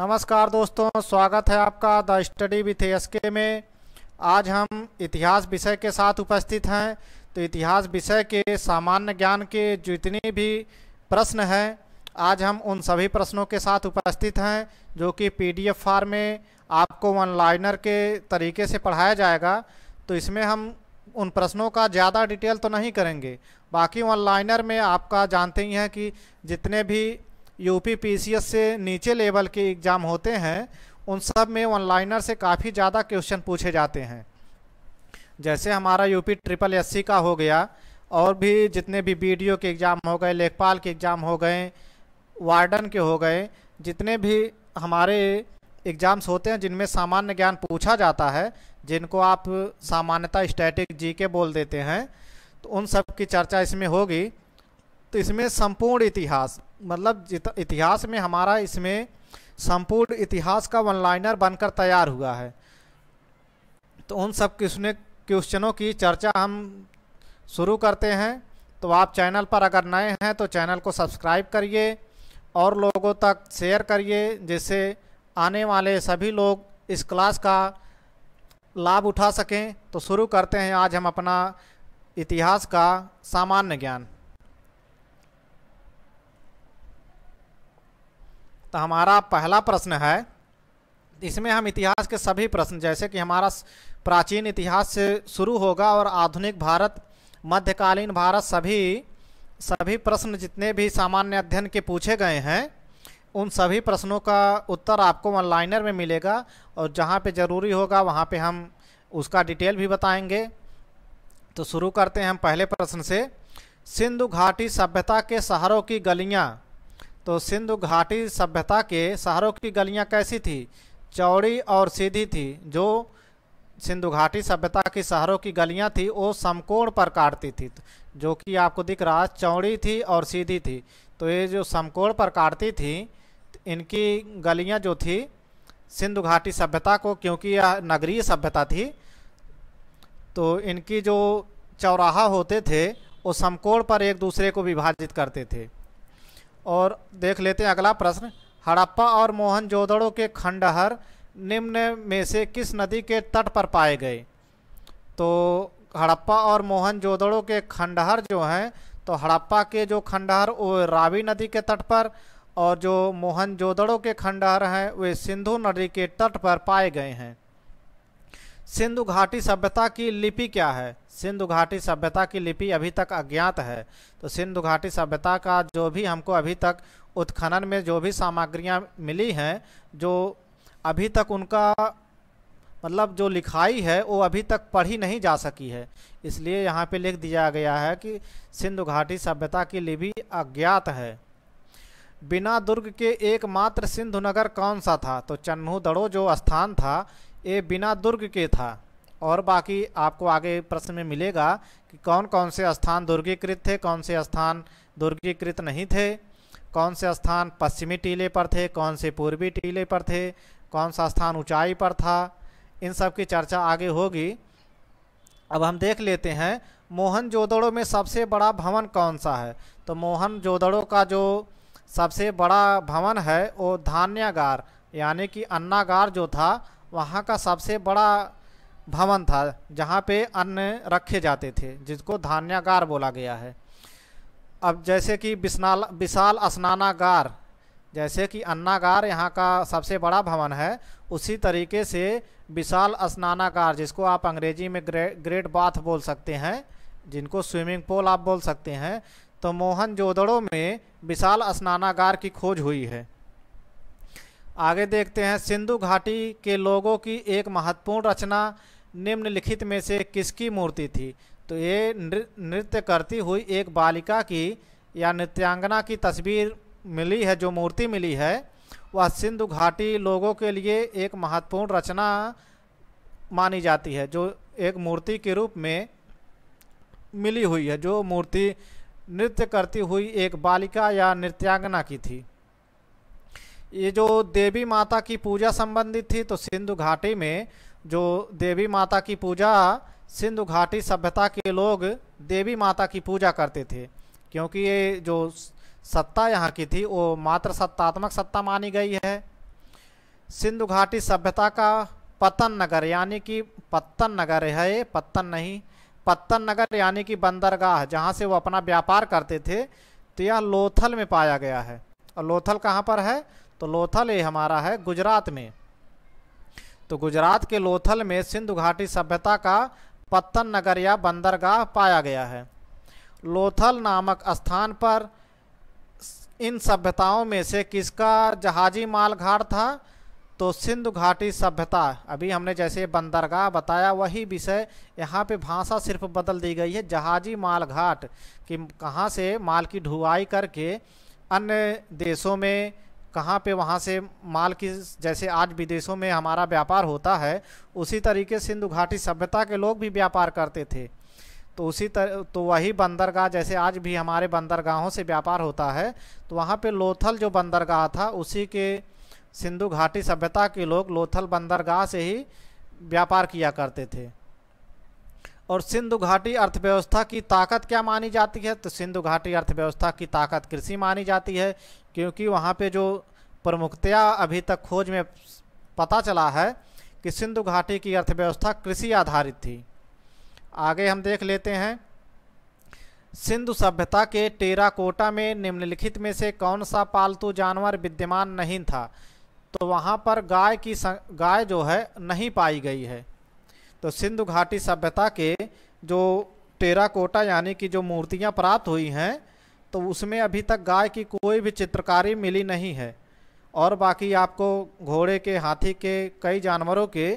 नमस्कार दोस्तों स्वागत है आपका द स्टडी विथ एस के में आज हम इतिहास विषय के साथ उपस्थित हैं तो इतिहास विषय के सामान्य ज्ञान के जितने भी प्रश्न हैं आज हम उन सभी प्रश्नों के साथ उपस्थित हैं जो कि पीडीएफ फॉर्म में आपको वन लाइनर के तरीके से पढ़ाया जाएगा तो इसमें हम उन प्रश्नों का ज़्यादा डिटेल तो नहीं करेंगे बाकी ऑनलाइनर में आपका जानते ही हैं कि जितने भी यूपी पीसीएस से नीचे लेवल के एग्ज़ाम होते हैं उन सब में ऑनलाइनर से काफ़ी ज़्यादा क्वेश्चन पूछे जाते हैं जैसे हमारा यूपी ट्रिपल एस का हो गया और भी जितने भी बी के एग्ज़ाम हो गए लेखपाल के एग्ज़ाम हो गए वार्डन के हो गए जितने भी हमारे एग्ज़ाम्स होते हैं जिनमें सामान्य ज्ञान पूछा जाता है जिनको आप सामान्यतः स्टैटिक जी के बोल देते हैं तो उन सब की चर्चा इसमें होगी तो इसमें संपूर्ण इतिहास मतलब इतिहास में हमारा इसमें संपूर्ण इतिहास का वन लाइनर बनकर तैयार हुआ है तो उन सब क्वेश्चन क्वेश्चनों की चर्चा हम शुरू करते हैं तो आप चैनल पर अगर नए हैं तो चैनल को सब्सक्राइब करिए और लोगों तक शेयर करिए जिससे आने वाले सभी लोग इस क्लास का लाभ उठा सकें तो शुरू करते हैं आज हम अपना इतिहास का सामान्य ज्ञान तो हमारा पहला प्रश्न है इसमें हम इतिहास के सभी प्रश्न जैसे कि हमारा प्राचीन इतिहास से शुरू होगा और आधुनिक भारत मध्यकालीन भारत सभी सभी प्रश्न जितने भी सामान्य अध्ययन के पूछे गए हैं उन सभी प्रश्नों का उत्तर आपको ऑनलाइनर में मिलेगा और जहाँ पे ज़रूरी होगा वहाँ पे हम उसका डिटेल भी बताएंगे तो शुरू करते हैं हम पहले प्रश्न से सिंधु घाटी सभ्यता के शहरों की गलियाँ तो सिंधु घाटी सभ्यता के शहरों की गलियां कैसी थी चौड़ी और सीधी थी जो सिंधु घाटी सभ्यता की शहरों की गलियां थी वो समकोण पर काटती थी जो कि आपको दिख रहा चौड़ी थी और सीधी थी तो ये जो समकोण पर काटती थी इनकी गलियां जो थी सिंधु घाटी सभ्यता को क्योंकि यह नगरीय सभ्यता थी तो इनकी जो चौराहा होते थे वो समकोण पर एक दूसरे को विभाजित करते थे और देख लेते हैं अगला प्रश्न हड़प्पा और मोहनजोदड़ो के खंडहर निम्न में से किस नदी के तट पर पाए गए तो हड़प्पा और मोहनजोदड़ो के खंडहर जो हैं तो हड़प्पा के जो खंडहर वो रावी नदी के तट पर और जो मोहनजोदड़ो के खंडहर हैं वे सिंधु नदी के तट पर पाए गए हैं सिंधु घाटी सभ्यता की लिपि क्या है सिंधु घाटी सभ्यता की लिपि अभी तक अज्ञात है तो सिंधु घाटी सभ्यता का जो भी हमको अभी तक उत्खनन में जो भी सामग्रियाँ मिली हैं जो अभी तक उनका मतलब जो लिखाई है वो अभी तक पढ़ी नहीं जा सकी है इसलिए यहाँ पे लिख दिया गया है कि सिंधु घाटी सभ्यता की लिपि अज्ञात है बिना दुर्ग के एकमात्र सिंधु नगर कौन सा था तो चन्नू दड़ो जो स्थान था ये बिना दुर्ग के था और बाकी आपको आगे प्रश्न में मिलेगा कि कौन कौन से स्थान दुर्गीकृत थे कौन से स्थान दुर्गीकृत नहीं थे कौन से स्थान पश्चिमी टीले पर थे कौन से पूर्वी टीले पर थे कौन सा स्थान ऊंचाई पर था इन सब की चर्चा आगे होगी अब हम देख लेते हैं मोहन जोदड़ो में सबसे बड़ा भवन कौन सा है तो मोहन जोदड़ो का जो सबसे बड़ा भवन है वो धान्यागार यानी कि अन्नागार जो था वहाँ का सबसे बड़ा भवन था जहाँ पे अन्न रखे जाते थे जिसको धान्यागार बोला गया है अब जैसे कि विस्नाल विशाल स्नानागार जैसे कि अन्नागार यहाँ का सबसे बड़ा भवन है उसी तरीके से विशाल स्नानागार जिसको आप अंग्रेजी में ग्रे, ग्रेट बाथ बोल सकते हैं जिनको स्विमिंग पूल आप बोल सकते हैं तो मोहन में विशाल स्नानागार की खोज हुई है आगे देखते हैं सिंधु घाटी के लोगों की एक महत्वपूर्ण रचना निम्नलिखित में से किसकी मूर्ति थी तो ये नृत्य करती हुई एक बालिका की या नृत्यांगना की तस्वीर मिली है जो मूर्ति मिली है वह सिंधु घाटी लोगों के लिए एक महत्वपूर्ण रचना मानी जाती है जो एक मूर्ति के रूप में मिली हुई है जो मूर्ति नृत्य करती हुई एक बालिका या नृत्यांगना की थी ये जो देवी माता की पूजा संबंधित थी तो सिंधु घाटी में जो देवी माता की पूजा सिंधु घाटी सभ्यता के लोग देवी माता की पूजा करते थे क्योंकि ये जो सत्ता यहाँ की थी वो मात्र सत्तात्मक सत्ता मानी गई है सिंधु घाटी सभ्यता का पतन नगर यानी कि पत्तन नगर है पत्तन नहीं पत्तन नगर यानी कि बंदरगाह जहाँ से वो अपना व्यापार करते थे तो यह लोथल में पाया गया है और लोथल कहाँ पर है तो लोथल ये हमारा है गुजरात में तो गुजरात के लोथल में सिंधु घाटी सभ्यता का पत्तन नगर या बंदरगाह पाया गया है लोथल नामक स्थान पर इन सभ्यताओं में से किसका जहाजी माल घाट था तो सिंधु घाटी सभ्यता अभी हमने जैसे बंदरगाह बताया वही विषय यहाँ पे भाषा सिर्फ बदल दी गई है जहाजी माल घाट कि कहाँ से माल की ढुआई करके अन्य देशों में कहाँ पे वहाँ से माल की जैसे आज विदेशों में हमारा व्यापार होता है उसी तरीके सिंधु घाटी सभ्यता के लोग भी व्यापार करते थे तो उसी तर तो वही बंदरगाह जैसे आज भी हमारे बंदरगाहों से व्यापार होता है तो वहाँ पे लोथल जो बंदरगाह था उसी के सिंधु घाटी सभ्यता के लोग लोथल बंदरगाह से ही व्यापार किया करते थे और सिंधु घाटी अर्थव्यवस्था की ताकत क्या मानी जाती है तो सिंधु घाटी अर्थव्यवस्था की ताकत कृषि मानी जाती है क्योंकि वहाँ पे जो प्रमुखतया अभी तक खोज में पता चला है कि सिंधु घाटी की अर्थव्यवस्था कृषि आधारित थी आगे हम देख लेते हैं सिंधु सभ्यता के टेराकोटा में निम्नलिखित में से कौन सा पालतू जानवर विद्यमान नहीं था तो वहाँ पर गाय की गाय जो है नहीं पाई गई है तो सिंधु घाटी सभ्यता के जो टेराकोटा यानी कि जो मूर्तियां प्राप्त हुई हैं तो उसमें अभी तक गाय की कोई भी चित्रकारी मिली नहीं है और बाकी आपको घोड़े के हाथी के कई जानवरों के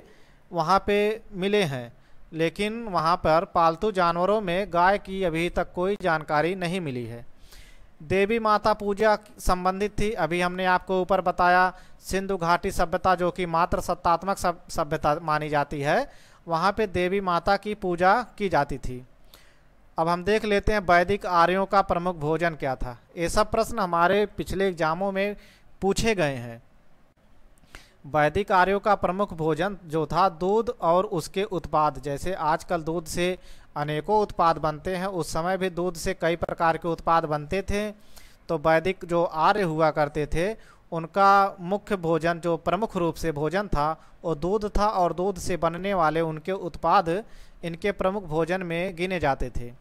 वहाँ पे मिले हैं लेकिन वहाँ पर पालतू जानवरों में गाय की अभी तक कोई जानकारी नहीं मिली है देवी माता पूजा संबंधित थी अभी हमने आपको ऊपर बताया सिंधु घाटी सभ्यता जो कि मात्र सत्तात्मक सभ्यता मानी जाती है वहाँ पे देवी माता की पूजा की जाती थी अब हम देख लेते हैं वैदिक आर्यों का प्रमुख भोजन क्या था ये सब प्रश्न हमारे पिछले एग्जामों में पूछे गए हैं वैदिक आर्यों का प्रमुख भोजन जो था दूध और उसके उत्पाद जैसे आजकल दूध से अनेकों उत्पाद बनते हैं उस समय भी दूध से कई प्रकार के उत्पाद बनते थे तो वैदिक जो आर्य हुआ करते थे उनका मुख्य भोजन जो प्रमुख रूप से भोजन था वो दूध था और दूध से बनने वाले उनके उत्पाद इनके प्रमुख भोजन में गिने जाते थे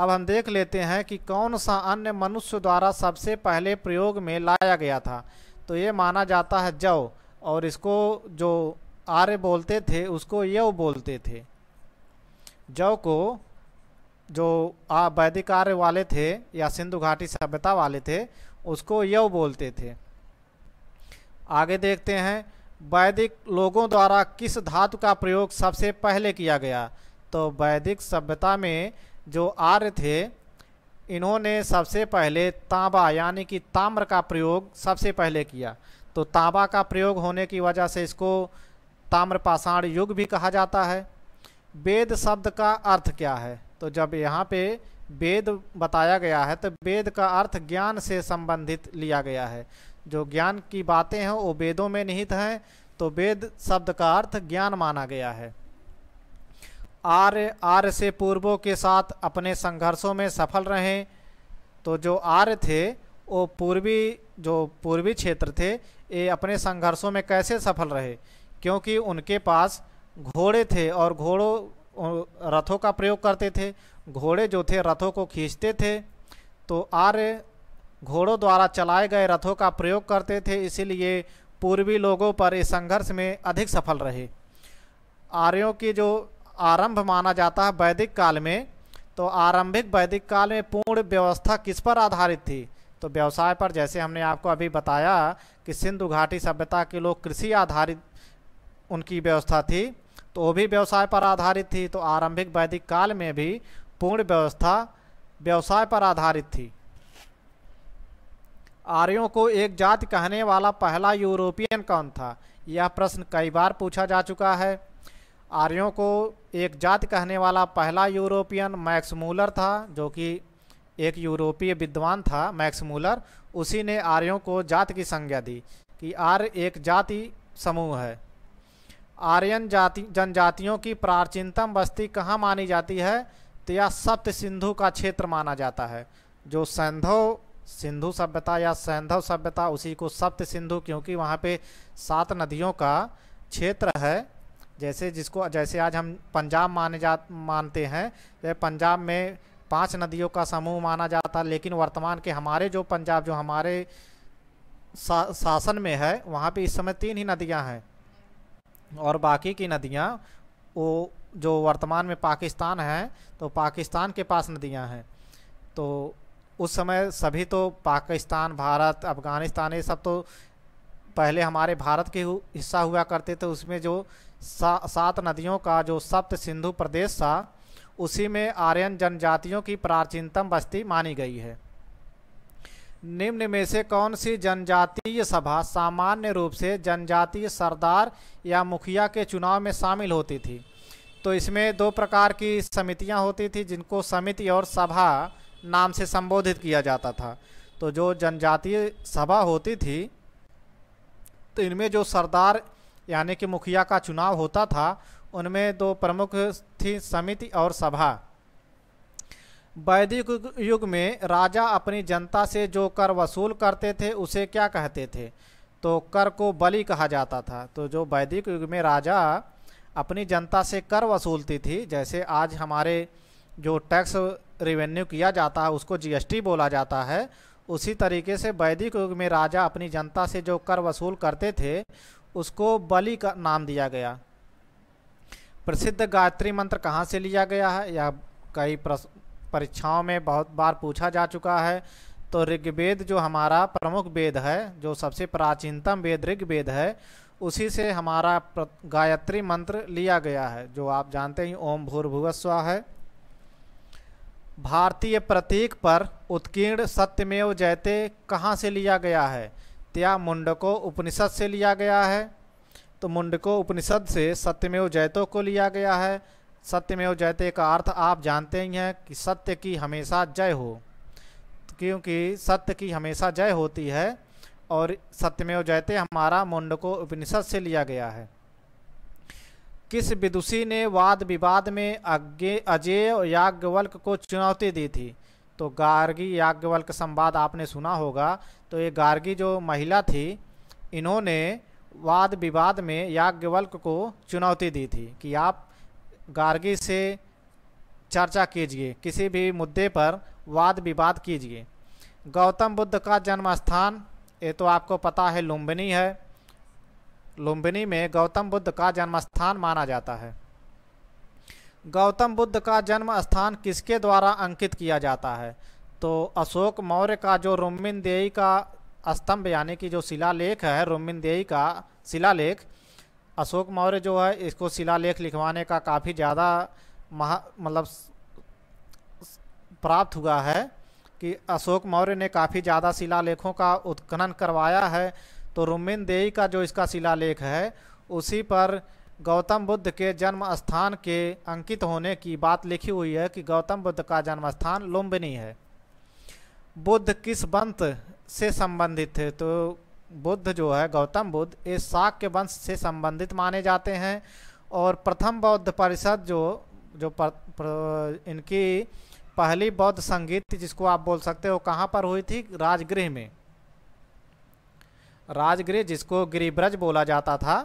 अब हम देख लेते हैं कि कौन सा अन्य मनुष्य द्वारा सबसे पहले प्रयोग में लाया गया था तो ये माना जाता है जव और इसको जो आर्य बोलते थे उसको यव बोलते थे जव को जो वैदिक आर्य वाले थे या सिंधु घाटी सभ्यता वाले थे उसको यव बोलते थे आगे देखते हैं वैदिक लोगों द्वारा किस धातु का प्रयोग सबसे पहले किया गया तो वैदिक सभ्यता में जो आर्य थे इन्होंने सबसे पहले तांबा यानी कि ताम्र का प्रयोग सबसे पहले किया तो तांबा का प्रयोग होने की वजह से इसको ताम्रपाषाण युग भी कहा जाता है वेद शब्द का अर्थ क्या है तो जब यहाँ पे वेद बताया गया है तो वेद का अर्थ ज्ञान से संबंधित लिया गया है जो ज्ञान की बातें हैं वो वेदों में निहित हैं तो वेद शब्द का अर्थ ज्ञान माना गया है आर्य आर्य से पूर्वों के साथ अपने संघर्षों में सफल रहे तो जो आर्य थे वो पूर्वी जो पूर्वी क्षेत्र थे ये अपने संघर्षों में कैसे सफल रहे क्योंकि उनके पास घोड़े थे और घोड़ों रथों का प्रयोग करते थे घोड़े जो थे रथों को खींचते थे तो आर्य घोड़ों द्वारा चलाए गए रथों का प्रयोग करते थे इसीलिए पूर्वी लोगों पर इस संघर्ष में अधिक सफल रहे आर्यों की जो आरंभ माना जाता है वैदिक काल में तो आरंभिक वैदिक काल में पूर्ण व्यवस्था किस पर आधारित थी तो व्यवसाय पर जैसे हमने आपको अभी बताया कि सिंधु घाटी सभ्यता के लोग कृषि आधारित उनकी व्यवस्था थी तो वो भी व्यवसाय पर आधारित थी तो आरंभिक वैदिक काल में भी पूर्ण व्यवस्था व्यवसाय पर आधारित थी आर्यों को एक जाति कहने वाला पहला यूरोपियन कौन था यह प्रश्न कई बार पूछा जा चुका है आर्यों को एक जाति कहने वाला पहला यूरोपियन मैक्स मूलर था जो कि एक यूरोपीय विद्वान था मैक्स मूलर उसी ने आर्यों को जाति की संज्ञा दी कि आर्य एक जाति समूह है आर्यन जाति जनजातियों की प्राचीनतम बस्ती कहाँ मानी जाती है तो यह सप्त सिंधु का क्षेत्र माना जाता है जो सैंधव सिंधु सभ्यता या सैंधव सभ्यता उसी को सप्त सिंधु क्योंकि वहाँ पे सात नदियों का क्षेत्र है जैसे जिसको जैसे आज हम पंजाब माने जा मानते हैं तो पंजाब में पांच नदियों का समूह माना जाता लेकिन वर्तमान के हमारे जो पंजाब जो हमारे सा, शासन में है वहाँ पे इस समय तीन ही नदियाँ हैं और बाकी की नदियाँ वो जो वर्तमान में पाकिस्तान हैं तो पाकिस्तान के पास नदियाँ हैं तो उस समय सभी तो पाकिस्तान भारत अफ़गानिस्तान ये सब तो पहले हमारे भारत के हिस्सा हुआ करते थे उसमें जो सा, सात नदियों का जो सप्त सिंधु प्रदेश था उसी में आर्यन जनजातियों की प्राचीनतम बस्ती मानी गई है निम्न में से कौन सी जनजातीय सभा सामान्य रूप से जनजातीय सरदार या मुखिया के चुनाव में शामिल होती थी तो इसमें दो प्रकार की समितियां होती थी जिनको समिति और सभा नाम से संबोधित किया जाता था तो जो जनजातीय सभा होती थी तो इनमें जो सरदार यानी कि मुखिया का चुनाव होता था उनमें दो प्रमुख थी समिति और सभा वैदिक युग में राजा अपनी जनता से जो कर वसूल करते थे उसे क्या कहते थे तो कर को बलि कहा जाता था तो जो वैदिक युग में राजा अपनी जनता से कर वसूलती थी जैसे आज हमारे जो टैक्स रिवेन्यू किया जाता है उसको जीएसटी बोला जाता है उसी तरीके से वैदिक युग में राजा अपनी जनता से जो कर वसूल करते थे उसको बलि का नाम दिया गया प्रसिद्ध गायत्री मंत्र कहाँ से लिया गया है यह कई परीक्षाओं में बहुत बार पूछा जा चुका है तो ऋग्वेद जो हमारा प्रमुख वेद है जो सबसे प्राचीनतम वेद ऋग्वेद है उसी से हमारा गायत्री मंत्र लिया गया है जो आप जानते ही ओम भूर्भुवस्व है भारतीय प्रतीक पर उत्कीर्ण सत्यमेव जयते कहाँ से लिया गया है त्या मुंडको उपनिषद से लिया गया है तो मुंडको उपनिषद से सत्यमेव जयतो को लिया गया है सत्यमेव जयते का अर्थ आप जानते ही हैं कि सत्य की हमेशा जय हो क्योंकि सत्य की हमेशा जय होती है और सत्यमेव जयते हमारा मुंडको उपनिषद से लिया गया है किस विदुषी ने वाद विवाद में अज्ञे अजय याज्ञवल्क को चुनौती दी थी तो गार्गी याज्ञवल्क संवाद आपने सुना होगा तो ये गार्गी जो महिला थी इन्होंने वाद विवाद में याज्ञवल्क को चुनौती दी थी कि आप गार्गी से चर्चा कीजिए किसी भी मुद्दे पर वाद विवाद कीजिए गौतम बुद्ध का जन्म स्थान ये तो आपको पता है लुम्बिनी है लुम्बिनी में गौतम बुद्ध का जन्म स्थान माना जाता है गौतम बुद्ध का जन्म स्थान किसके द्वारा अंकित किया जाता है तो अशोक मौर्य का जो देई का स्तंभ यानी कि जो शिलालेख है देई का शिलालेख अशोक मौर्य जो है इसको शिलालेख लिखवाने का काफ़ी ज़्यादा महा मतलब प्राप्त हुआ है कि अशोक मौर्य ने काफ़ी ज़्यादा शिलालेखों का उत्खनन करवाया है तो रुमिन देई का जो इसका शिलालेख है उसी पर गौतम बुद्ध के जन्म स्थान के अंकित होने की बात लिखी हुई है कि गौतम बुद्ध का जन्म स्थान लुम्बिनी है बुद्ध किस बंत से संबंधित थे तो बुद्ध जो है गौतम बुद्ध ये शाक के वंश से संबंधित माने जाते हैं और प्रथम बौद्ध परिषद जो जो पर, पर, इनकी पहली बौद्ध संगीत जिसको आप बोल सकते हो कहाँ पर हुई थी राजगृह में राजगृह जिसको गिरिब्रज बोला जाता था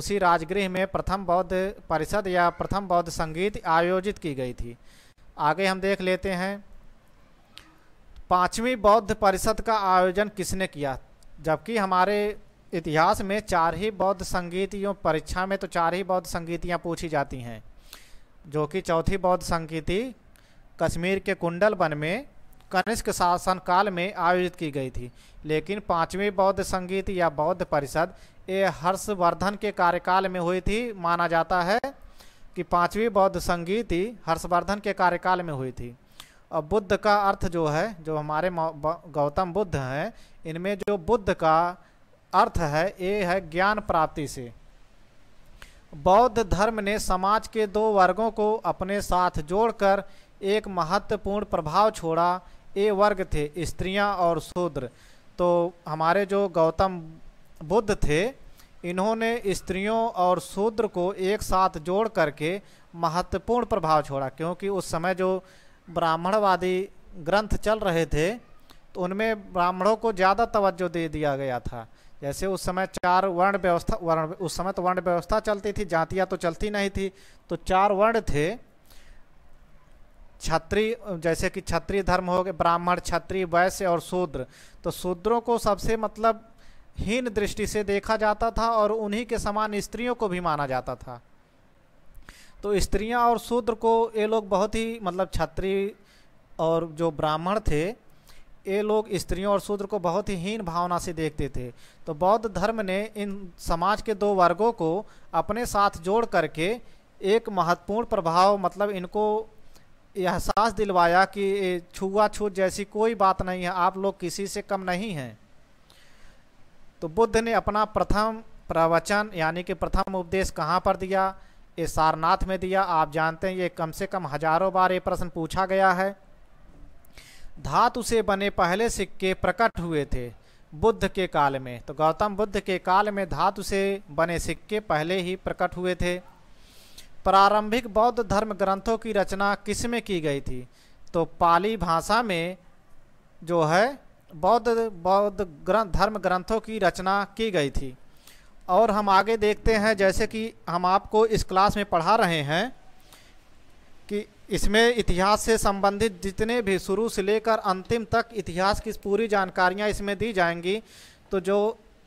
उसी राजगृह में प्रथम बौद्ध परिषद या प्रथम बौद्ध संगीत आयोजित की गई थी आगे हम देख लेते हैं पाँचवीं बौद्ध परिषद का आयोजन किसने किया जबकि हमारे इतिहास में चार ही बौद्ध संगीतियों परीक्षा में तो चार ही बौद्ध संगीतियाँ पूछी जाती हैं जो कि चौथी बौद्ध संगीति कश्मीर के कुंडल वन में कनिष्क शासनकाल में आयोजित की गई थी लेकिन पाँचवीं बौद्ध संगीत या बौद्ध परिषद ये हर्षवर्धन के कार्यकाल में हुई थी माना जाता है कि पांचवी बौद्ध संगीत हर्षवर्धन के कार्यकाल में हुई थी और बुद्ध का अर्थ जो है जो हमारे गौतम बुद्ध हैं इनमें जो बुद्ध का अर्थ है ये है ज्ञान प्राप्ति से बौद्ध धर्म ने समाज के दो वर्गों को अपने साथ जोड़कर एक महत्वपूर्ण प्रभाव छोड़ा ए वर्ग थे स्त्रियां और शूद्र तो हमारे जो गौतम बुद्ध थे इन्होंने स्त्रियों और शूद्र को एक साथ जोड़ करके महत्वपूर्ण प्रभाव छोड़ा क्योंकि उस समय जो ब्राह्मणवादी ग्रंथ चल रहे थे तो उनमें ब्राह्मणों को ज़्यादा तवज्जो दे दिया गया था जैसे उस समय चार वर्ण व्यवस्था वर्ण उस समय तो वर्ण व्यवस्था चलती थी जातियाँ तो चलती नहीं थी तो चार वर्ण थे छत्री जैसे कि क्षत्रिय धर्म हो गए ब्राह्मण क्षत्रिय वैश्य और शूद्र तो शूद्रों को सबसे मतलब हीन दृष्टि से देखा जाता था और उन्हीं के समान स्त्रियों को भी माना जाता था तो स्त्रियां और शूद्र को ये लोग बहुत ही मतलब छत्री और जो ब्राह्मण थे ये लोग स्त्रियों और शूद्र को बहुत ही हीन भावना से देखते थे तो बौद्ध धर्म ने इन समाज के दो वर्गों को अपने साथ जोड़ करके एक महत्वपूर्ण प्रभाव मतलब इनको एहसास दिलवाया कि छुआछूत जैसी कोई बात नहीं है आप लोग किसी से कम नहीं हैं तो बुद्ध ने अपना प्रथम प्रवचन यानी कि प्रथम उपदेश कहाँ पर दिया ये सारनाथ में दिया आप जानते हैं ये कम से कम हजारों बार ये प्रश्न पूछा गया है धातु से बने पहले सिक्के प्रकट हुए थे बुद्ध के काल में तो गौतम बुद्ध के काल में धातु से बने सिक्के पहले ही प्रकट हुए थे प्रारंभिक बौद्ध धर्म ग्रंथों की रचना किस में की गई थी तो पाली भाषा में जो है बौद्ध बौद्ध ग्रंथ धर्म ग्रंथों की रचना की गई थी और हम आगे देखते हैं जैसे कि हम आपको इस क्लास में पढ़ा रहे हैं कि इसमें इतिहास से संबंधित जितने भी शुरू से लेकर अंतिम तक इतिहास की पूरी जानकारियाँ इसमें दी जाएंगी तो जो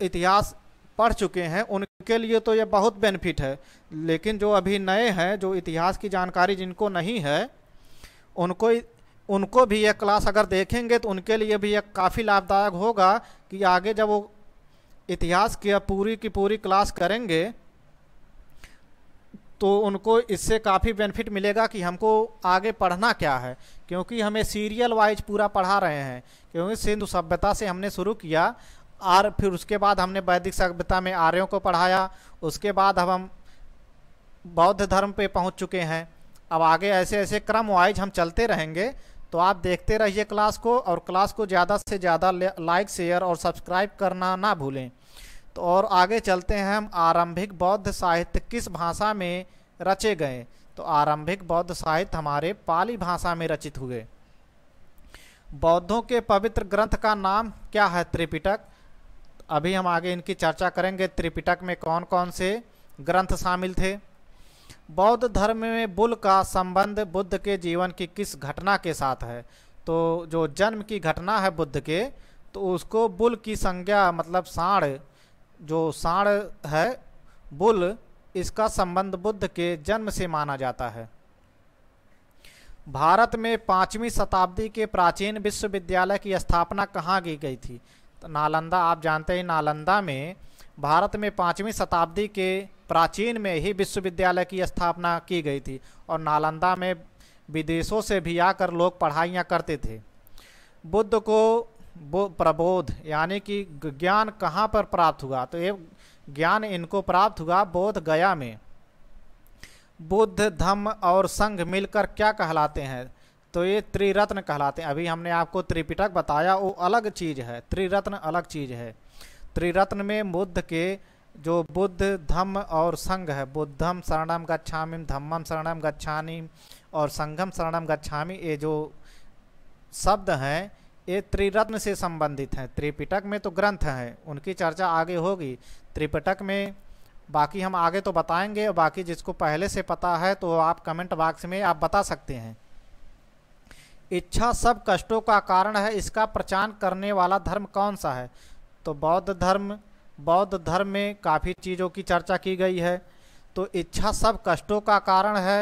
इतिहास पढ़ चुके हैं उनके लिए तो ये बहुत बेनिफिट है लेकिन जो अभी नए हैं जो इतिहास की जानकारी जिनको नहीं है उनको उनको भी यह क्लास अगर देखेंगे तो उनके लिए भी यह काफ़ी लाभदायक होगा कि आगे जब वो इतिहास की पूरी की पूरी क्लास करेंगे तो उनको इससे काफ़ी बेनिफिट मिलेगा कि हमको आगे पढ़ना क्या है क्योंकि हमें सीरियल वाइज पूरा पढ़ा रहे हैं क्योंकि सिंधु सभ्यता से हमने शुरू किया और फिर उसके बाद हमने वैदिक सभ्यता में आर्यों को पढ़ाया उसके बाद अब हम बौद्ध धर्म पे पहुंच चुके हैं अब आगे ऐसे ऐसे क्रम वाइज हम चलते रहेंगे तो आप देखते रहिए क्लास को और क्लास को ज़्यादा से ज़्यादा लाइक शेयर और सब्सक्राइब करना ना भूलें तो और आगे चलते हैं हम आरंभिक बौद्ध साहित्य किस भाषा में रचे गए तो आरंभिक बौद्ध साहित्य हमारे पाली भाषा में रचित हुए बौद्धों के पवित्र ग्रंथ का नाम क्या है त्रिपिटक अभी हम आगे इनकी चर्चा करेंगे त्रिपिटक में कौन कौन से ग्रंथ शामिल थे बौद्ध धर्म में बुल का संबंध बुद्ध के जीवन की किस घटना के साथ है तो जो जन्म की घटना है बुद्ध के तो उसको बुल की संज्ञा मतलब साण जो साढ़ है बुल इसका संबंध बुद्ध के जन्म से माना जाता है भारत में पाँचवीं शताब्दी के प्राचीन विश्वविद्यालय की स्थापना कहाँ की गई थी तो नालंदा आप जानते हैं नालंदा में भारत में पाँचवीं शताब्दी के प्राचीन में ही विश्वविद्यालय की स्थापना की गई थी और नालंदा में विदेशों से भी आकर लोग पढ़ाइयाँ करते थे बुद्ध को प्रबोध यानी कि ज्ञान कहाँ पर प्राप्त हुआ तो ये ज्ञान इनको प्राप्त हुआ बोध गया में बुद्ध धम्म और संघ मिलकर क्या कहलाते हैं तो ये त्रिरत्न कहलाते हैं अभी हमने आपको त्रिपिटक बताया वो अलग चीज़ है त्रिरत्न अलग चीज़ है त्रिरत्न में बुद्ध के जो बुद्ध धम्म और संघ है बुद्धम शरणम गच्छामी धम्मम शरणम गच्छानी और संघम शरणम गच्छामी ये जो शब्द हैं ये त्रिरत्न से संबंधित हैं त्रिपिटक में तो ग्रंथ हैं उनकी चर्चा आगे होगी त्रिपिटक में बाकी हम आगे तो बताएंगे और बाकी जिसको पहले से पता है तो आप कमेंट बॉक्स में आप बता सकते हैं इच्छा सब कष्टों का कारण है इसका प्रचार करने वाला धर्म कौन सा है तो बौद्ध धर्म बौद्ध धर्म में काफ़ी चीज़ों की चर्चा की गई है तो इच्छा सब कष्टों का कारण है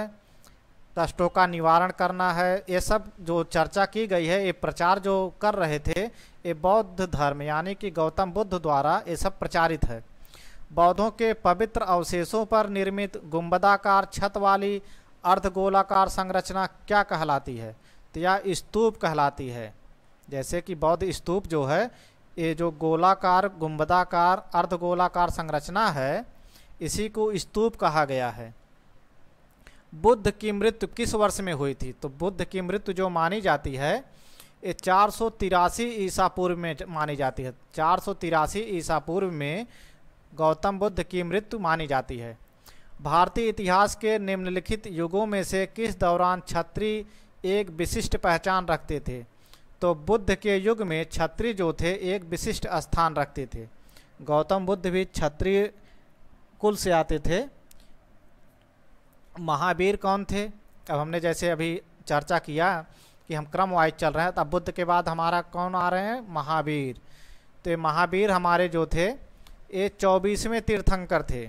कष्टों का निवारण करना है ये सब जो चर्चा की गई है ये प्रचार जो कर रहे थे ये बौद्ध धर्म यानी कि गौतम बुद्ध द्वारा ये सब प्रचारित है बौद्धों के पवित्र अवशेषों पर निर्मित गुम्बदाकार छत वाली अर्धगोलाकार संरचना क्या कहलाती है तो यह स्तूप कहलाती है जैसे कि बौद्ध स्तूप जो है ये जो गोलाकार गुम्बदाकार अर्ध संरचना है इसी को स्तूप कहा गया है बुद्ध की मृत्यु किस वर्ष में हुई थी तो बुद्ध की मृत्यु जो मानी जाती है ये चार सौ तिरासी ईसा पूर्व में मानी जाती है चार सौ तिरासी ईसा पूर्व में गौतम बुद्ध की मृत्यु मानी जाती है भारतीय इतिहास के निम्नलिखित युगों में से किस दौरान छत्री एक विशिष्ट पहचान रखते थे तो बुद्ध के युग में क्षत्रिय जो थे एक विशिष्ट स्थान रखते थे गौतम बुद्ध भी क्षत्रिय कुल से आते थे महावीर कौन थे अब हमने जैसे अभी चर्चा किया कि हम क्रम वाइज चल रहे हैं तब बुद्ध के बाद हमारा कौन आ रहे हैं महावीर तो ये महावीर हमारे जो थे ये चौबीसवें तीर्थंकर थे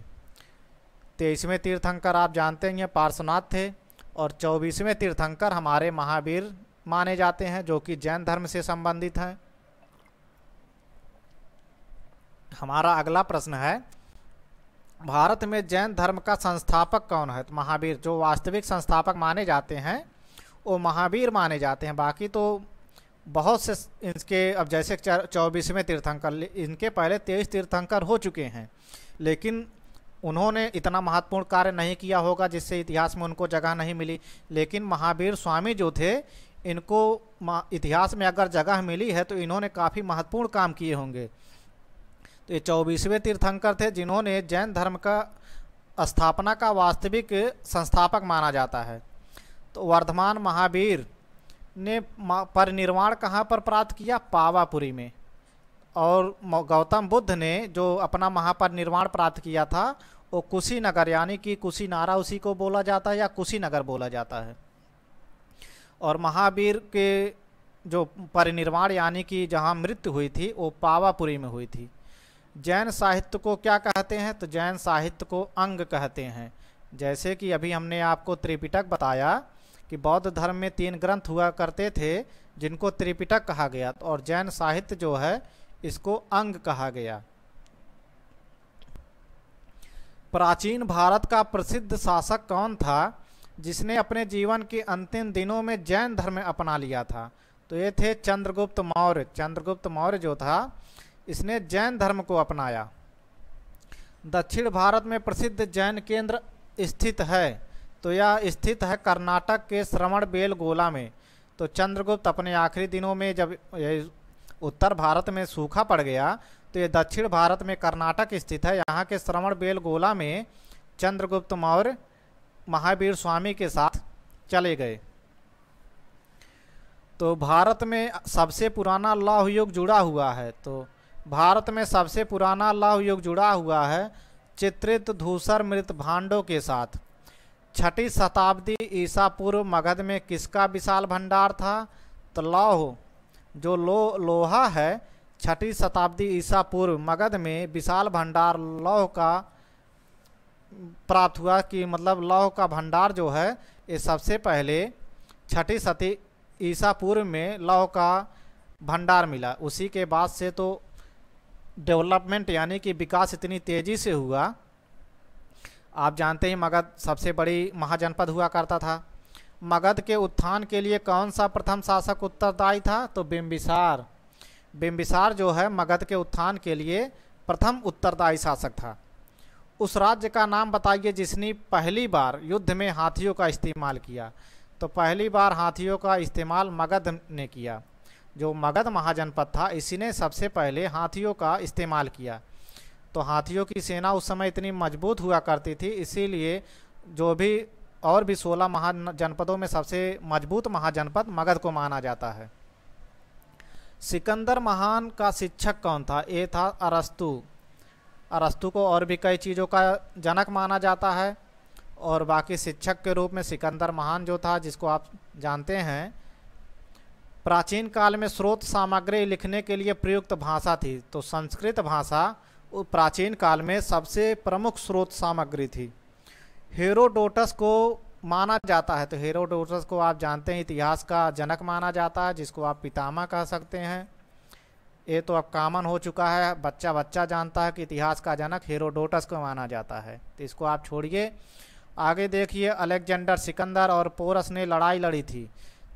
तेईसवें तीर्थंकर आप जानते हैं पार्श्वनाथ थे और चौबीसवें तीर्थंकर हमारे महावीर माने जाते हैं जो कि जैन धर्म से संबंधित हैं हमारा अगला प्रश्न है भारत में जैन धर्म का संस्थापक कौन है तो महावीर जो वास्तविक संस्थापक माने जाते हैं वो महावीर माने जाते हैं बाकी तो बहुत से इनके अब जैसे चौबीसवें तीर्थंकर इनके पहले तेईस तीर्थंकर हो चुके हैं लेकिन उन्होंने इतना महत्वपूर्ण कार्य नहीं किया होगा जिससे इतिहास में उनको जगह नहीं मिली लेकिन महावीर स्वामी जो थे इनको इतिहास में अगर जगह मिली है तो इन्होंने काफ़ी महत्वपूर्ण काम किए होंगे तो ये चौबीसवें तीर्थंकर थे जिन्होंने जैन धर्म का स्थापना का वास्तविक संस्थापक माना जाता है तो वर्धमान महावीर ने परिनिर्वाण कहाँ पर प्राप्त किया पावापुरी में और गौतम बुद्ध ने जो अपना महापरिनिर्वाण प्राप्त किया था वो कुशीनगर यानी कि कुशीनारा उसी को बोला जाता है या कुशीनगर बोला जाता है और महावीर के जो परिनिर्वाण यानी कि जहाँ मृत्यु हुई थी वो पावापुरी में हुई थी जैन साहित्य को क्या कहते हैं तो जैन साहित्य को अंग कहते हैं जैसे कि अभी हमने आपको त्रिपिटक बताया कि बौद्ध धर्म में तीन ग्रंथ हुआ करते थे जिनको त्रिपिटक कहा गया और जैन साहित्य जो है इसको अंग कहा गया प्राचीन भारत का प्रसिद्ध शासक कौन था जिसने अपने जीवन के अंतिम दिनों में जैन धर्म अपना लिया था तो ये थे चंद्रगुप्त मौर्य चंद्रगुप्त मौर्य जो था इसने जैन धर्म को अपनाया दक्षिण भारत में प्रसिद्ध जैन केंद्र स्थित है तो यह स्थित है कर्नाटक के श्रवण बेलगोला में तो चंद्रगुप्त अपने आखिरी दिनों में जब उत्तर भारत में सूखा पड़ गया तो ये दक्षिण भारत में कर्नाटक स्थित है यहाँ के श्रवण बेलगोला में चंद्रगुप्त मौर्य महावीर स्वामी के साथ चले गए तो भारत में सबसे पुराना लौह युग जुड़ा हुआ है तो भारत में सबसे पुराना लौह युग जुड़ा हुआ है चित्रित धूसर मृत भांडों के साथ छठी शताब्दी ईसा पूर्व मगध में किसका विशाल भंडार था तो लौह जो लो लोहा है छठी शताब्दी ईसा पूर्व मगध में विशाल भंडार लौह का प्राप्त हुआ कि मतलब लौह का भंडार जो है ये सबसे पहले छठी सती ईसा पूर्व में लौह का भंडार मिला उसी के बाद से तो डेवलपमेंट यानी कि विकास इतनी तेज़ी से हुआ आप जानते ही मगध सबसे बड़ी महाजनपद हुआ करता था मगध के उत्थान के लिए कौन सा प्रथम शासक उत्तरदायी था तो बिम्बिसार बिम्बिसार जो है मगध के उत्थान के लिए प्रथम उत्तरदायी शासक था उस राज्य का नाम बताइए जिसने पहली बार युद्ध में हाथियों का इस्तेमाल किया तो पहली बार हाथियों का इस्तेमाल मगध ने किया जो मगध महाजनपद था इसी ने सबसे पहले हाथियों का इस्तेमाल किया तो हाथियों की सेना उस समय इतनी मजबूत हुआ करती थी इसीलिए जो भी और भी सोलह महाजनपदों में सबसे मजबूत महाजनपद मगध को माना जाता है सिकंदर महान का शिक्षक कौन था ये था अरस्तु अरस्तु को और भी कई चीज़ों का जनक माना जाता है और बाकी शिक्षक के रूप में सिकंदर महान जो था जिसको आप जानते हैं प्राचीन काल में स्रोत सामग्री लिखने के लिए प्रयुक्त भाषा थी तो संस्कृत भाषा प्राचीन काल में सबसे प्रमुख स्रोत सामग्री थी हेरोडोटस को माना जाता है तो हेरोडोटस को आप जानते हैं इतिहास का जनक माना जाता है जिसको आप पितामह कह सकते हैं ये तो अब कामन हो चुका है बच्चा बच्चा जानता है कि इतिहास का जनक हेरोडोटस को माना जाता है तो इसको आप छोड़िए आगे देखिए अलेक्जेंडर सिकंदर और पोरस ने लड़ाई लड़ी थी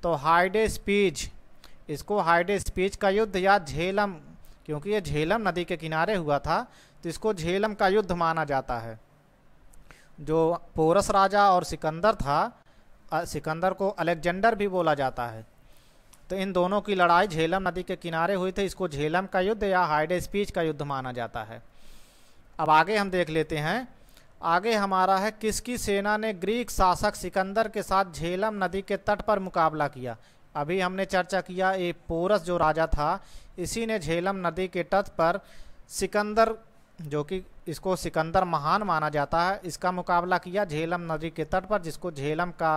तो हाइडे स्पीच इसको हाइडे स्पीच का युद्ध या झेलम क्योंकि ये झेलम नदी के किनारे हुआ था तो इसको झेलम का युद्ध माना जाता है जो पोरस राजा और सिकंदर था सिकंदर को अलेक्जेंडर भी बोला जाता है तो इन दोनों की लड़ाई झेलम नदी के किनारे हुई थी इसको झेलम का युद्ध या हाइड स्पीच का युद्ध माना जाता है अब आगे हम देख लेते हैं आगे हमारा है किसकी सेना ने ग्रीक शासक सिकंदर के साथ झेलम नदी के तट पर मुकाबला किया अभी हमने चर्चा किया ये पोरस जो राजा था इसी ने झेलम नदी के तट पर सिकंदर जो कि इसको सिकंदर महान माना जाता है इसका मुकाबला किया झेलम नदी के तट पर जिसको झेलम का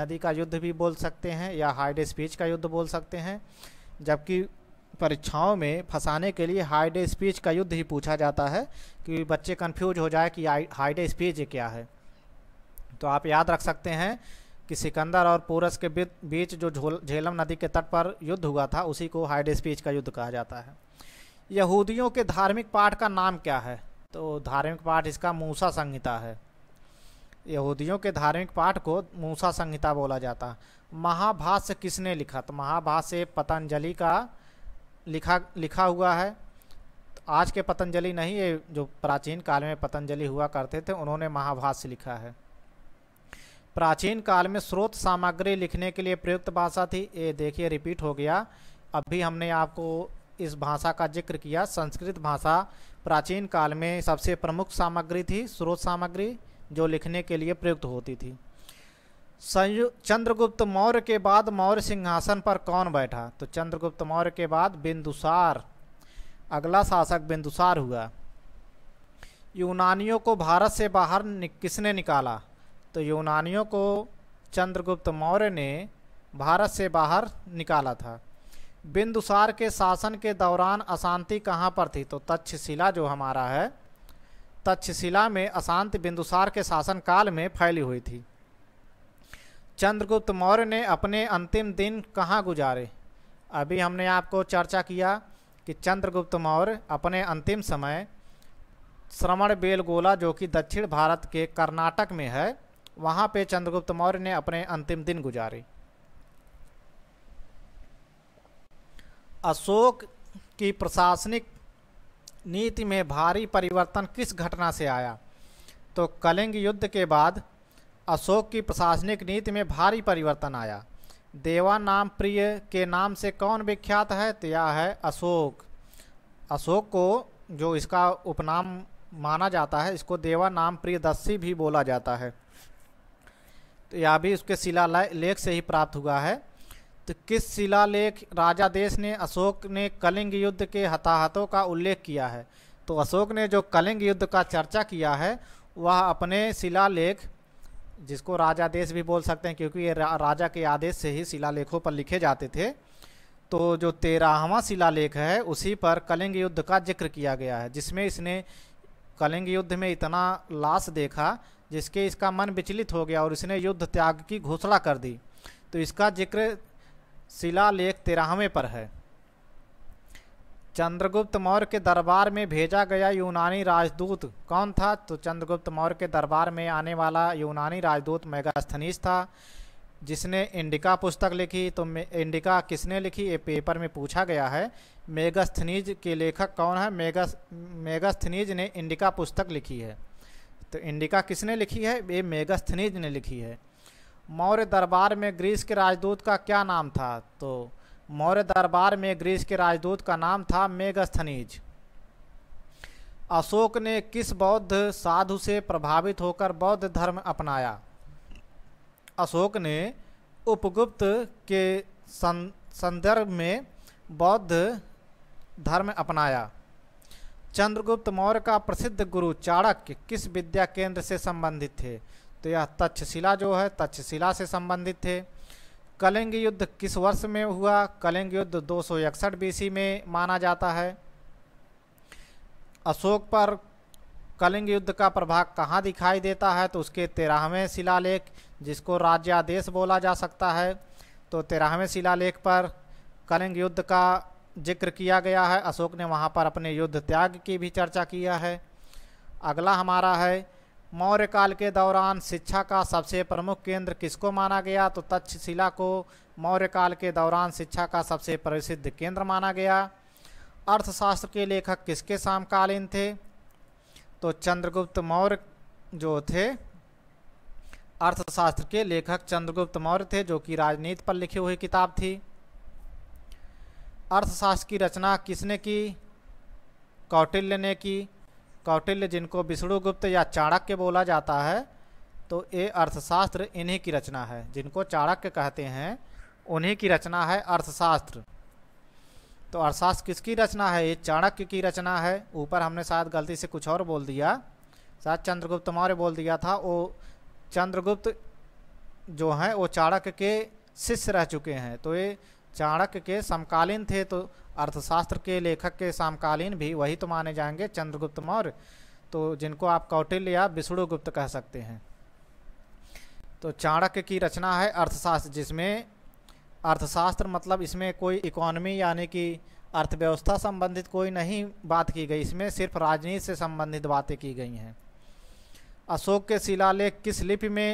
नदी का युद्ध भी बोल सकते हैं या हाइड स्पीच का युद्ध बोल सकते हैं जबकि परीक्षाओं में फंसाने के लिए हाइड स्पीच का युद्ध ही पूछा जाता है कि बच्चे कंफ्यूज हो जाए कि हाइड स्पीच क्या है तो आप याद रख सकते हैं कि सिकंदर और पूरस के बीच जो झेलम नदी के तट पर युद्ध हुआ था उसी को हाइड स्पीच का युद्ध कहा जाता है यहूदियों के धार्मिक पाठ का नाम क्या है तो धार्मिक पाठ इसका मूसा संहिता है यहूदियों के धार्मिक पाठ को मूसा संहिता बोला जाता महाभाष्य किसने लिखा तो महाभाष्य पतंजलि का लिखा लिखा हुआ है आज के पतंजलि नहीं ये जो प्राचीन काल में पतंजलि हुआ करते थे उन्होंने महाभाष्य लिखा है प्राचीन काल में स्रोत सामग्री लिखने के लिए प्रयुक्त भाषा थी ये देखिए रिपीट हो गया अभी हमने आपको इस भाषा का जिक्र किया संस्कृत भाषा प्राचीन काल में सबसे प्रमुख सामग्री थी स्रोत सामग्री जो लिखने के लिए प्रयुक्त होती थी संयु चंद्रगुप्त मौर्य के बाद मौर्य सिंहासन पर कौन बैठा तो चंद्रगुप्त मौर्य के बाद बिंदुसार अगला शासक बिंदुसार हुआ यूनानियों को भारत से बाहर नि, किसने निकाला तो यूनानियों को चंद्रगुप्त मौर्य ने भारत से बाहर निकाला था बिंदुसार के शासन के दौरान अशांति कहाँ पर थी तो तक्षशिला जो हमारा है तक्षशिला में अशांति बिंदुसार के शासन काल में फैली हुई थी चंद्रगुप्त मौर्य ने अपने अंतिम दिन कहाँ गुजारे अभी हमने आपको चर्चा किया कि चंद्रगुप्त मौर्य अपने अंतिम समय श्रवण बेलगोला जो कि दक्षिण भारत के कर्नाटक में है वहाँ पे चंद्रगुप्त मौर्य ने अपने अंतिम दिन गुजारे अशोक की प्रशासनिक नीति में भारी परिवर्तन किस घटना से आया तो कलिंग युद्ध के बाद अशोक की प्रशासनिक नीति में भारी परिवर्तन आया देवानाम प्रिय के नाम से कौन विख्यात है तो यह है अशोक अशोक को जो इसका उपनाम माना जाता है इसको देवानाम प्रिय दस्सी भी बोला जाता है तो यह भी उसके शिला लेख से ही प्राप्त हुआ है तो किस शिलालेख राजा देश ने अशोक ने कलिंग युद्ध के हताहतों का उल्लेख किया है तो अशोक ने जो कलिंग युद्ध का चर्चा किया है वह अपने शिलालेख जिसको राजा देश भी बोल सकते हैं क्योंकि ये राजा के आदेश से ही शिलालेखों पर लिखे जाते थे तो जो तेरहवा शिलालेख है उसी पर कलिंग युद्ध का जिक्र किया गया है जिसमें इसने कलिंग युद्ध में इतना लाश देखा जिसके इसका मन विचलित हो गया और इसने युद्ध त्याग की घोषणा कर दी तो इसका जिक्र शिला लेख तेरहवें पर है चंद्रगुप्त मौर्य के दरबार में भेजा गया यूनानी राजदूत कौन था तो चंद्रगुप्त मौर्य के दरबार में आने वाला यूनानी राजदूत मेगास्थनीस था जिसने इंडिका पुस्तक लिखी तो इंडिका किसने लिखी ये पेपर में पूछा गया है मेगास्थनीज के लेखक कौन है मेगा मेगास्थनीज ने इंडिका पुस्तक लिखी है तो इंडिका किसने लिखी है ये मेगास्थनीज ने लिखी है मौर्य दरबार में ग्रीस के राजदूत का क्या नाम था तो मौर्य दरबार में ग्रीस के राजदूत का नाम था मेगस्थनीज अशोक ने किस बौद्ध साधु से प्रभावित होकर बौद्ध धर्म अपनाया अशोक ने उपगुप्त के संदर्भ में बौद्ध धर्म अपनाया चंद्रगुप्त मौर्य का प्रसिद्ध गुरु चाणक्य किस विद्या केंद्र से संबंधित थे तो यह तक्षशिला जो है तक्षशिला से संबंधित थे कलिंग युद्ध किस वर्ष में हुआ कलिंग युद्ध दो सौ इकसठ बीसी में माना जाता है अशोक पर कलिंग युद्ध का प्रभाव कहाँ दिखाई देता है तो उसके तेरहवें शिलालेख जिसको राज्यादेश बोला जा सकता है तो तेरहवें शिलालेख पर कलिंग युद्ध का जिक्र किया गया है अशोक ने वहाँ पर अपने युद्ध त्याग की भी चर्चा किया है अगला हमारा है मौर्य काल के दौरान शिक्षा का सबसे प्रमुख केंद्र किसको माना गया तो तक्षशिला को मौर्य काल के दौरान शिक्षा का सबसे प्रसिद्ध केंद्र माना गया अर्थशास्त्र के लेखक किसके समकालीन थे तो चंद्रगुप्त मौर्य जो थे अर्थशास्त्र के लेखक चंद्रगुप्त मौर्य थे जो कि राजनीति पर लिखी हुई किताब थी अर्थशास्त्र की रचना किसने की कौटिल्य ने की कौटिल्य जिनको विष्णुगुप्त या चाणक्य बोला जाता है तो ये अर्थशास्त्र इन्हीं की रचना है जिनको चाणक्य कहते हैं उन्हीं की रचना है अर्थशास्त्र तो अर्थशास्त्र किसकी रचना है ये चाणक्य की रचना है ऊपर हमने शायद गलती से कुछ और बोल दिया शायद चंद्रगुप्त मौर्य बोल दिया था वो चंद्रगुप्त जो हैं वो चाणक्य के शिष्य रह चुके हैं तो ये चाणक्य के समकालीन थे तो अर्थशास्त्र के लेखक के समकालीन भी वही तो माने जाएंगे चंद्रगुप्त मौर्य तो जिनको आप कौटिल्य या विष्णुगुप्त कह सकते हैं तो चाणक्य की रचना है अर्थशास्त्र जिसमें अर्थशास्त्र मतलब इसमें कोई इकोनॉमी यानी कि अर्थव्यवस्था संबंधित कोई नहीं बात की गई इसमें सिर्फ राजनीति से संबंधित बातें की गई हैं अशोक के शिलालेख किस लिपि में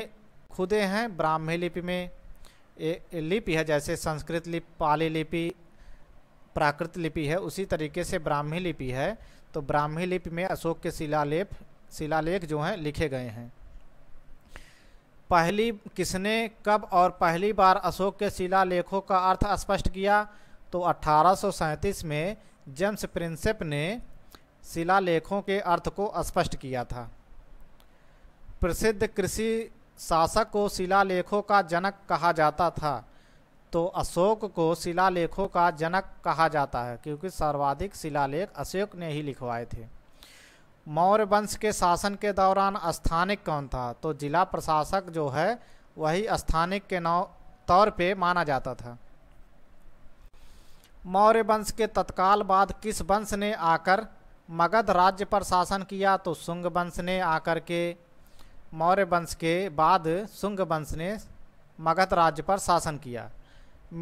खुदे हैं ब्राह्मी लिपि में लिपि है जैसे संस्कृत लिपि पाली लिपि प्राकृत लिपि है उसी तरीके से ब्राह्मी लिपि है तो ब्राह्मी लिपि में अशोक के शिलालेख शिलालेख जो हैं लिखे गए हैं पहली किसने कब और पहली बार अशोक के शिलालेखों का अर्थ स्पष्ट किया तो अठारह में जेम्स प्रिंसेप ने शिलालेखों के अर्थ को स्पष्ट किया था प्रसिद्ध कृषि शासक को शिलालेखों का जनक कहा जाता था तो अशोक को शिलालेखों का जनक कहा जाता है क्योंकि सर्वाधिक शिलालेख अशोक ने ही लिखवाए थे मौर्य वंश के शासन के दौरान स्थानिक कौन था तो जिला प्रशासक जो है वही स्थानिक के नौ तौर पे माना जाता था मौर्य वंश के तत्काल बाद किस वंश ने आकर मगध राज्य पर शासन किया तो शुंग वंश ने आकर के मौर्य वंश के बाद शुंग वंश ने मगध राज्य पर शासन किया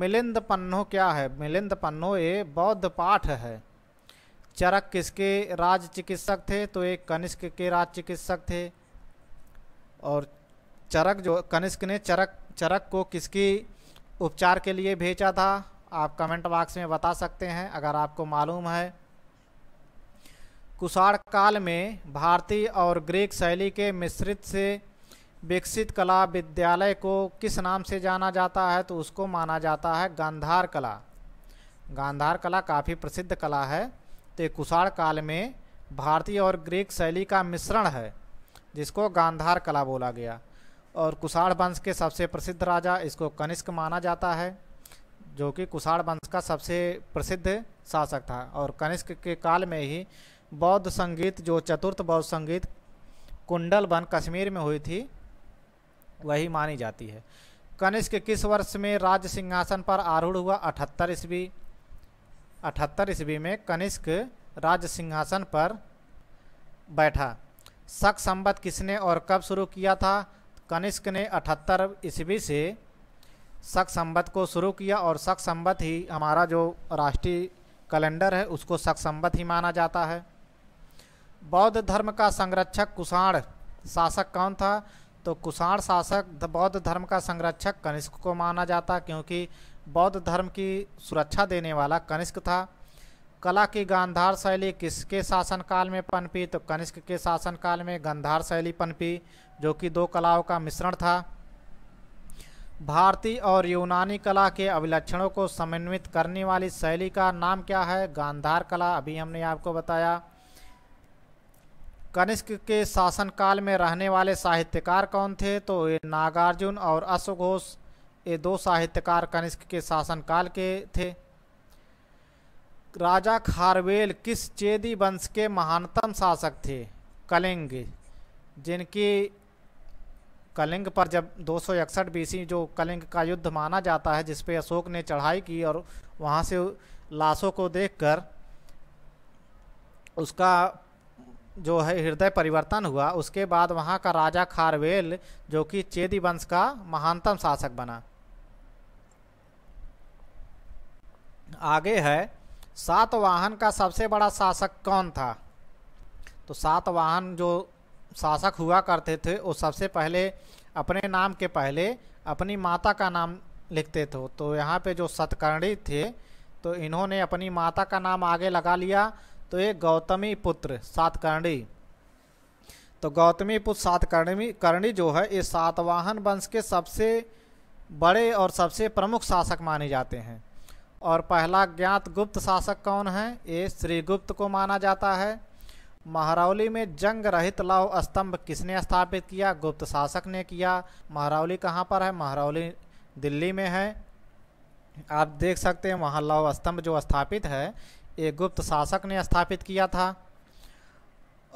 मिलिंद पन्नो क्या है मिलिंद पन्नो ये बौद्ध पाठ है चरक किसके राज चिकित्सक थे तो एक कनिष्क के राज चिकित्सक थे और चरक जो कनिष्क ने चरक चरक को किसकी उपचार के लिए भेजा था आप कमेंट बॉक्स में बता सकते हैं अगर आपको मालूम है कुषाण काल में भारतीय और ग्रीक शैली के मिश्रित से विकसित कला विद्यालय को किस नाम से जाना जाता है तो उसको माना जाता है गांधार कला गांधार कला काफ़ी प्रसिद्ध कला है तो कुषाण काल में भारतीय और ग्रीक शैली का मिश्रण है जिसको गांधार कला बोला गया और कुषाण वंश के सबसे प्रसिद्ध राजा इसको कनिष्क माना जाता है जो कि कुषाण वंश का सबसे प्रसिद्ध शासक था और कनिष्क के काल में ही बौद्ध संगीत जो चतुर्थ बौद्ध संगीत कुंडल वन कश्मीर में हुई थी वही मानी जाती है कनिष्क किस वर्ष में राज्य सिंहासन पर आरूढ़ हुआ अठहत्तर ईस्वी अठहत्तर ईस्वी में कनिष्क राज्य सिंहासन पर बैठा शक संबत किसने और कब शुरू किया था कनिष्क ने अठहत्तर ईस्वी से शक संबत को शुरू किया और शक संबत ही हमारा जो राष्ट्रीय कैलेंडर है उसको शक संबत ही माना जाता है बौद्ध धर्म का संरक्षक कुषाण शासक कौन था तो कुषाण शासक बौद्ध धर्म का संरक्षक कनिष्क को माना जाता क्योंकि बौद्ध धर्म की सुरक्षा देने वाला कनिष्क था कला की गांधार शैली किसके शासनकाल में पनपी तो कनिष्क के शासनकाल में गंधार शैली पनपी जो कि दो कलाओं का मिश्रण था भारतीय और यूनानी कला के अभिलक्षणों को समन्वित करने वाली शैली का नाम क्या है गांधार कला अभी हमने आपको बताया कनिष्क के शासनकाल में रहने वाले साहित्यकार कौन थे तो ये नागार्जुन और अश्वघोष ये दो साहित्यकार कनिष्क के शासनकाल के थे राजा खारवेल किस चेदी वंश के महानतम शासक थे कलिंग जिनकी कलिंग पर जब दो सौ इकसठ जो कलिंग का युद्ध माना जाता है जिसपे अशोक ने चढ़ाई की और वहाँ से लाशों को देखकर उसका जो है हृदय परिवर्तन हुआ उसके बाद वहाँ का राजा खारवेल जो कि चेदी वंश का महानतम शासक बना आगे है सातवाहन का सबसे बड़ा शासक कौन था तो सातवाहन जो शासक हुआ करते थे वो सबसे पहले अपने नाम के पहले अपनी माता का नाम लिखते थे तो यहाँ पे जो सतकर्णी थे तो इन्होंने अपनी माता का नाम आगे लगा लिया तो ये गौतमी पुत्र सातकर्णी तो गौतमी पुत्र सातकर्णी कर्णी जो है ये सातवाहन वंश के सबसे बड़े और सबसे प्रमुख शासक माने जाते हैं और पहला ज्ञात गुप्त शासक कौन है ये श्रीगुप्त को माना जाता है महरौली में जंग रहित लव स्तंभ किसने स्थापित किया गुप्त शासक ने किया महरौली कहाँ पर है महरौली दिल्ली में है आप देख सकते हैं वहाँ लव स्तंभ जो स्थापित है एक गुप्त शासक ने स्थापित किया था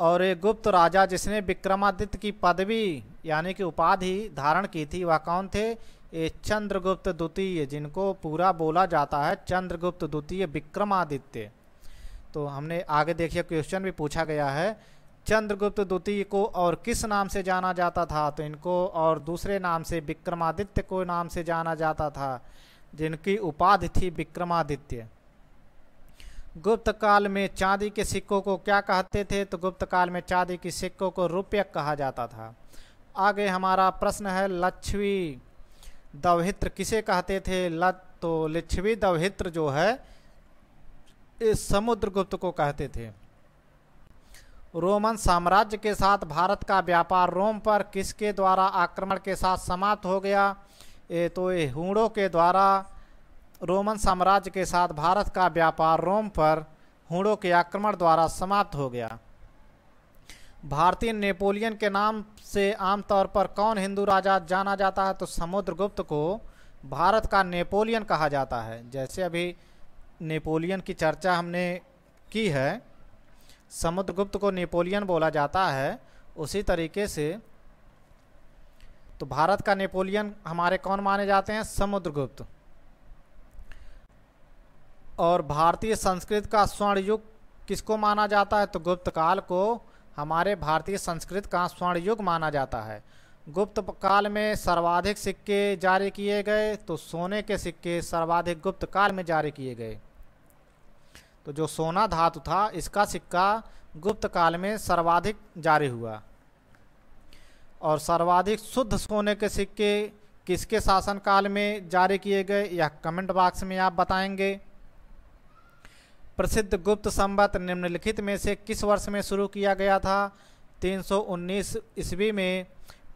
और एक गुप्त राजा जिसने विक्रमादित्य की पदवी यानी कि उपाधि धारण की थी वह कौन थे ये चंद्रगुप्त द्वितीय जिनको पूरा बोला जाता है चंद्रगुप्त द्वितीय विक्रमादित्य तो हमने आगे देखिए क्वेश्चन भी पूछा गया है चंद्रगुप्त द्वितीय को और किस नाम से जाना जाता था तो इनको और दूसरे नाम से विक्रमादित्य को नाम से जाना जाता था जिनकी उपाधि थी विक्रमादित्य गुप्त काल में चांदी के सिक्कों को क्या कहते थे तो गुप्त काल में चांदी के सिक्कों को रुपये कहा जाता था आगे हमारा प्रश्न है लक्ष्मी दवहित्र किसे कहते थे तो लक्ष्मी दवहित्र जो है इस समुद्रगुप्त को कहते थे रोमन साम्राज्य के साथ भारत का व्यापार रोम पर किसके द्वारा आक्रमण के साथ समाप्त हो गया ये तो ये हूड़ों के द्वारा रोमन साम्राज्य के साथ भारत का व्यापार रोम पर हुड़ों के आक्रमण द्वारा समाप्त हो गया भारतीय नेपोलियन के नाम से आमतौर पर कौन हिंदू राजा जाना जाता है तो समुद्रगुप्त को भारत का नेपोलियन कहा जाता है जैसे अभी नेपोलियन की चर्चा हमने की है समुद्रगुप्त को नेपोलियन बोला जाता है उसी तरीके से तो भारत का नेपोलियन हमारे कौन माने जाते हैं समुद्रगुप्त और भारतीय संस्कृत का स्वर्ण युग किसको माना जाता है तो गुप्त काल को हमारे भारतीय संस्कृत का स्वर्ण युग माना जाता है गुप्त काल में सर्वाधिक सिक्के जारी किए गए तो सोने के सिक्के सर्वाधिक गुप्त काल में जारी किए गए तो जो सोना धातु था इसका सिक्का गुप्त काल में सर्वाधिक जारी हुआ और सर्वाधिक शुद्ध सोने के सिक्के किसके शासनकाल में जारी किए गए यह कमेंट बॉक्स में आप बताएंगे प्रसिद्ध गुप्त संबत निम्नलिखित में से किस वर्ष में शुरू किया गया था 319 ईस्वी में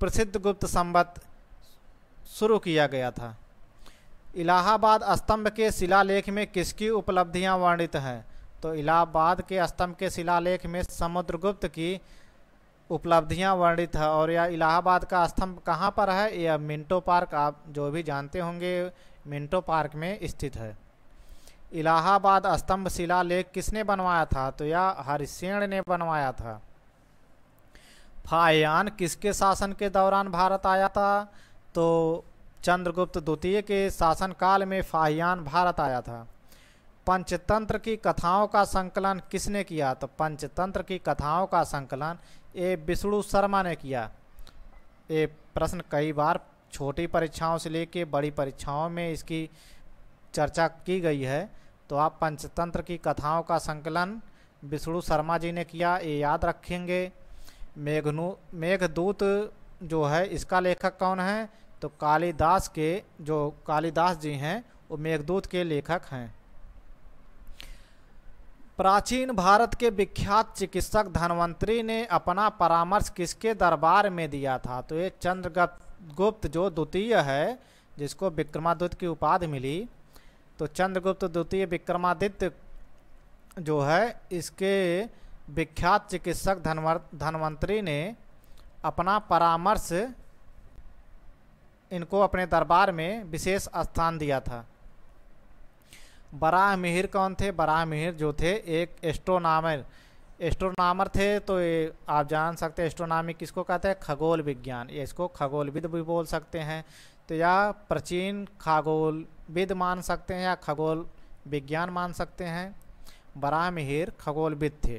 प्रसिद्ध गुप्त संबत शुरू किया गया था इलाहाबाद स्तंभ के शिलालेख में किसकी उपलब्धियां वर्णित हैं तो इलाहाबाद के स्तंभ के शिलालेख में समुद्रगुप्त की उपलब्धियां वर्णित है और यह इलाहाबाद का स्तंभ कहाँ पर है यह मिंटो पार्क आप जो भी जानते होंगे मिंटो पार्क में स्थित है इलाहाबाद स्तंभ शिला लेख किसने बनवाया था तो यह हरिसेण ने बनवाया था फायान किसके शासन के दौरान भारत आया था तो चंद्रगुप्त द्वितीय के शासनकाल में फाहियान भारत आया था पंचतंत्र की कथाओं का संकलन किसने किया तो पंचतंत्र की कथाओं का संकलन ए विष्णु शर्मा ने किया ये प्रश्न कई बार छोटी परीक्षाओं से लेके बड़ी परीक्षाओं में इसकी चर्चा की गई है तो आप पंचतंत्र की कथाओं का संकलन विष्णु शर्मा जी ने किया ये याद रखेंगे मेघनु मेघदूत जो है इसका लेखक कौन है तो कालिदास के जो कालिदास जी हैं वो मेघदूत के लेखक हैं प्राचीन भारत के विख्यात चिकित्सक धनवंतरी ने अपना परामर्श किसके दरबार में दिया था तो ये चंद्रगुप्त जो द्वितीय है जिसको विक्रमादित्य की उपाधि मिली तो चंद्रगुप्त द्वितीय विक्रमादित्य जो है इसके विख्यात चिकित्सक धनवर धनवंतरी ने अपना परामर्श इनको अपने दरबार में विशेष स्थान दिया था बराह मिहिर कौन थे बराह मिहिर जो थे एक एस्ट्रोनामर एस्ट्रोनामर थे तो ये आप जान सकते हैं एस्ट्रोनॉमी किसको कहते हैं खगोल विज्ञान ये इसको खगोलविद भी बोल सकते हैं तो या प्राचीन खगोल विद मान सकते हैं या खगोल विज्ञान मान सकते हैं बराह मिहिर खगोलविद थे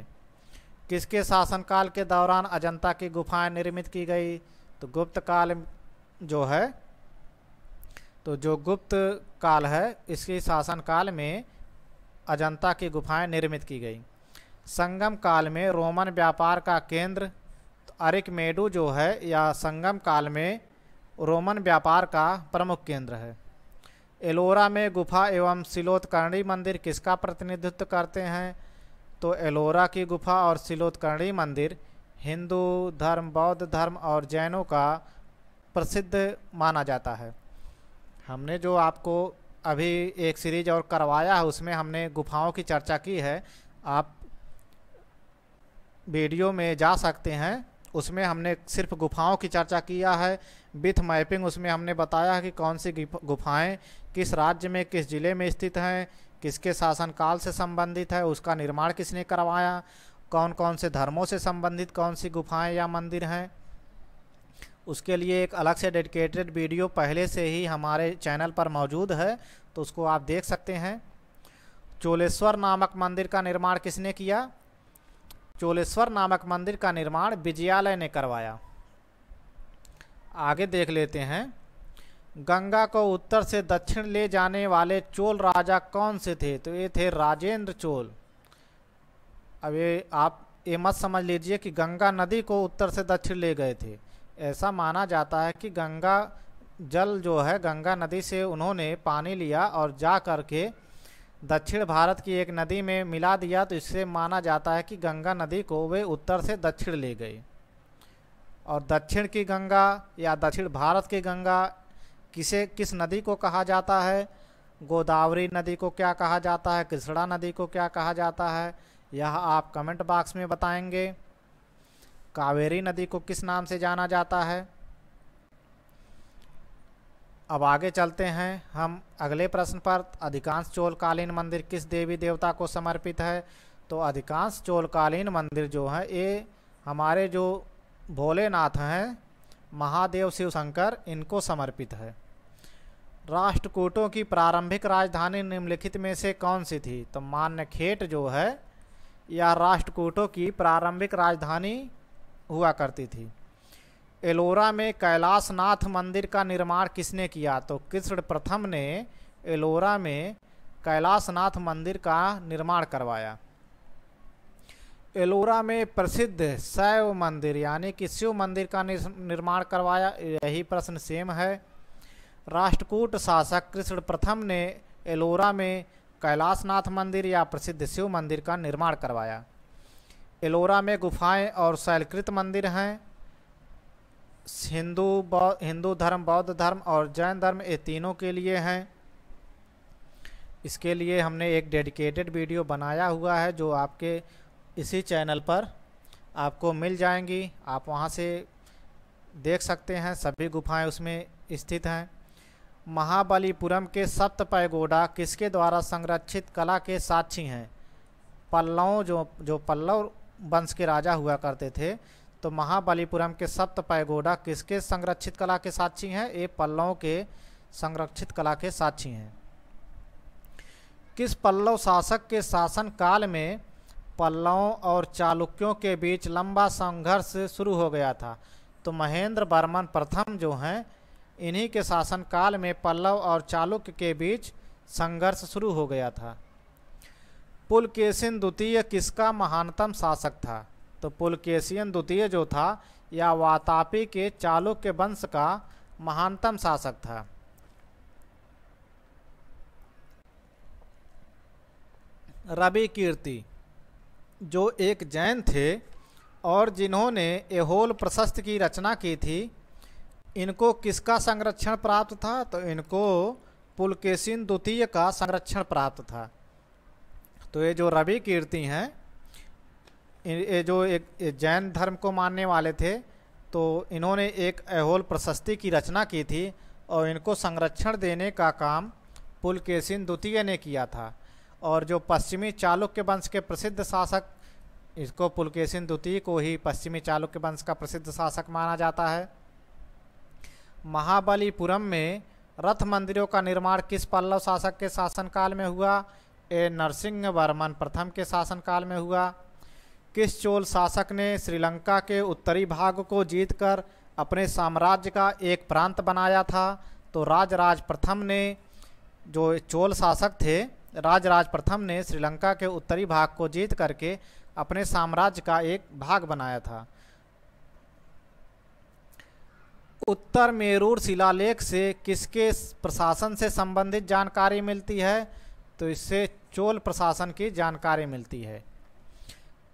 किसके शासनकाल के दौरान अजंता की गुफाएं निर्मित की गई तो गुप्त काल जो है तो जो गुप्त काल है इसके शासनकाल में अजंता की गुफाएं निर्मित की गई संगम काल में रोमन व्यापार का केंद्र तो अरिकमेडू जो है या संगम काल में रोमन व्यापार का प्रमुख केंद्र है एलोरा में गुफा एवं सिलोत्कर्णी मंदिर किसका प्रतिनिधित्व करते हैं तो एलोरा की गुफा और सिलोत्कर्णी मंदिर हिंदू धर्म बौद्ध धर्म और जैनों का प्रसिद्ध माना जाता है हमने जो आपको अभी एक सीरीज और करवाया है उसमें हमने गुफाओं की चर्चा की है आप वीडियो में जा सकते हैं उसमें हमने सिर्फ गुफाओं की चर्चा किया है विथ मैपिंग उसमें हमने बताया कि कौन सी गुफाएं किस राज्य में किस ज़िले में स्थित हैं किसके शासनकाल से संबंधित है उसका निर्माण किसने करवाया कौन कौन से धर्मों से संबंधित कौन सी गुफाएं या मंदिर हैं उसके लिए एक अलग से डेडिकेटेड वीडियो पहले से ही हमारे चैनल पर मौजूद है तो उसको आप देख सकते हैं चोलेश्वर नामक मंदिर का निर्माण किसने किया चोलेश्वर नामक मंदिर का निर्माण विजयालय ने करवाया आगे देख लेते हैं गंगा को उत्तर से दक्षिण ले जाने वाले चोल राजा कौन से थे तो ये थे राजेंद्र चोल अब ये आप ये मत समझ लीजिए कि गंगा नदी को उत्तर से दक्षिण ले गए थे ऐसा माना जाता है कि गंगा जल जो है गंगा नदी से उन्होंने पानी लिया और जा कर के दक्षिण भारत की एक नदी में मिला दिया तो इससे माना जाता है कि गंगा नदी को वे उत्तर से दक्षिण ले गए और दक्षिण की गंगा या दक्षिण भारत की गंगा किसे किस नदी को कहा जाता है गोदावरी नदी को क्या कहा जाता है कृष्णा नदी को क्या कहा जाता है यह आप कमेंट बॉक्स में बताएंगे कावेरी नदी को किस नाम से जाना जाता है अब आगे चलते हैं हम अगले प्रश्न पर अधिकांश चोलकालीन मंदिर किस देवी देवता को समर्पित है तो अधिकांश चोलकालीन मंदिर जो है ये हमारे जो भोलेनाथ हैं महादेव शिव शंकर इनको समर्पित है राष्ट्रकूटों की प्रारंभिक राजधानी निम्नलिखित में से कौन सी थी तो मान्यखेट जो है यह राष्ट्रकूटों की प्रारंभिक राजधानी हुआ करती थी एलोरा में कैलाशनाथ मंदिर का निर्माण किसने किया तो कृष्ण प्रथम ने एलोरा में कैलाशनाथ मंदिर का निर्माण करवाया एलोरा में प्रसिद्ध शैव मंदिर यानी कि शिव मंदिर का निर्माण करवाया यही प्रश्न सेम है राष्ट्रकूट शासक कृष्ण प्रथम ने एलोरा में कैलाशनाथ मंदिर या प्रसिद्ध शिव मंदिर का निर्माण करवाया एलोरा में गुफाएं और शैलकृत मंदिर हैं हिंदू हिंदू धर्म बौद्ध धर्म और जैन धर्म ये तीनों के लिए हैं इसके लिए हमने एक डेडिकेटेड वीडियो बनाया हुआ है जो आपके इसी चैनल पर आपको मिल जाएंगी आप वहाँ से देख सकते हैं सभी गुफाएं उसमें स्थित हैं महाबलीपुरम के सप्त पैगोडा किसके द्वारा संरक्षित कला के साक्षी हैं पल्लव जो जो पल्लव वंश के राजा हुआ करते थे तो महाबलीपुरम के सप्त पैगोडा किसके संरक्षित कला के साक्षी हैं ये पल्लवों के संरक्षित कला के साक्षी हैं किस पल्लव शासक के शासन काल में पल्लवों और चालुक्यों के बीच लंबा संघर्ष शुरू हो गया था तो महेंद्र वर्मन प्रथम जो हैं इन्हीं के शासनकाल में पल्लव और चालुक्य के बीच संघर्ष शुरू हो गया था पुलकेशिन द्वितीय किसका महानतम शासक था तो पुलकेशियन द्वितीय जो था या वातापी के चालुक्य वंश का महानतम शासक था रवि कीर्ति जो एक जैन थे और जिन्होंने एहोल प्रशस्त की रचना की थी इनको किसका संरक्षण प्राप्त था तो इनको पुलकेशिन द्वितीय का संरक्षण प्राप्त था तो ये जो रवि कीर्ति हैं ये जो एक जैन धर्म को मानने वाले थे तो इन्होंने एक एहोल प्रशस्ति की रचना की थी और इनको संरक्षण देने का काम पुलकेशिन द्वितीय ने किया था और जो पश्चिमी चालुक्य वंश के प्रसिद्ध शासक इसको पुलकेशिन द्वितीय को ही पश्चिमी चालुक्य वंश का प्रसिद्ध शासक माना जाता है महाबलीपुरम में रथ मंदिरों का निर्माण किस पल्लव शासक के शासनकाल में हुआ ए नरसिंह वर्मन प्रथम के शासनकाल में हुआ किस चोल शासक ने श्रीलंका के उत्तरी भाग को जीतकर अपने साम्राज्य का एक प्रांत बनाया था तो राजराज प्रथम ने जो चोल शासक थे राजराज प्रथम ने श्रीलंका के उत्तरी भाग को जीत करके अपने साम्राज्य का एक भाग बनाया था उत्तर मेरूर शिलालेख से किसके प्रशासन से संबंधित जानकारी मिलती है तो इससे चोल प्रशासन की जानकारी मिलती है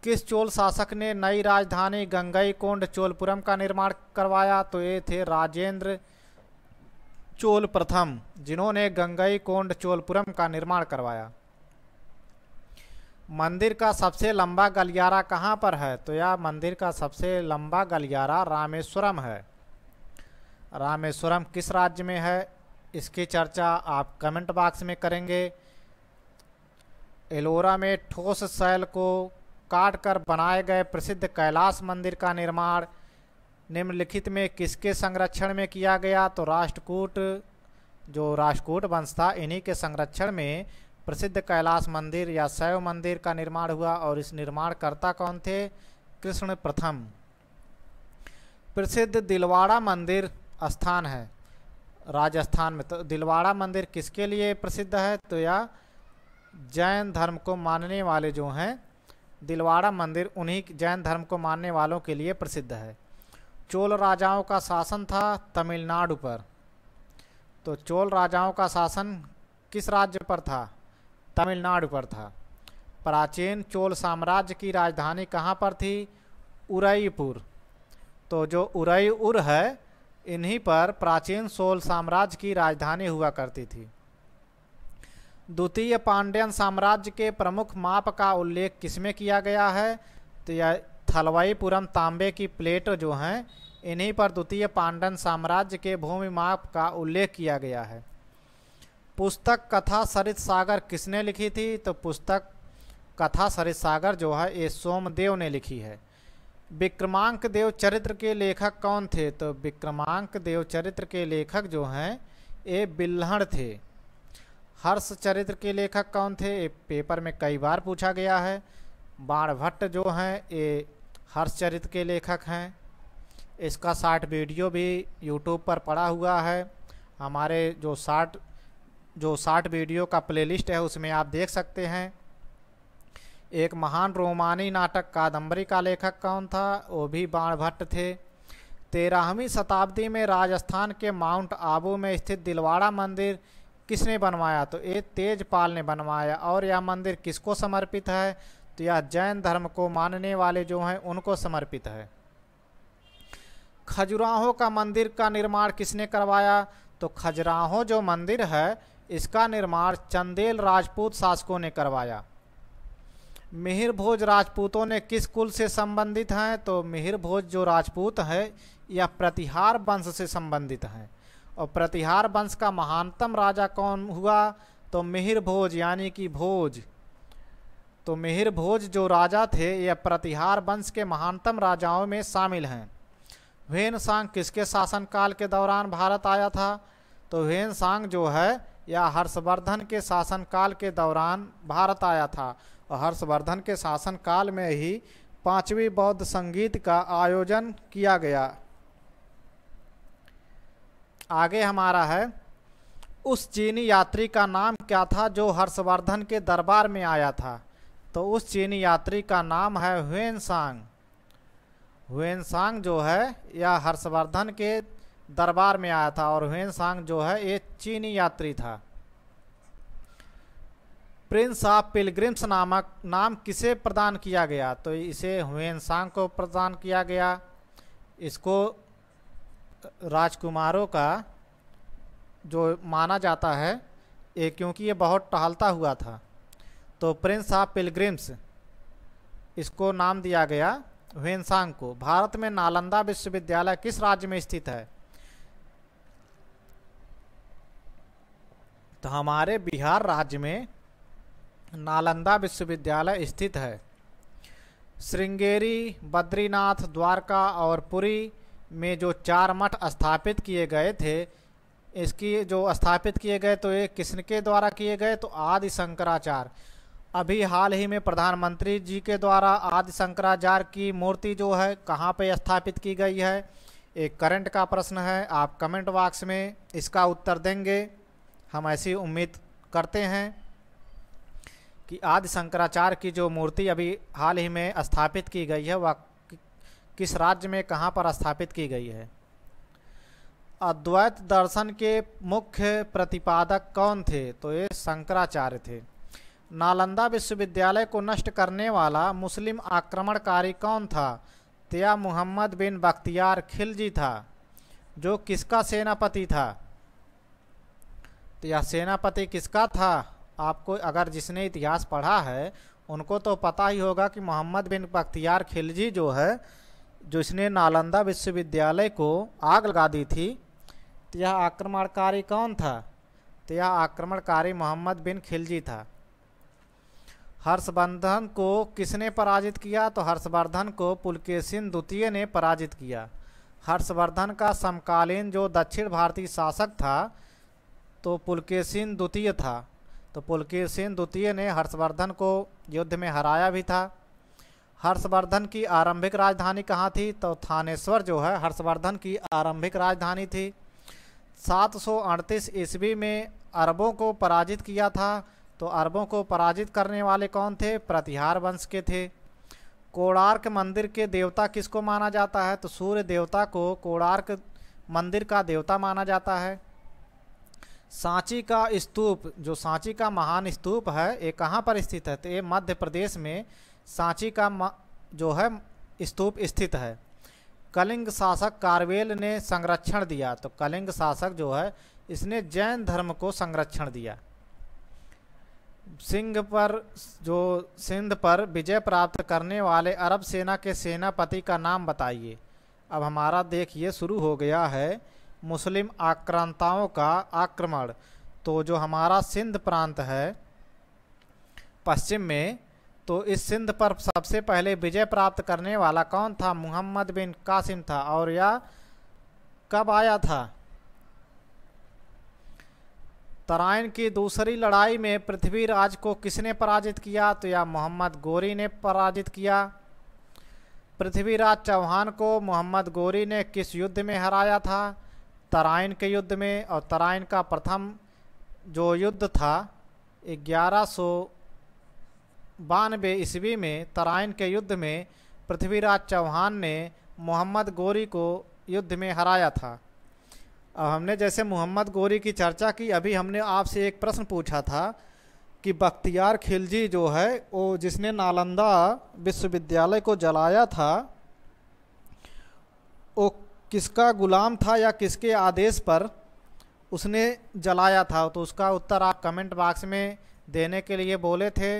किस चोल शासक ने नई राजधानी गंगई कोंड चोलपुरम का निर्माण करवाया तो ये थे राजेंद्र चोल प्रथम जिन्होंने गंगई कोंड चोलपुरम का निर्माण करवाया मंदिर का सबसे लंबा गलियारा कहाँ पर है तो यह मंदिर का सबसे लंबा गलियारा रामेश्वरम है रामेश्वरम किस राज्य में है इसकी चर्चा आप कमेंट बॉक्स में करेंगे एलोरा में ठोस शैल को काट कर बनाए गए प्रसिद्ध कैलाश मंदिर का निर्माण निम्नलिखित में किसके संरक्षण में किया गया तो राष्ट्रकूट जो राष्ट्रकूट वंश था इन्हीं के संरक्षण में प्रसिद्ध कैलाश मंदिर या शैव मंदिर का निर्माण हुआ और इस निर्माणकर्ता कौन थे कृष्ण प्रथम प्रसिद्ध दिलवाड़ा मंदिर स्थान है राजस्थान में तो दिलवाड़ा मंदिर किसके लिए प्रसिद्ध है तो यह जैन धर्म को मानने वाले जो हैं दिलवाड़ा मंदिर उन्हीं जैन धर्म को मानने वालों के लिए प्रसिद्ध है चोल राजाओं का शासन था तमिलनाडु पर तो चोल राजाओं का शासन किस राज्य पर था तमिलनाडु पर था प्राचीन चोल साम्राज्य की राजधानी कहाँ पर थी उरईपुर तो जो उरईउर है इन्हीं पर प्राचीन चोल साम्राज्य की राजधानी हुआ करती थी द्वितीय पांड्यन साम्राज्य के प्रमुख माप का उल्लेख किसमें किया गया है तो यह हलवाईपुरम तांबे की प्लेट जो हैं इन्हीं पर द्वितीय पांडन साम्राज्य के भूमिमाप का उल्लेख किया गया है पुस्तक कथा सरित सागर किसने लिखी थी तो पुस्तक कथा सरित सागर जो है ये सोमदेव ने लिखी है विक्रमांक देव चरित्र के लेखक कौन थे तो विक्रमांक देव चरित्र के लेखक जो हैं ये बिल्हण थे हर्ष चरित्र के लेखक कौन थे ये पेपर में कई बार पूछा गया है बाणभट्ट जो हैं ये हर्षचरित के लेखक हैं इसका शार्ट वीडियो भी यूट्यूब पर पड़ा हुआ है हमारे जो शार्ट जो शार्ट वीडियो का प्लेलिस्ट है उसमें आप देख सकते हैं एक महान रोमानी नाटक कादम्बरी का लेखक कौन था वो भी बाण भट्ट थे तेरहवीं शताब्दी में राजस्थान के माउंट आबू में स्थित दिलवाड़ा मंदिर किसने बनवाया तो ये तेजपाल ने बनवाया और यह मंदिर किसको समर्पित है तो यह जैन धर्म को मानने वाले जो हैं उनको समर्पित है खजुराहों का मंदिर का निर्माण किसने करवाया तो खजुराहों जो मंदिर है इसका निर्माण चंदेल राजपूत शासकों ने करवाया मिहिर भोज राजपूतों ने किस कुल से संबंधित हैं तो मिहिर भोज जो राजपूत है यह प्रतिहार वंश से संबंधित हैं और प्रतिहार वंश का महानतम राजा कौन हुआ तो मिहिर भोज यानी कि भोज तो मिहिर भोज जो राजा थे यह प्रतिहार वंश के महानतम राजाओं में शामिल हैं वेन सांग किसके शासनकाल के दौरान भारत आया था तो वेन सांग जो है यह हर्षवर्धन के शासनकाल के दौरान भारत आया था और हर्षवर्धन के शासनकाल में ही पांचवी बौद्ध संगीत का आयोजन किया गया आगे हमारा है उस चीनी यात्री का नाम क्या था जो हर्षवर्धन के दरबार में आया था तो उस चीनी यात्री का नाम है हुएनसांग हुएनसांग जो है यह हर्षवर्धन के दरबार में आया था और हुएनसांग जो है ये चीनी यात्री था प्रिंस ऑफ पिलग्रिम्स नामक नाम किसे प्रदान किया गया तो इसे हुएनसांग को प्रदान किया गया इसको राजकुमारों का जो माना जाता है ये क्योंकि ये बहुत टहलता हुआ था तो प्रिंस ऑफ पिलग्रिम्स इसको नाम दिया गया हुएनसांग को भारत में नालंदा विश्वविद्यालय किस राज्य में स्थित है तो हमारे बिहार राज्य में नालंदा विश्वविद्यालय स्थित है श्रृंगेरी बद्रीनाथ द्वारका और पुरी में जो चार मठ स्थापित किए गए थे इसकी जो स्थापित किए गए तो ये किसके द्वारा किए गए तो आदि शंकराचार्य अभी हाल ही में प्रधानमंत्री जी के द्वारा आदि शंकराचार्य की मूर्ति जो है कहाँ पे स्थापित की गई है एक करंट का प्रश्न है आप कमेंट बॉक्स में इसका उत्तर देंगे हम ऐसी उम्मीद करते हैं कि आदि शंकराचार्य की जो मूर्ति अभी हाल ही में स्थापित की गई है वह किस राज्य में कहाँ पर स्थापित की गई है अद्वैत दर्शन के मुख्य प्रतिपादक कौन थे तो ये शंकराचार्य थे नालंदा विश्वविद्यालय को नष्ट करने वाला मुस्लिम आक्रमणकारी कौन था त्या मुहम्मद बिन बख्तियार खिलजी था जो किसका सेनापति था तो यह सेनापति किसका था आपको अगर जिसने इतिहास पढ़ा है उनको तो पता ही होगा कि मोहम्मद बिन बख्तियार खिलजी जो है जो इसने नालंदा विश्वविद्यालय को आग लगा दी थी तो यह आक्रमणकारी कौन था तो यह आक्रमणकारी मोहम्मद बिन खिलजी था हर्षवर्धन को किसने पराजित किया तो हर्षवर्धन को पुलकेशिन द्वितीय ने पराजित किया हर्षवर्धन का समकालीन जो दक्षिण भारतीय शासक था तो पुलकेशिन द्वितीय था तो पुलकेशिन द्वितीय ने हर्षवर्धन को युद्ध में हराया भी था हर्षवर्धन की आरंभिक राजधानी कहाँ थी तो थानेश्वर जो है हर्षवर्धन की आरंभिक राजधानी थी अड़तीस ईस्वी में अरबों को पराजित किया था तो अरबों को पराजित करने वाले कौन थे प्रतिहार वंश के थे कोणार्क मंदिर के देवता किसको माना जाता है तो सूर्य देवता को कोणार्क मंदिर का देवता माना जाता है सांची का स्तूप जो सांची का महान स्तूप है ये कहाँ पर स्थित है तो ये मध्य प्रदेश में सांची का जो है स्तूप स्थित है कलिंग शासक कारवेल ने संरक्षण दिया तो कलिंग शासक जो है इसने जैन धर्म को संरक्षण दिया सिंह पर जो सिंध पर विजय प्राप्त करने वाले अरब सेना के सेनापति का नाम बताइए अब हमारा देखिए शुरू हो गया है मुस्लिम आक्रांताओं का आक्रमण तो जो हमारा सिंध प्रांत है पश्चिम में तो इस सिंध पर सबसे पहले विजय प्राप्त करने वाला कौन था मुहम्मद बिन कासिम था और यह कब आया था तराइन की दूसरी लड़ाई में पृथ्वीराज को किसने पराजित किया तो यह मोहम्मद गोरी ने पराजित किया पृथ्वीराज चौहान को मोहम्मद गोरी ने किस युद्ध में हराया था तराइन के युद्ध में और तराइन का प्रथम जो युद्ध था ग्यारह सौ बानवे ईस्वी में तराइन के युद्ध में पृथ्वीराज चौहान ने मोहम्मद गोरी को युद्ध में हराया था अब हमने जैसे मोहम्मद गोरी की चर्चा की अभी हमने आपसे एक प्रश्न पूछा था कि बख्तियार खिलजी जो है वो जिसने नालंदा विश्वविद्यालय को जलाया था वो किसका गुलाम था या किसके आदेश पर उसने जलाया था तो उसका उत्तर आप कमेंट बॉक्स में देने के लिए बोले थे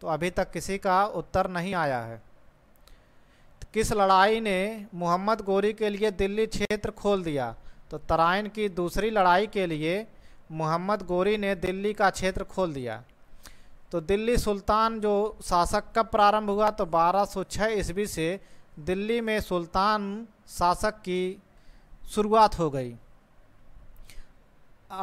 तो अभी तक किसी का उत्तर नहीं आया है किस लड़ाई ने मोहम्मद गोरी के लिए दिल्ली क्षेत्र खोल दिया तो तराइन की दूसरी लड़ाई के लिए मोहम्मद गोरी ने दिल्ली का क्षेत्र खोल दिया तो दिल्ली सुल्तान जो शासक कब प्रारंभ हुआ तो 1206 ईस्वी से दिल्ली में सुल्तान शासक की शुरुआत हो गई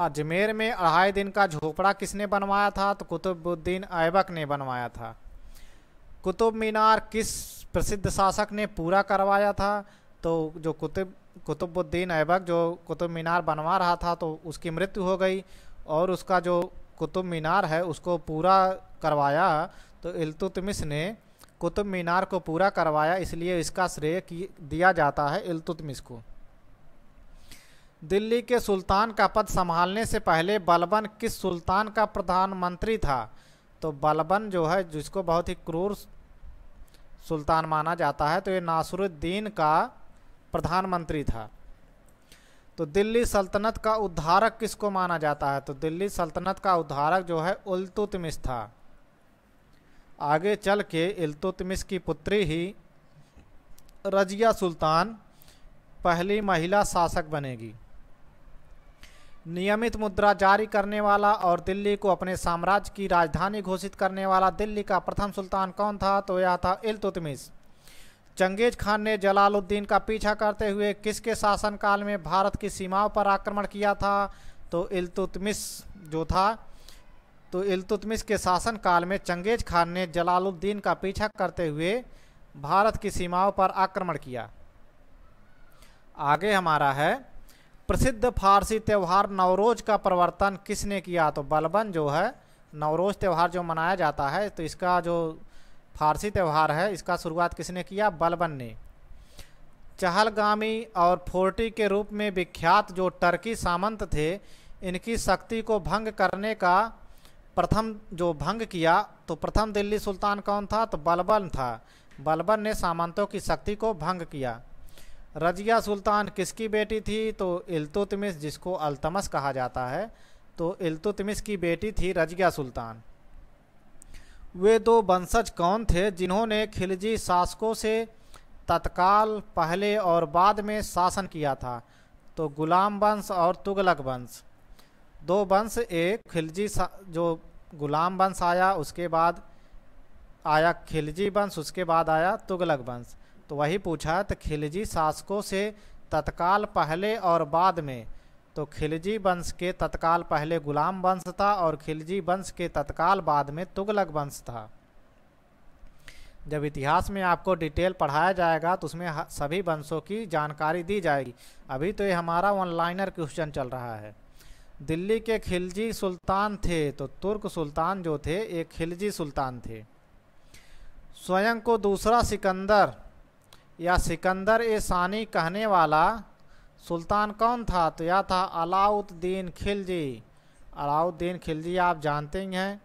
अजमेर में अढ़ाई दिन का झोपड़ा किसने बनवाया था तो कुतुबुद्दीन ऐबक ने बनवाया था कुतुब मीनार किस प्रसिद्ध शासक ने पूरा करवाया था तो जो कुतुब कुतुबुद्दीन ऐबक जो कुतुब मीनार बनवा रहा था तो उसकी मृत्यु हो गई और उसका जो कुतुब मीनार है उसको पूरा करवाया तो इल्तुतमिश ने कुतुब मीनार को पूरा करवाया इसलिए इसका श्रेय दिया जाता है इल्तुतमिश को दिल्ली के सुल्तान का पद संभालने से पहले बलबन किस सुल्तान का प्रधानमंत्री था तो बलबन जो है जिसको बहुत ही क्रूर सुल्तान माना जाता है तो ये नासुरुद्दीन का प्रधानमंत्री था तो दिल्ली सल्तनत का उद्धारक किसको माना जाता है तो दिल्ली सल्तनत का उद्धारक जो है उल्तुतमिस था आगे चल के इलतुतमिस की पुत्री ही रजिया सुल्तान पहली महिला शासक बनेगी नियमित मुद्रा जारी करने वाला और दिल्ली को अपने साम्राज्य की राजधानी घोषित करने वाला दिल्ली का प्रथम सुल्तान कौन था तो यह था इलतुतमिस चंगेज खान ने जलालुद्दीन का पीछा करते हुए किसके शासनकाल में भारत की सीमाओं पर आक्रमण किया था तो इल्तुतमिस जो था तो इल्तुतमिस के शासनकाल में चंगेज खान ने जलालुद्दीन का पीछा करते हुए भारत की सीमाओं पर आक्रमण किया आगे हमारा है प्रसिद्ध फारसी त्यौहार नवरोज का प्रवर्तन किसने किया तो बलबन जो है नवरोज त्यौहार जो मनाया जाता है तो इसका जो फारसी त्यौहार है इसका शुरुआत किसने किया बलबन ने चहलगामी और फोर्टी के रूप में विख्यात जो टर्की सामंत थे इनकी शक्ति को भंग करने का प्रथम जो भंग किया तो प्रथम दिल्ली सुल्तान कौन था तो बलबन था बलबन ने सामंतों की शक्ति को भंग किया रजिया सुल्तान किसकी बेटी थी तो इल्तुतमिस जिसको अल्तमस कहा जाता है तो इल्तुतमिस की बेटी थी रजिया सुल्तान वे दो वंशज कौन थे जिन्होंने खिलजी शासकों से तत्काल पहले और बाद में शासन किया था तो गुलाम वंश और तुगलक वंश दो वंश एक खिलजी जो गुलाम वंश आया उसके बाद आया खिलजी वंश उसके बाद आया तुगलक वंश तो वही पूछा तो खिलजी शासकों से तत्काल पहले और बाद में तो खिलजी वंश के तत्काल पहले गुलाम वंश था और खिलजी वंश के तत्काल बाद में तुगलक वंश था जब इतिहास में आपको डिटेल पढ़ाया जाएगा तो उसमें सभी वंशों की जानकारी दी जाएगी अभी तो ये हमारा ऑनलाइनर क्वेश्चन चल रहा है दिल्ली के खिलजी सुल्तान थे तो तुर्क सुल्तान जो थे एक खिलजी सुल्तान थे स्वयं को दूसरा सिकंदर या सिकंदर ए सानी कहने वाला सुल्तान कौन था तो यह था अलाउद्दीन खिलजी अलाउद्दीन खिलजी आप जानते ही हैं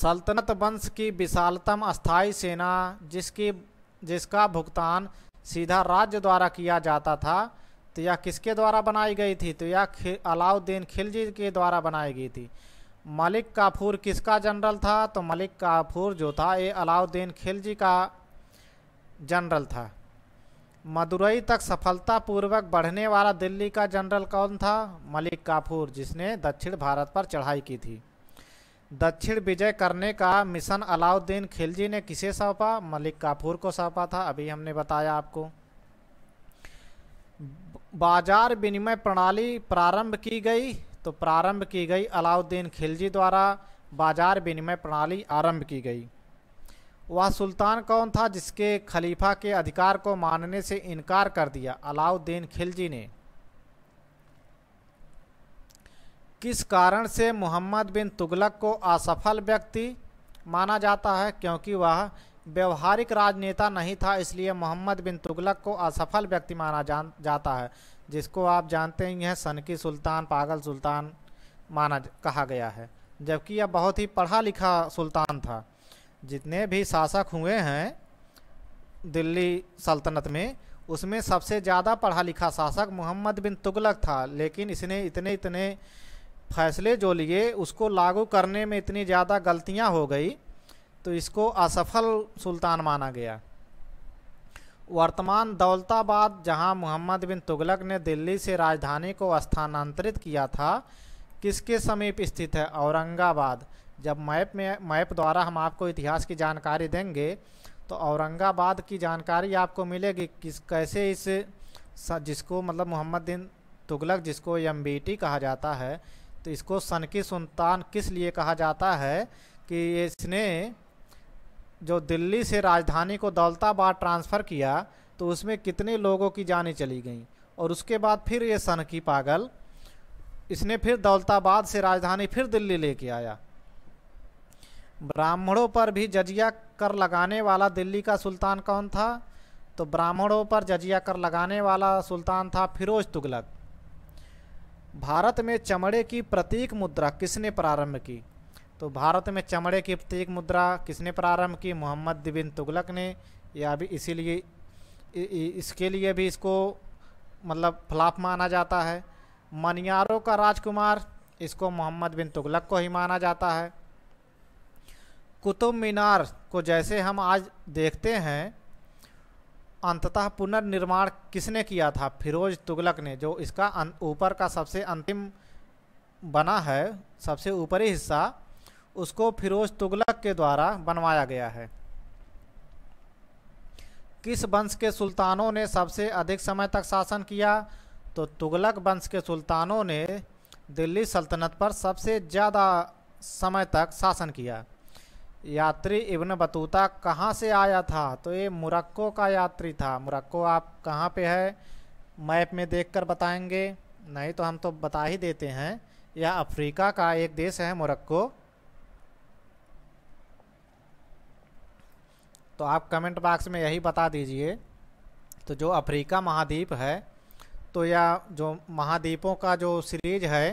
सल्तनत वंश की विशालतम अस्थाई सेना जिसकी जिसका भुगतान सीधा राज्य द्वारा किया जाता था तो यह किसके द्वारा बनाई गई थी तो यह अलाउद्दीन खिलजी के द्वारा बनाई गई थी मलिक काफूर किसका जनरल था तो मलिक काफूर जो था ये अलाउद्दीन खिलजी का जनरल था मदुरई तक सफलतापूर्वक बढ़ने वाला दिल्ली का जनरल कौन था मलिक काफूर जिसने दक्षिण भारत पर चढ़ाई की थी दक्षिण विजय करने का मिशन अलाउद्दीन खिलजी ने किसे सौंपा मलिक काफूर को सौंपा था अभी हमने बताया आपको बाजार विनिमय प्रणाली प्रारंभ की गई तो प्रारंभ की गई अलाउद्दीन खिलजी द्वारा बाजार विनिमय प्रणाली आरंभ की गई वह सुल्तान कौन था जिसके खलीफा के अधिकार को मानने से इनकार कर दिया अलाउद्दीन खिलजी ने किस कारण से मोहम्मद बिन तुगलक को असफल व्यक्ति माना जाता है क्योंकि वह व्यवहारिक राजनेता नहीं था इसलिए मोहम्मद बिन तुगलक को असफल व्यक्ति माना जान जाता है जिसको आप जानते ही हैं सनकी सुल्तान पागल सुल्तान माना कहा गया है जबकि यह बहुत ही पढ़ा लिखा सुल्तान था जितने भी शासक हुए हैं दिल्ली सल्तनत में उसमें सबसे ज़्यादा पढ़ा लिखा शासक मोहम्मद बिन तुगलक था लेकिन इसने इतने इतने फैसले जो लिए उसको लागू करने में इतनी ज़्यादा गलतियां हो गई तो इसको असफल सुल्तान माना गया वर्तमान दौलताबाद जहां मोहम्मद बिन तुगलक ने दिल्ली से राजधानी को स्थानांतरित किया था किसके समीप स्थित है औरंगाबाद जब मैप में मैप द्वारा हम आपको इतिहास की जानकारी देंगे तो औरंगाबाद की जानकारी आपको मिलेगी किस कैसे इस जिसको मतलब मोहम्मद दिन तुगलक जिसको एम कहा जाता है तो इसको सनकी सुल्तान किस लिए कहा जाता है कि इसने जो दिल्ली से राजधानी को दौलताबाद ट्रांसफ़र किया तो उसमें कितने लोगों की जानें चली गईं और उसके बाद फिर ये सनकी पागल इसने फिर दौलताबाद से राजधानी फिर दिल्ली लेके आया ब्राह्मणों पर भी जजिया कर लगाने वाला दिल्ली का सुल्तान कौन था तो ब्राह्मणों पर जजिया कर लगाने वाला सुल्तान था फिरोज तुगलक भारत में चमड़े की प्रतीक मुद्रा किसने प्रारंभ की तो भारत में चमड़े की प्रतीक मुद्रा किसने प्रारंभ की मोहम्मद बिन तुगलक ने या भी इसीलिए इसके लिए भी इसको मतलब फ्लाफ माना जाता है मनियारों का राजकुमार इसको मोहम्मद बिन तुगलक को ही माना जाता है कुतुब मीनार को जैसे हम आज देखते हैं अंततः पुनर्निर्माण किसने किया था फिरोज तुगलक ने जो इसका अं-, ऊपर का सबसे अंतिम बना है सबसे ऊपरी हिस्सा उसको फिरोज तुगलक के द्वारा बनवाया गया है किस वंश के सुल्तानों ने सबसे अधिक समय तक शासन किया तो तुगलक वंश के सुल्तानों ने दिल्ली सल्तनत पर सबसे ज़्यादा समय तक शासन किया यात्री इब्न बतूता कहाँ से आया था तो ये मुरक्को का यात्री था मुरक्को आप कहाँ पे है मैप में देखकर बताएंगे नहीं तो हम तो बता ही देते हैं यह अफ्रीका का एक देश है मुरक्को तो आप कमेंट बॉक्स में यही बता दीजिए तो जो अफ्रीका महाद्वीप है तो यह जो महाद्वीपों का जो सीरीज है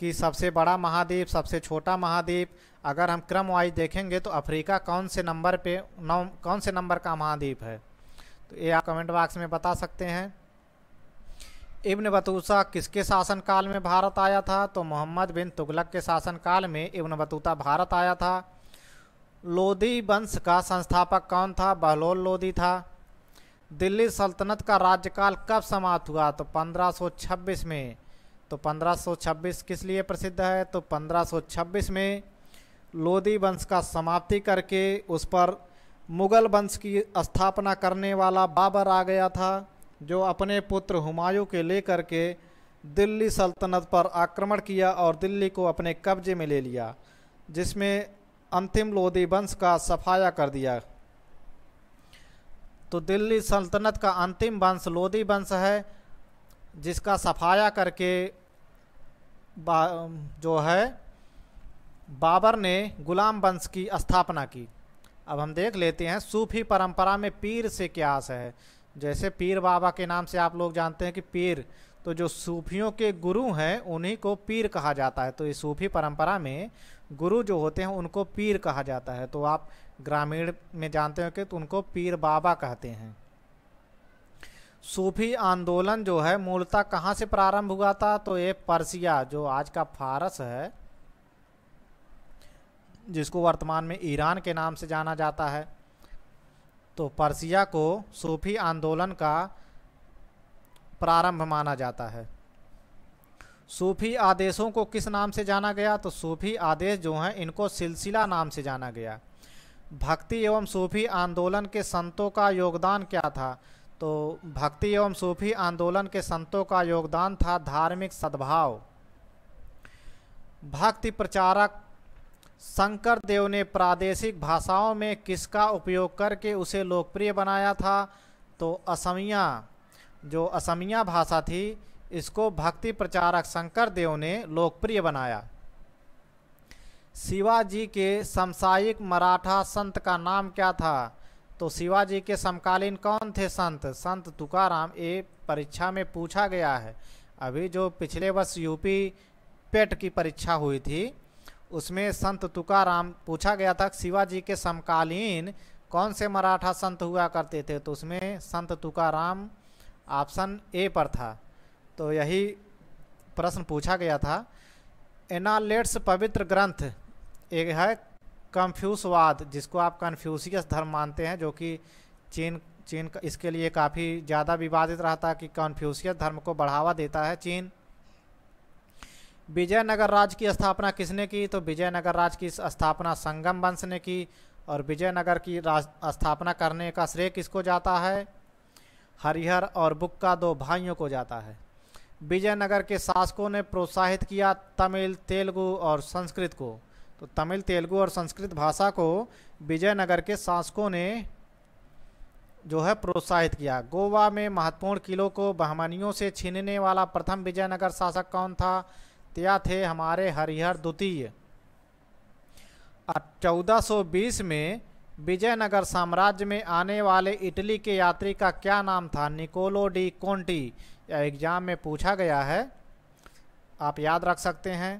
कि सबसे बड़ा महाद्वीप सबसे छोटा महाद्वीप अगर हम क्रम वाइज देखेंगे तो अफ्रीका कौन से नंबर पे नौ कौन से नंबर का महाद्वीप है तो ये आप कमेंट बॉक्स में बता सकते हैं इब्न बतूसा किसके शासनकाल में भारत आया था तो मोहम्मद बिन तुगलक के शासनकाल में इब्न बतूता भारत आया था लोधी वंश का संस्थापक कौन था बहलोल लोधी था दिल्ली सल्तनत का राज्यकाल कब समाप्त हुआ तो 1526 में तो 1526 किस लिए प्रसिद्ध है तो 1526 में लोदी वंश का समाप्ति करके उस पर मुग़ल वंश की स्थापना करने वाला बाबर आ गया था जो अपने पुत्र हुमायूं के लेकर के दिल्ली सल्तनत पर आक्रमण किया और दिल्ली को अपने कब्जे में ले लिया जिसमें अंतिम लोधी वंश का सफाया कर दिया तो दिल्ली सल्तनत का अंतिम वंश लोदी वंश है जिसका सफाया करके जो है बाबर ने गुलाम वंश की स्थापना की अब हम देख लेते हैं सूफी परंपरा में पीर से क्या आशा है जैसे पीर बाबा के नाम से आप लोग जानते हैं कि पीर तो जो सूफियों के गुरु हैं उन्हीं को पीर कहा जाता है तो ये सूफी परंपरा में गुरु जो होते हैं उनको पीर कहा जाता है तो आप ग्रामीण में जानते हो कि तो उनको पीर बाबा कहते हैं सूफी आंदोलन जो है मूलतः कहाँ से प्रारंभ हुआ था तो ये पर्सिया जो आज का फारस है जिसको वर्तमान में ईरान के नाम से जाना जाता है तो पर्सिया को सूफी आंदोलन का प्रारंभ माना जाता है सूफी आदेशों को किस नाम से जाना गया तो सूफी आदेश जो हैं इनको सिलसिला नाम से जाना गया भक्ति एवं सूफी आंदोलन के संतों का योगदान क्या था तो भक्ति एवं सूफी आंदोलन के संतों का योगदान था धार्मिक सद्भाव भक्ति प्रचारक शंकर देव ने प्रादेशिक भाषाओं में किसका उपयोग करके उसे लोकप्रिय बनाया था तो असमिया जो असमिया भाषा थी इसको भक्ति प्रचारक शंकर देव ने लोकप्रिय बनाया शिवाजी के समसायिक मराठा संत का नाम क्या था तो शिवाजी के समकालीन कौन थे संत संत तुकाराम ये परीक्षा में पूछा गया है अभी जो पिछले वर्ष यूपी पेट की परीक्षा हुई थी उसमें संत तुकाराम पूछा गया था शिवाजी के समकालीन कौन से मराठा संत हुआ करते थे तो उसमें संत तुकाराम ऑप्शन ए पर था तो यही प्रश्न पूछा गया था एनालेट्स पवित्र ग्रंथ एक है कन्फ्यूसवाद जिसको आप कन्फ्यूशियस धर्म मानते हैं जो कि चीन चीन इसके लिए काफ़ी ज़्यादा विवादित रहा था कि कन्फ्यूशियस धर्म को बढ़ावा देता है चीन विजयनगर राज्य की स्थापना किसने की तो विजयनगर राज्य की स्थापना संगम वंश ने की और विजयनगर की स्थापना करने का श्रेय किसको जाता है हरिहर और बुक्का दो भाइयों को जाता है विजयनगर के शासकों ने प्रोत्साहित किया तमिल तेलुगु और संस्कृत को तो तमिल तेलुगु और संस्कृत भाषा को विजयनगर के शासकों ने जो है प्रोत्साहित किया गोवा में महत्वपूर्ण किलों को बहमनियों से छीनने वाला प्रथम विजयनगर शासक कौन था त्या थे हमारे हरिहर द्वितीय चौदह सौ बीस में विजयनगर साम्राज्य में आने वाले इटली के यात्री का क्या नाम था निकोलो डी कोंटी एग्जाम में पूछा गया है आप याद रख सकते हैं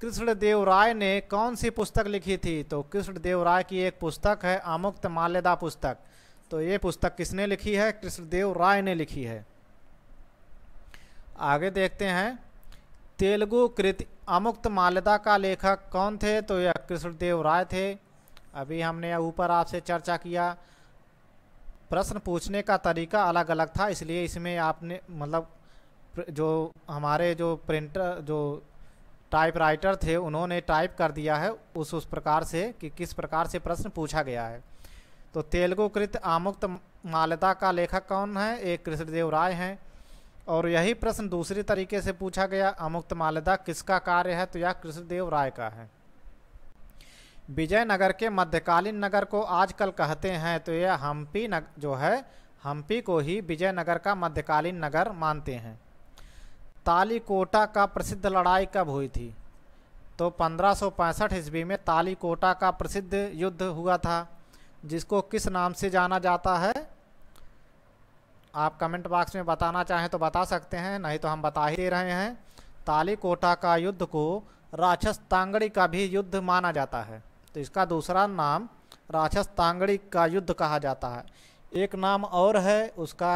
कृष्णदेव राय ने कौन सी पुस्तक लिखी थी तो कृष्णदेव राय की एक पुस्तक है अमुक्त माल्यदा पुस्तक तो ये पुस्तक किसने लिखी है कृष्णदेव राय ने लिखी है आगे देखते हैं तेलुगु कृति अमुक्त माल्यता का लेखक कौन थे तो यह कृष्णदेव राय थे अभी हमने ऊपर आपसे चर्चा किया प्रश्न पूछने का तरीका अलग अलग था इसलिए इसमें आपने मतलब जो हमारे जो प्रिंटर जो टाइपराइटर थे उन्होंने टाइप कर दिया है उस उस प्रकार से कि किस प्रकार से प्रश्न पूछा गया है तो तेलुगु कृत आमुक्त मालदा का लेखक कौन है एक कृष्णदेव राय हैं और यही प्रश्न दूसरी तरीके से पूछा गया अमुक्त मालदा किसका कार्य है तो यह कृष्णदेव राय का है विजयनगर के मध्यकालीन नगर को आजकल कहते हैं तो यह हम्पी नग जो है हम्पी को ही विजयनगर का मध्यकालीन नगर मानते हैं तालीकोटा का प्रसिद्ध लड़ाई कब हुई थी तो 1565 ईस्वी में तालीकोटा का प्रसिद्ध युद्ध हुआ था जिसको किस नाम से जाना जाता है आप कमेंट बॉक्स में बताना चाहें तो बता सकते हैं नहीं तो हम बता ही दे रहे हैं ताली कोटा का युद्ध को राक्षस तांगड़ी का भी युद्ध माना जाता है तो इसका दूसरा नाम राक्षस तांगड़ी का युद्ध कहा जाता है एक नाम और है उसका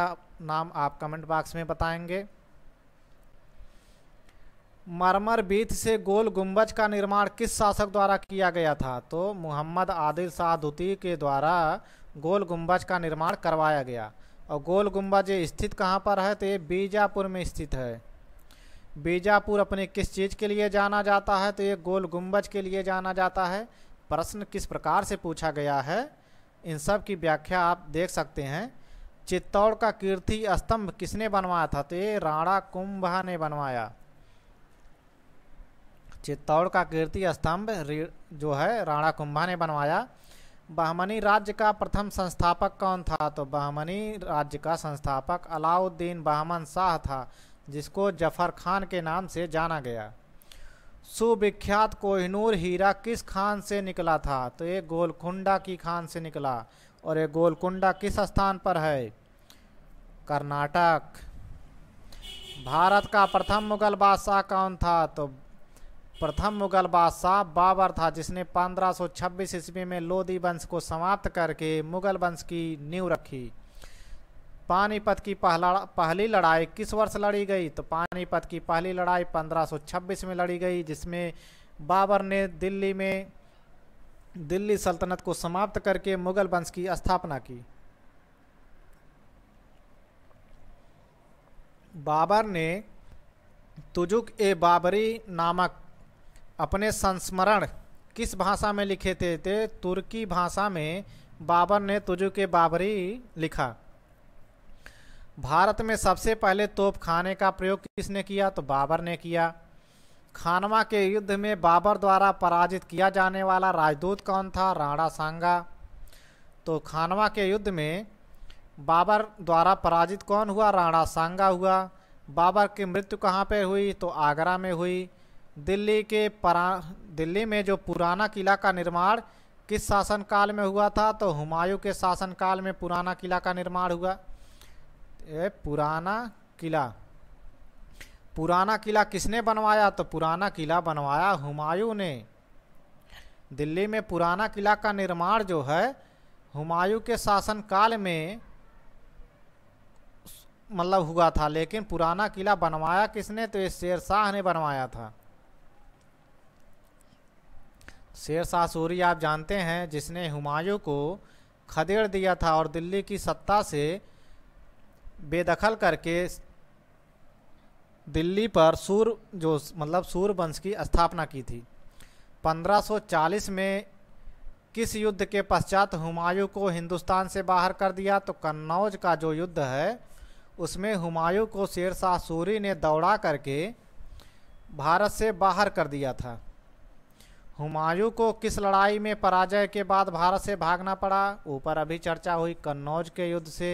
नाम आप कमेंट बॉक्स में बताएंगे मरमर बीत से गोल गुंबज का निर्माण किस शासक द्वारा किया गया था तो मोहम्मद आदिल शाह द्वितीय के द्वारा गोल गुंबज का निर्माण करवाया गया और गोल गुम्बज स्थित कहाँ पर है तो ये बीजापुर में स्थित है बीजापुर अपने किस चीज़ के लिए जाना जाता है तो ये गोल गुम्बज के लिए जाना जाता है प्रश्न किस प्रकार से पूछा गया है इन सब की व्याख्या आप देख सकते हैं चित्तौड़ का कीर्ति स्तंभ किसने बनवाया था तो ये राणा कुंभा ने बनवाया चित्तौड़ का कीर्ति स्तंभ जो है राणा कुंभा ने बनवाया बहमनी राज्य का प्रथम संस्थापक कौन था तो बहमनी राज्य का संस्थापक अलाउद्दीन बहमन शाह था जिसको जफर खान के नाम से जाना गया सुविख्यात कोहिनूर हीरा किस खान से निकला था तो ये गोलकुंडा की खान से निकला और ये गोलकुंडा किस स्थान पर है कर्नाटक भारत का प्रथम मुगल बादशाह कौन था तो प्रथम मुगल बादशाह बाबर था जिसने 1526 ईस्वी में लोधी वंश को समाप्त करके मुगल वंश की नींव रखी पानीपत की पहला पहली लड़ाई किस वर्ष लड़ी गई तो पानीपत की पहली लड़ाई 1526 में लड़ी गई जिसमें बाबर ने दिल्ली में दिल्ली सल्तनत को समाप्त करके मुगल वंश की स्थापना की बाबर ने तुजुक ए बाबरी नामक अपने संस्मरण किस भाषा में लिखे थे थे तुर्की भाषा में बाबर ने तुजु के बाबरी लिखा भारत में सबसे पहले तोपखाने का प्रयोग किसने किया तो बाबर ने किया खानवा के युद्ध में बाबर द्वारा पराजित किया जाने वाला राजदूत कौन था राणा सांगा तो खानवा के युद्ध में बाबर द्वारा पराजित कौन हुआ राणा सांगा हुआ बाबर की मृत्यु कहाँ पर हुई तो आगरा में हुई दिल्ली के परा दिल्ली में जो पुराना किला का निर्माण किस शासनकाल में हुआ था तो हुमायूं के शासनकाल में पुराना किला का निर्माण हुआ ए, पुराना किला पुराना किला किसने बनवाया तो पुराना किला बनवाया हुमायूं ने दिल्ली में पुराना किला का निर्माण जो है हुमायूं के शासनकाल में मतलब हुआ था लेकिन पुराना किला बनवाया किसने तो ये शेर शाह ने बनवाया था शेर शाह सूरी आप जानते हैं जिसने हुमायूं को खदेड़ दिया था और दिल्ली की सत्ता से बेदखल करके दिल्ली पर सूर जो मतलब सूर वंश की स्थापना की थी 1540 में किस युद्ध के पश्चात हुमायूं को हिंदुस्तान से बाहर कर दिया तो कन्नौज का जो युद्ध है उसमें हुमायूं को शेर शाह सूरी ने दौड़ा करके भारत से बाहर कर दिया था हुमायूं को किस लड़ाई में पराजय के बाद भारत से भागना पड़ा ऊपर अभी चर्चा हुई कन्नौज के युद्ध से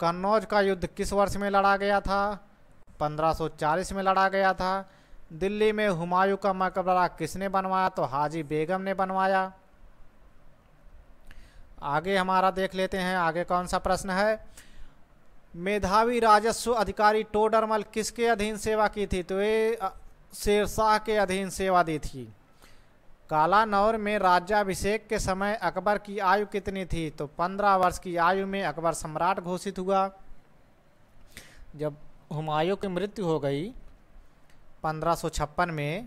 कन्नौज का युद्ध किस वर्ष में लड़ा गया था 1540 में लड़ा गया था दिल्ली में हुमायूं का मकबरा किसने बनवाया तो हाजी बेगम ने बनवाया आगे हमारा देख लेते हैं आगे कौन सा प्रश्न है मेधावी राजस्व अधिकारी टोडरमल किसके अधीन सेवा की थी तो ये शेरशाह के अधीन सेवा दी थी कालानौर में राज्याभिषेक के समय अकबर की आयु कितनी थी तो पंद्रह वर्ष की आयु में अकबर सम्राट घोषित हुआ जब हुमायूं की मृत्यु हो गई पंद्रह में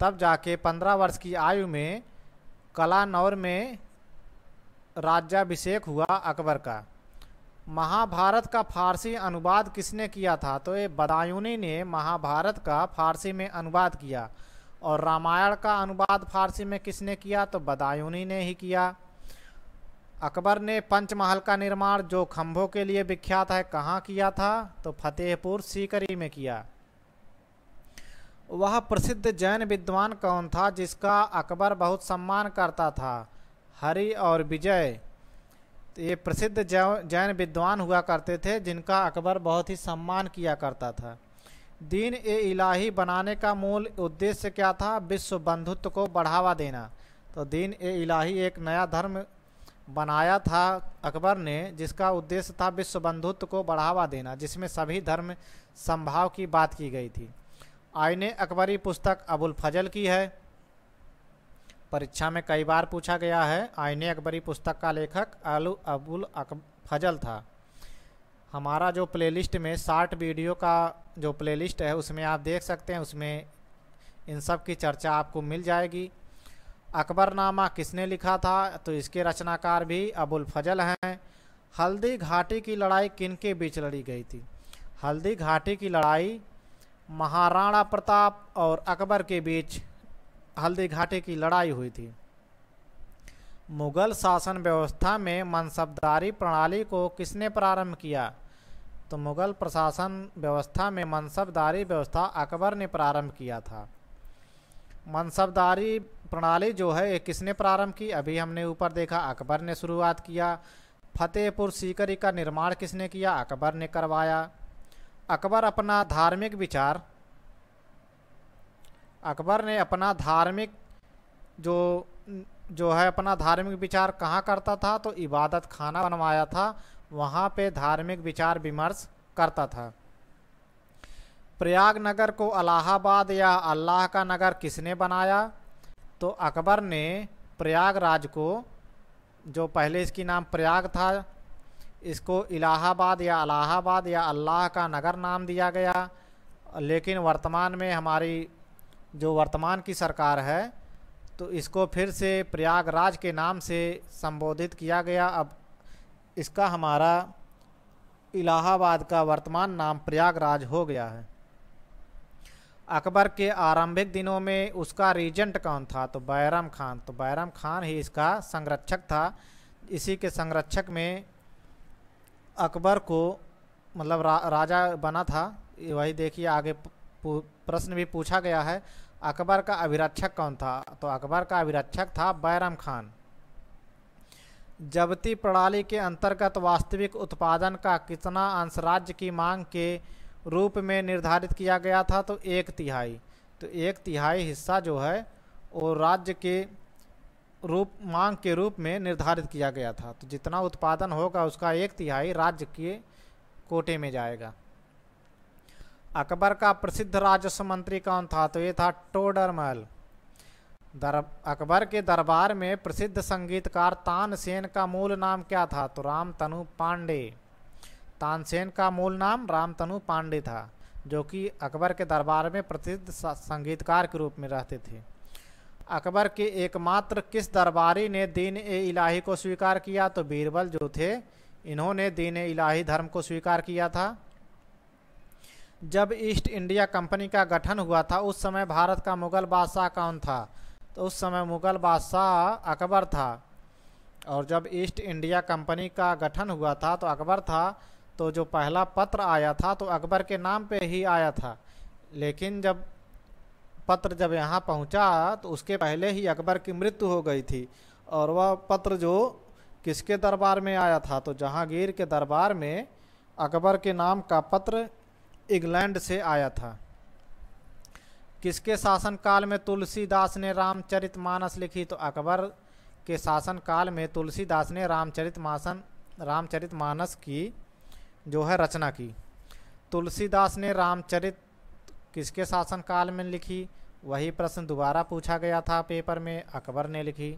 तब जाके पंद्रह वर्ष की आयु में कलानौर में राज्याभिषेक हुआ अकबर का महाभारत का फारसी अनुवाद किसने किया था तो ये बदायूनी ने महाभारत का फारसी में अनुवाद किया और रामायण का अनुवाद फारसी में किसने किया तो बदायूनी ने ही किया अकबर ने पंचमहल का निर्माण जो खम्भों के लिए विख्यात है कहाँ किया था तो फतेहपुर सीकरी में किया वह प्रसिद्ध जैन विद्वान कौन था जिसका अकबर बहुत सम्मान करता था हरि और विजय ये प्रसिद्ध जैन विद्वान हुआ करते थे जिनका अकबर बहुत ही सम्मान किया करता था दीन ए इलाही बनाने का मूल उद्देश्य क्या था विश्व बंधुत्व को बढ़ावा देना तो दीन ए इलाही एक नया धर्म बनाया था अकबर ने जिसका उद्देश्य था विश्व बंधुत्व को बढ़ावा देना जिसमें सभी धर्म संभाव की बात की गई थी आईने अकबरी पुस्तक अबुल फजल की है परीक्षा में कई बार पूछा गया है आईने अकबरी पुस्तक का लेखक अलू अबुल अक फजल था हमारा जो प्लेलिस्ट में शार्ट वीडियो का जो प्लेलिस्ट है उसमें आप देख सकते हैं उसमें इन सब की चर्चा आपको मिल जाएगी अकबरनामा किसने लिखा था तो इसके रचनाकार भी अबुल फजल हैं हल्दी घाटी की लड़ाई किन के बीच लड़ी गई थी हल्दी घाटी की लड़ाई महाराणा प्रताप और अकबर के बीच हल्दी घाटी की लड़ाई हुई थी मुग़ल शासन व्यवस्था में मनसबदारी प्रणाली को किसने प्रारंभ किया तो मुग़ल प्रशासन व्यवस्था में मनसबदारी व्यवस्था अकबर ने प्रारंभ किया था मनसबदारी प्रणाली जो है ये किसने प्रारंभ की अभी हमने ऊपर देखा अकबर ने शुरुआत किया फतेहपुर सीकरी का निर्माण किसने किया अकबर ने करवाया अकबर अपना धार्मिक विचार अकबर ने अपना धार्मिक जो जो है अपना धार्मिक विचार कहाँ करता था तो इबादत खाना बनवाया था वहाँ पे धार्मिक विचार विमर्श करता था प्रयाग नगर को अलाहाबाद या अल्लाह का नगर किसने बनाया तो अकबर ने प्रयागराज को जो पहले इसकी नाम प्रयाग था इसको इलाहाबाद या अलाहाबाद या अल्लाह का नगर नाम दिया गया लेकिन वर्तमान में हमारी जो वर्तमान की सरकार है तो इसको फिर से प्रयागराज के नाम से संबोधित किया गया अब इसका हमारा इलाहाबाद का वर्तमान नाम प्रयागराज हो गया है अकबर के आरंभिक दिनों में उसका रीजेंट कौन था तो बैरम खान तो बैरम खान ही इसका संरक्षक था इसी के संरक्षक में अकबर को मतलब रा, राजा बना था वही देखिए आगे प्रश्न भी पूछा गया है अकबर का अभिरक्षक कौन था तो अकबर का अभिरक्षक था बैरम खान जबती प्रणाली के अंतर्गत वास्तविक उत्पादन का कितना अंश राज्य की मांग के रूप में निर्धारित किया गया था तो एक तिहाई तो एक तिहाई हिस्सा जो है वो राज्य के रूप मांग के रूप में निर्धारित किया गया था तो जितना उत्पादन होगा उसका एक तिहाई राज्य के कोटे में जाएगा अकबर का प्रसिद्ध राजस्व मंत्री कौन था तो ये था टोडरमल दर अकबर के दरबार में प्रसिद्ध संगीतकार तानसेन का मूल नाम क्या था तो राम तनु पांडे तानसेन का मूल नाम राम तनु पांडे था जो कि अकबर के दरबार में प्रसिद्ध संगीतकार के रूप में रहते थे अकबर के एकमात्र किस दरबारी ने दीन ए इलाही को स्वीकार किया तो बीरबल जो थे इन्होंने दीन ए इलाही धर्म को स्वीकार किया था जब ईस्ट इंडिया कंपनी का गठन हुआ था उस समय भारत का मुग़ल बादशाह कौन था तो उस समय मुग़ल बादशाह अकबर था और जब ईस्ट इंडिया कंपनी का गठन हुआ था तो अकबर था तो जो पहला पत्र आया था तो अकबर के नाम पे ही आया था लेकिन जब पत्र जब यहाँ पहुँचा तो उसके पहले ही अकबर की मृत्यु हो गई थी और वह पत्र जो किसके दरबार में आया था तो जहांगीर के दरबार में अकबर के नाम का पत्र इंग्लैंड से आया था किसके शासनकाल में तुलसीदास ने रामचरित मानस लिखी तो अकबर के शासनकाल में तुलसीदास ने रामचरित मासन रामचरित मानस की जो है रचना की तुलसीदास ने रामचरित किसके शासनकाल में लिखी वही प्रश्न दोबारा पूछा गया था पेपर में अकबर ने लिखी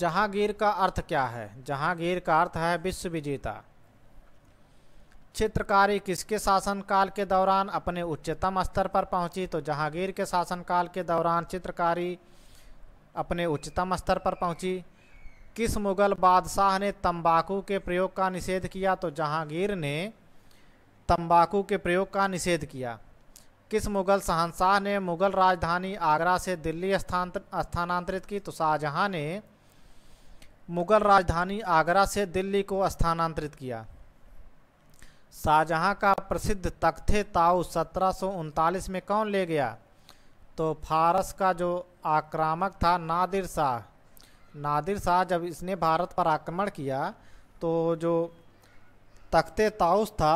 जहांगीर का अर्थ क्या है जहांगीर का अर्थ है विश्व विजेता चित्रकारी किसके शासनकाल के दौरान अपने उच्चतम स्तर पर पहुंची तो जहांगीर के शासनकाल के दौरान चित्रकारी अपने उच्चतम स्तर पर पहुंची किस मुग़ल बादशाह ने तंबाकू के प्रयोग का निषेध किया तो जहांगीर ने तंबाकू के प्रयोग का निषेध किया किस मुग़ल शहनशाह ने मुग़ल राजधानी आगरा से दिल्ली स्थानांतरित की तो शाहजहाँ ने मुग़ल राजधानी आगरा से दिल्ली को स्थानांतरित किया शाहजहाँ का प्रसिद्ध तख्ते ताऊ सत्रह में कौन ले गया तो फारस का जो आक्रामक था नादिर शाह नादिर शाह जब इसने भारत पर आक्रमण किया तो जो तख्ते ताउस था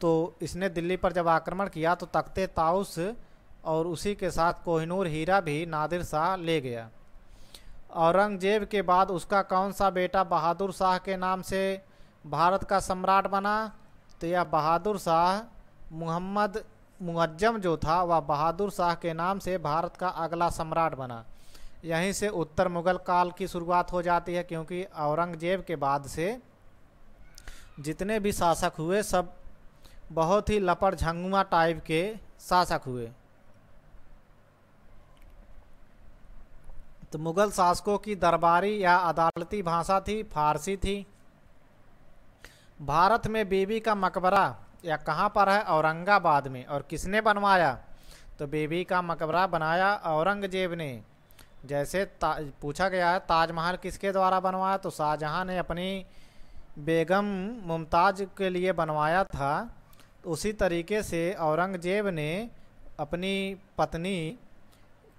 तो इसने दिल्ली पर जब आक्रमण किया तो तख्ते ताउस और उसी के साथ कोहिनूर हीरा भी नादिर शाह ले गया औरंगजेब के बाद उसका कौन सा बेटा बहादुर शाह के नाम से भारत का सम्राट बना तो यह बहादुर शाह मुहम्मद मुअज्जम जो था वह बहादुर शाह के नाम से भारत का अगला सम्राट बना यहीं से उत्तर मुगल काल की शुरुआत हो जाती है क्योंकि औरंगजेब के बाद से जितने भी शासक हुए सब बहुत ही लपड़ झंगुआ टाइप के शासक हुए तो मुग़ल शासकों की दरबारी या अदालती भाषा थी फारसी थी भारत में बीबी का मकबरा या कहाँ पर है औरंगाबाद में और किसने बनवाया तो बीबी का मकबरा बनाया औरंगजेब ने जैसे पूछा गया है ताजमहल किसके द्वारा बनवाया तो शाहजहाँ ने अपनी बेगम मुमताज़ के लिए बनवाया था उसी तरीके से औरंगजेब ने अपनी पत्नी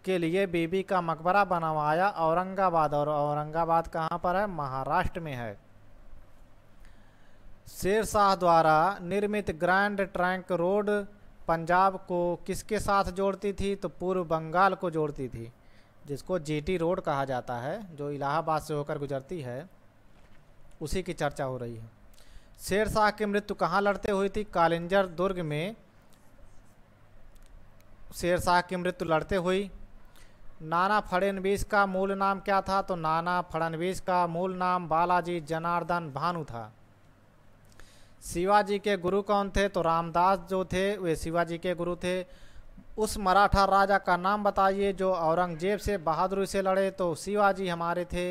के लिए बीबी का मकबरा बनवाया औरंगाबाद और औरंगाबाद कहाँ पर है महाराष्ट्र में है शेरशाह द्वारा निर्मित ग्रैंड ट्रैंक रोड पंजाब को किसके साथ जोड़ती थी तो पूर्व बंगाल को जोड़ती थी जिसको जीटी रोड कहा जाता है जो इलाहाबाद से होकर गुजरती है उसी की चर्चा हो रही है शेरशाह की मृत्यु कहाँ लड़ते हुई थी कालिंजर दुर्ग में शेरशाह की मृत्यु लड़ते हुई नाना फडनवीस का मूल नाम क्या था तो नाना फड़नवीस का मूल नाम बालाजी जनार्दन भानु था शिवाजी के गुरु कौन थे तो रामदास जो थे वे शिवाजी के गुरु थे उस मराठा राजा का नाम बताइए जो औरंगजेब से बहादुरी से लड़े तो शिवाजी हमारे थे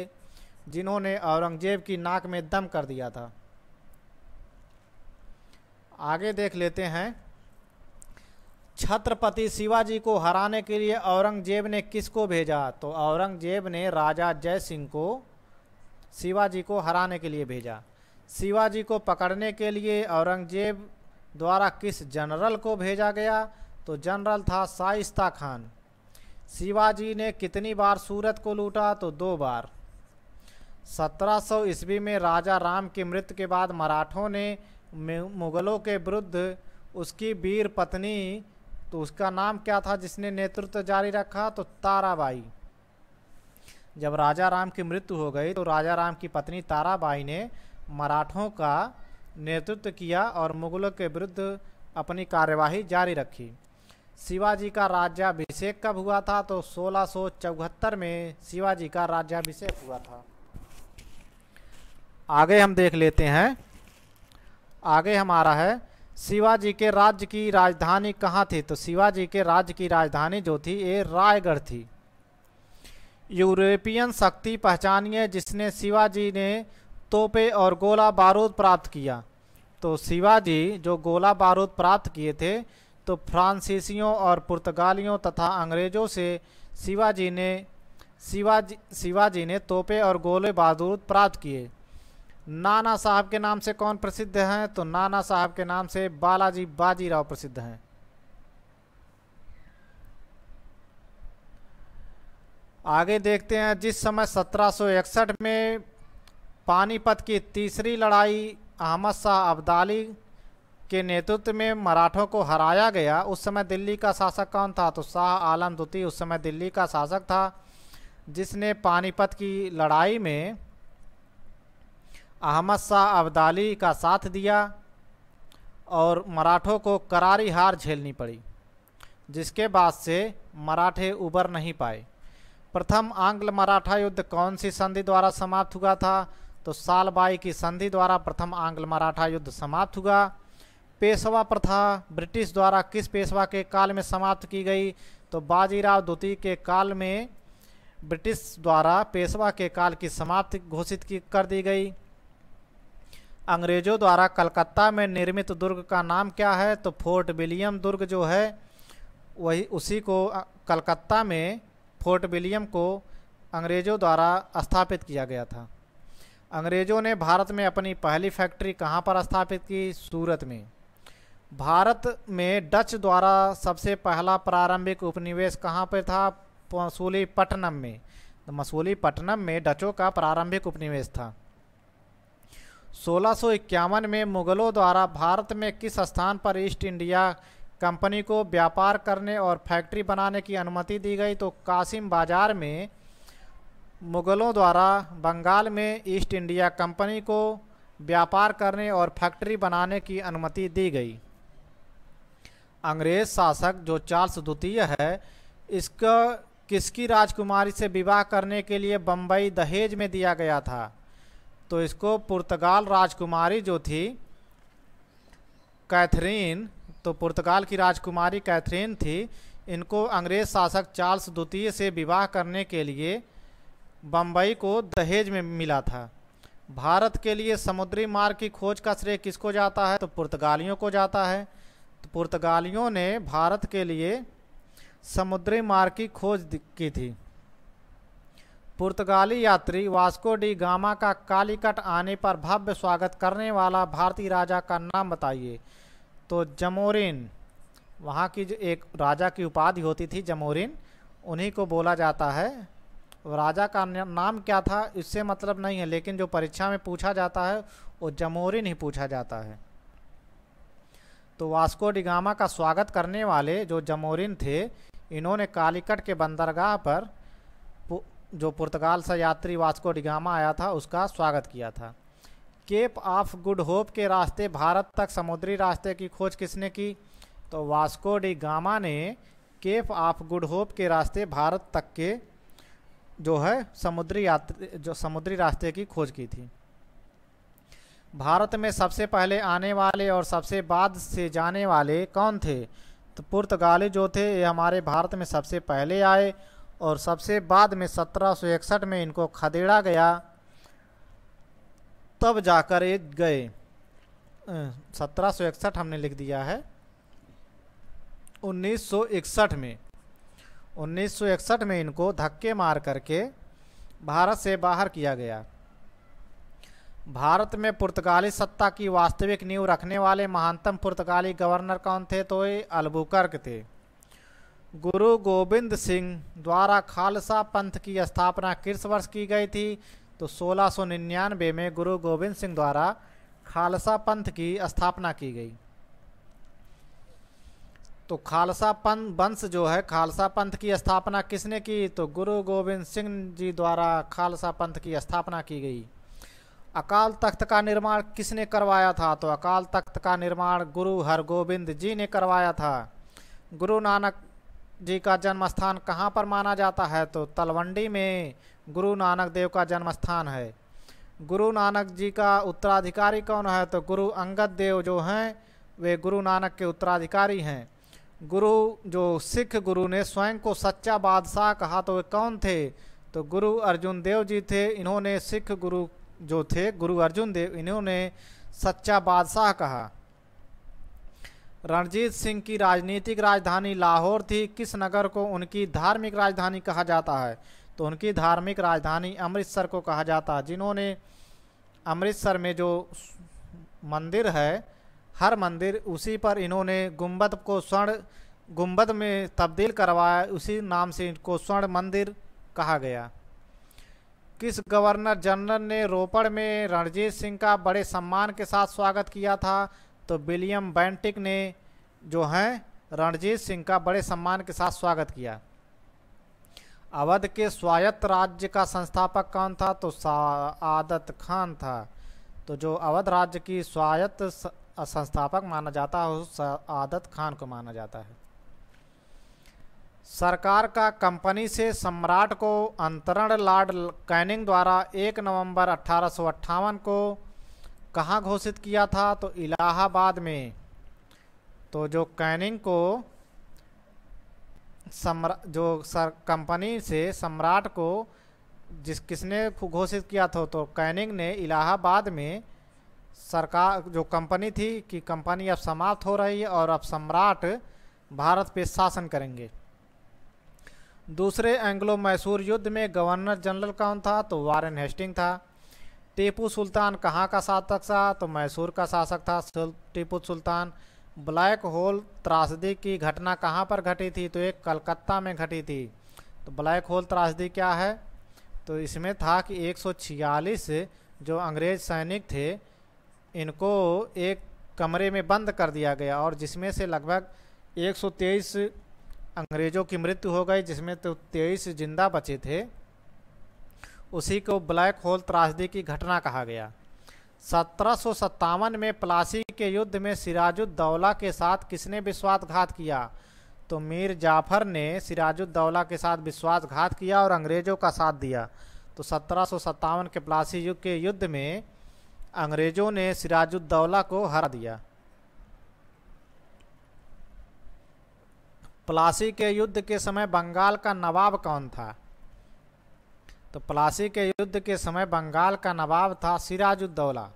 जिन्होंने औरंगजेब की नाक में दम कर दिया था आगे देख लेते हैं छत्रपति शिवाजी को हराने के लिए औरंगजेब ने किसको भेजा तो औरंगजेब ने राजा जय सिंह को शिवाजी को हराने के लिए भेजा शिवाजी को पकड़ने के लिए औरंगजेब द्वारा किस जनरल को भेजा गया तो जनरल था शाइस्ता खान शिवाजी ने कितनी बार सूरत को लूटा तो दो बार 1700 सौ ईस्वी में राजा राम की मृत्यु के बाद मराठों ने मुगलों के विरुद्ध उसकी वीर पत्नी तो उसका नाम क्या था जिसने नेतृत्व जारी रखा तो ताराबाई जब राजा राम की मृत्यु हो गई तो राजा राम की पत्नी ताराबाई ने मराठों का नेतृत्व किया और मुगलों के विरुद्ध अपनी कार्यवाही जारी रखी शिवाजी का राज्याभिषेक कब हुआ था तो सोलह में शिवाजी का राज्याभिषेक हुआ था आगे हम देख लेते हैं आगे हमारा है शिवाजी के राज्य की राजधानी कहाँ थी तो शिवाजी के राज्य की राजधानी जो थी ये रायगढ़ थी यूरोपियन शक्ति पहचानिए जिसने शिवाजी ने तोपे और गोला बारूद प्राप्त किया तो शिवाजी जो गोला बारूद प्राप्त किए थे तो फ्रांसीसियों और पुर्तगालियों तथा अंग्रेज़ों से शिवाजी ने शिवाजी शिवाजी ने तोपे और गोले बारूद प्राप्त किए नाना साहब के नाम से कौन प्रसिद्ध हैं तो नाना साहब के नाम से बालाजी बाजीराव प्रसिद्ध हैं आगे देखते हैं जिस समय सत्रह में पानीपत की तीसरी लड़ाई अहमद शाह अब्दाली के नेतृत्व में मराठों को हराया गया उस समय दिल्ली का शासक कौन था तो शाह आलम द्वितीय उस समय दिल्ली का शासक था जिसने पानीपत की लड़ाई में अहमद शाह अब्दाली का साथ दिया और मराठों को करारी हार झेलनी पड़ी जिसके बाद से मराठे उबर नहीं पाए प्रथम आंग्ल मराठा युद्ध कौन सी संधि द्वारा समाप्त हुआ था तो सालबाई की संधि द्वारा प्रथम आंग्ल मराठा युद्ध समाप्त हुआ पेशवा प्रथा ब्रिटिश द्वारा किस पेशवा के काल में समाप्त की गई तो बाजीराव द्वितीय के काल में ब्रिटिश द्वारा पेशवा के काल की समाप्ति घोषित की कर दी गई अंग्रेजों द्वारा कलकत्ता में निर्मित दुर्ग का नाम क्या है तो फोर्ट विलियम दुर्ग जो है वही उसी को कलकत्ता में फोर्ट विलियम को अंग्रेज़ों द्वारा स्थापित किया गया था अंग्रेज़ों ने भारत में अपनी पहली फैक्ट्री कहाँ पर स्थापित की सूरत में भारत में डच द्वारा सबसे पहला प्रारंभिक उपनिवेश कहाँ पर था मसूलीपट्टनम में तो मसूलीपट्टनम में डचों का प्रारंभिक उपनिवेश था सोलह में मुगलों द्वारा भारत में किस स्थान पर ईस्ट इंडिया कंपनी को व्यापार करने और फैक्ट्री बनाने की अनुमति दी गई तो कासिम बाजार में मुग़लों द्वारा बंगाल में ईस्ट इंडिया कंपनी को व्यापार करने और फैक्ट्री बनाने की अनुमति दी गई अंग्रेज शासक जो चार्ल्स द्वितीय है इसका किसकी राजकुमारी से विवाह करने के लिए बम्बई दहेज में दिया गया था तो इसको पुर्तगाल राजकुमारी जो थी कैथरीन तो पुर्तगाल की राजकुमारी कैथरीन थी इनको अंग्रेज शासक चार्ल्स द्वितीय से विवाह करने के लिए बम्बई को दहेज में मिला था भारत के लिए समुद्री मार्ग की खोज का श्रेय किसको जाता है तो पुर्तगालियों को जाता है तो पुर्तगालियों ने भारत के लिए समुद्री मार्ग की खोज की थी पुर्तगाली यात्री वास्को डी गामा का कालीकट आने पर भव्य स्वागत करने वाला भारतीय राजा का नाम बताइए तो जमोरिन वहाँ की जो एक राजा की उपाधि होती थी जमोरिन उन्हीं को बोला जाता है राजा का नाम क्या था इससे मतलब नहीं है लेकिन जो परीक्षा में पूछा जाता है वो जमोरिन ही पूछा जाता है तो वास्को डिगामा का स्वागत करने वाले जो जमोरिन थे इन्होंने कालीकट के बंदरगाह पर जो पुर्तगाल से यात्री वास्को डिगामा आया था उसका स्वागत किया था केप ऑफ गुड होप के रास्ते भारत तक समुद्री रास्ते की खोज किसने की तो वास्को डिगामा ने केप ऑफ गुड होप के रास्ते भारत तक के जो है समुद्री यात्री जो समुद्री रास्ते की खोज की थी भारत में सबसे पहले आने वाले और सबसे बाद से जाने वाले कौन थे तो पुर्तगाली जो थे ये हमारे भारत में सबसे पहले आए और सबसे बाद में सत्रह में इनको खदेड़ा गया तब जाकर ये गए सत्रह हमने लिख दिया है 1961 में 1961 में इनको धक्के मार करके भारत से बाहर किया गया भारत में पुर्तगाली सत्ता की वास्तविक नींव रखने वाले महानतम पुर्तगाली गवर्नर कौन थे तो ये अलबुकर्क थे गुरु गोविंद सिंह द्वारा खालसा पंथ की स्थापना किस वर्ष की गई थी तो 1699 में गुरु गोविंद सिंह द्वारा खालसा पंथ की स्थापना की गई तो खालसा पंथ वंश जो है खालसा पंथ की स्थापना किसने की तो गुरु गोविंद सिंह जी द्वारा खालसा पंथ की स्थापना की गई अकाल तख्त का निर्माण किसने करवाया था तो अकाल तख्त का निर्माण गुरु हरगोविंद जी ने करवाया था गुरु नानक जी का जन्म स्थान कहाँ पर माना जाता है तो तलवंडी में गुरु नानक देव का जन्म स्थान है गुरु नानक जी का उत्तराधिकारी कौन है तो गुरु अंगद देव जो हैं वे गुरु नानक के उत्तराधिकारी हैं गुरु जो सिख गुरु ने स्वयं को सच्चा बादशाह कहा तो वे कौन थे तो गुरु अर्जुन देव जी थे इन्होंने सिख गुरु जो थे गुरु अर्जुन देव इन्होंने सच्चा बादशाह कहा रणजीत सिंह की राजनीतिक राजधानी लाहौर थी किस नगर को उनकी धार्मिक राजधानी कहा जाता है तो उनकी धार्मिक राजधानी अमृतसर को कहा जाता है जिन्होंने अमृतसर में जो मंदिर है हर मंदिर उसी पर इन्होंने गुम्बद को स्वर्ण गुम्बद में तब्दील करवाया उसी नाम से इनको स्वर्ण मंदिर कहा गया किस गवर्नर जनरल ने रोपड़ में रणजीत सिंह का बड़े सम्मान के साथ स्वागत किया था तो विलियम बैंटिक ने जो हैं रणजीत सिंह का बड़े सम्मान के साथ स्वागत किया अवध के स्वायत्त राज्य का संस्थापक कौन था तो आदत खान था तो जो अवध राज्य की स्वायत्त संस्थापक माना जाता है उस आदत खान को माना जाता है सरकार का कंपनी से सम्राट को अंतरण लॉर्ड कैनिंग द्वारा 1 नवंबर अठारह को कहाँ घोषित किया था तो इलाहाबाद में तो जो कैनिंग को सम्रा जो सर कंपनी से सम्राट को जिस किसने घोषित किया था तो कैनिंग ने इलाहाबाद में सरकार जो कंपनी थी कि कंपनी अब समाप्त हो रही है और अब सम्राट भारत पे शासन करेंगे दूसरे एंग्लो मैसूर युद्ध में गवर्नर जनरल कौन था तो वारन हेस्टिंग था टीपू सुल्तान कहाँ का शासक था तो मैसूर का शासक था टीपू सुल्तान ब्लैक होल त्रासदी की घटना कहाँ पर घटी थी तो एक कलकत्ता में घटी थी तो ब्लैक होल त्रासदी क्या है तो इसमें था कि 146 जो अंग्रेज सैनिक थे इनको एक कमरे में बंद कर दिया गया और जिसमें से लगभग 123 अंग्रेज़ों की मृत्यु हो गई जिसमें तो तेईस जिंदा बचे थे उसी को ब्लैक होल त्रासदी की घटना कहा गया सत्रह में प्लासी के युद्ध में सिराजुद्दौला के साथ किसने विश्वासघात किया तो मीर जाफर ने सिराजुद्दौला के साथ विश्वासघात किया और अंग्रेज़ों का साथ दिया तो सत्रह के प्लासी युग के युद्ध में अंग्रेज़ों ने सिराजुद्दौला को हरा दिया प्लासी के युद्ध के समय बंगाल का नवाब कौन था तो प्लासी के युद्ध के समय बंगाल का नवाब था सिराजुद्दौला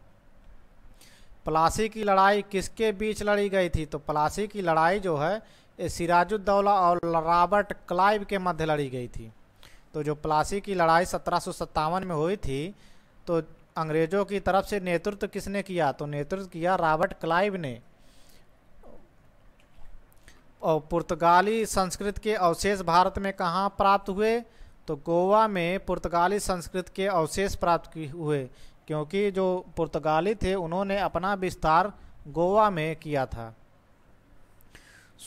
प्लासी की लड़ाई किसके बीच लड़ी गई थी तो प्लासी की लड़ाई जो है ये सिराजुद्दौला और रॉबर्ट क्लाइव के मध्य लड़ी गई थी तो जो प्लासी की लड़ाई सत्रह में हुई थी तो अंग्रेज़ों की तरफ से नेतृत्व किसने किया तो नेतृत्व किया रॉबर्ट क्लाइव ने और पुर्तगाली संस्कृत के अवशेष भारत में कहाँ प्राप्त हुए तो गोवा में पुर्तगाली संस्कृत के अवशेष प्राप्त हुए क्योंकि जो पुर्तगाली थे उन्होंने अपना विस्तार गोवा में किया था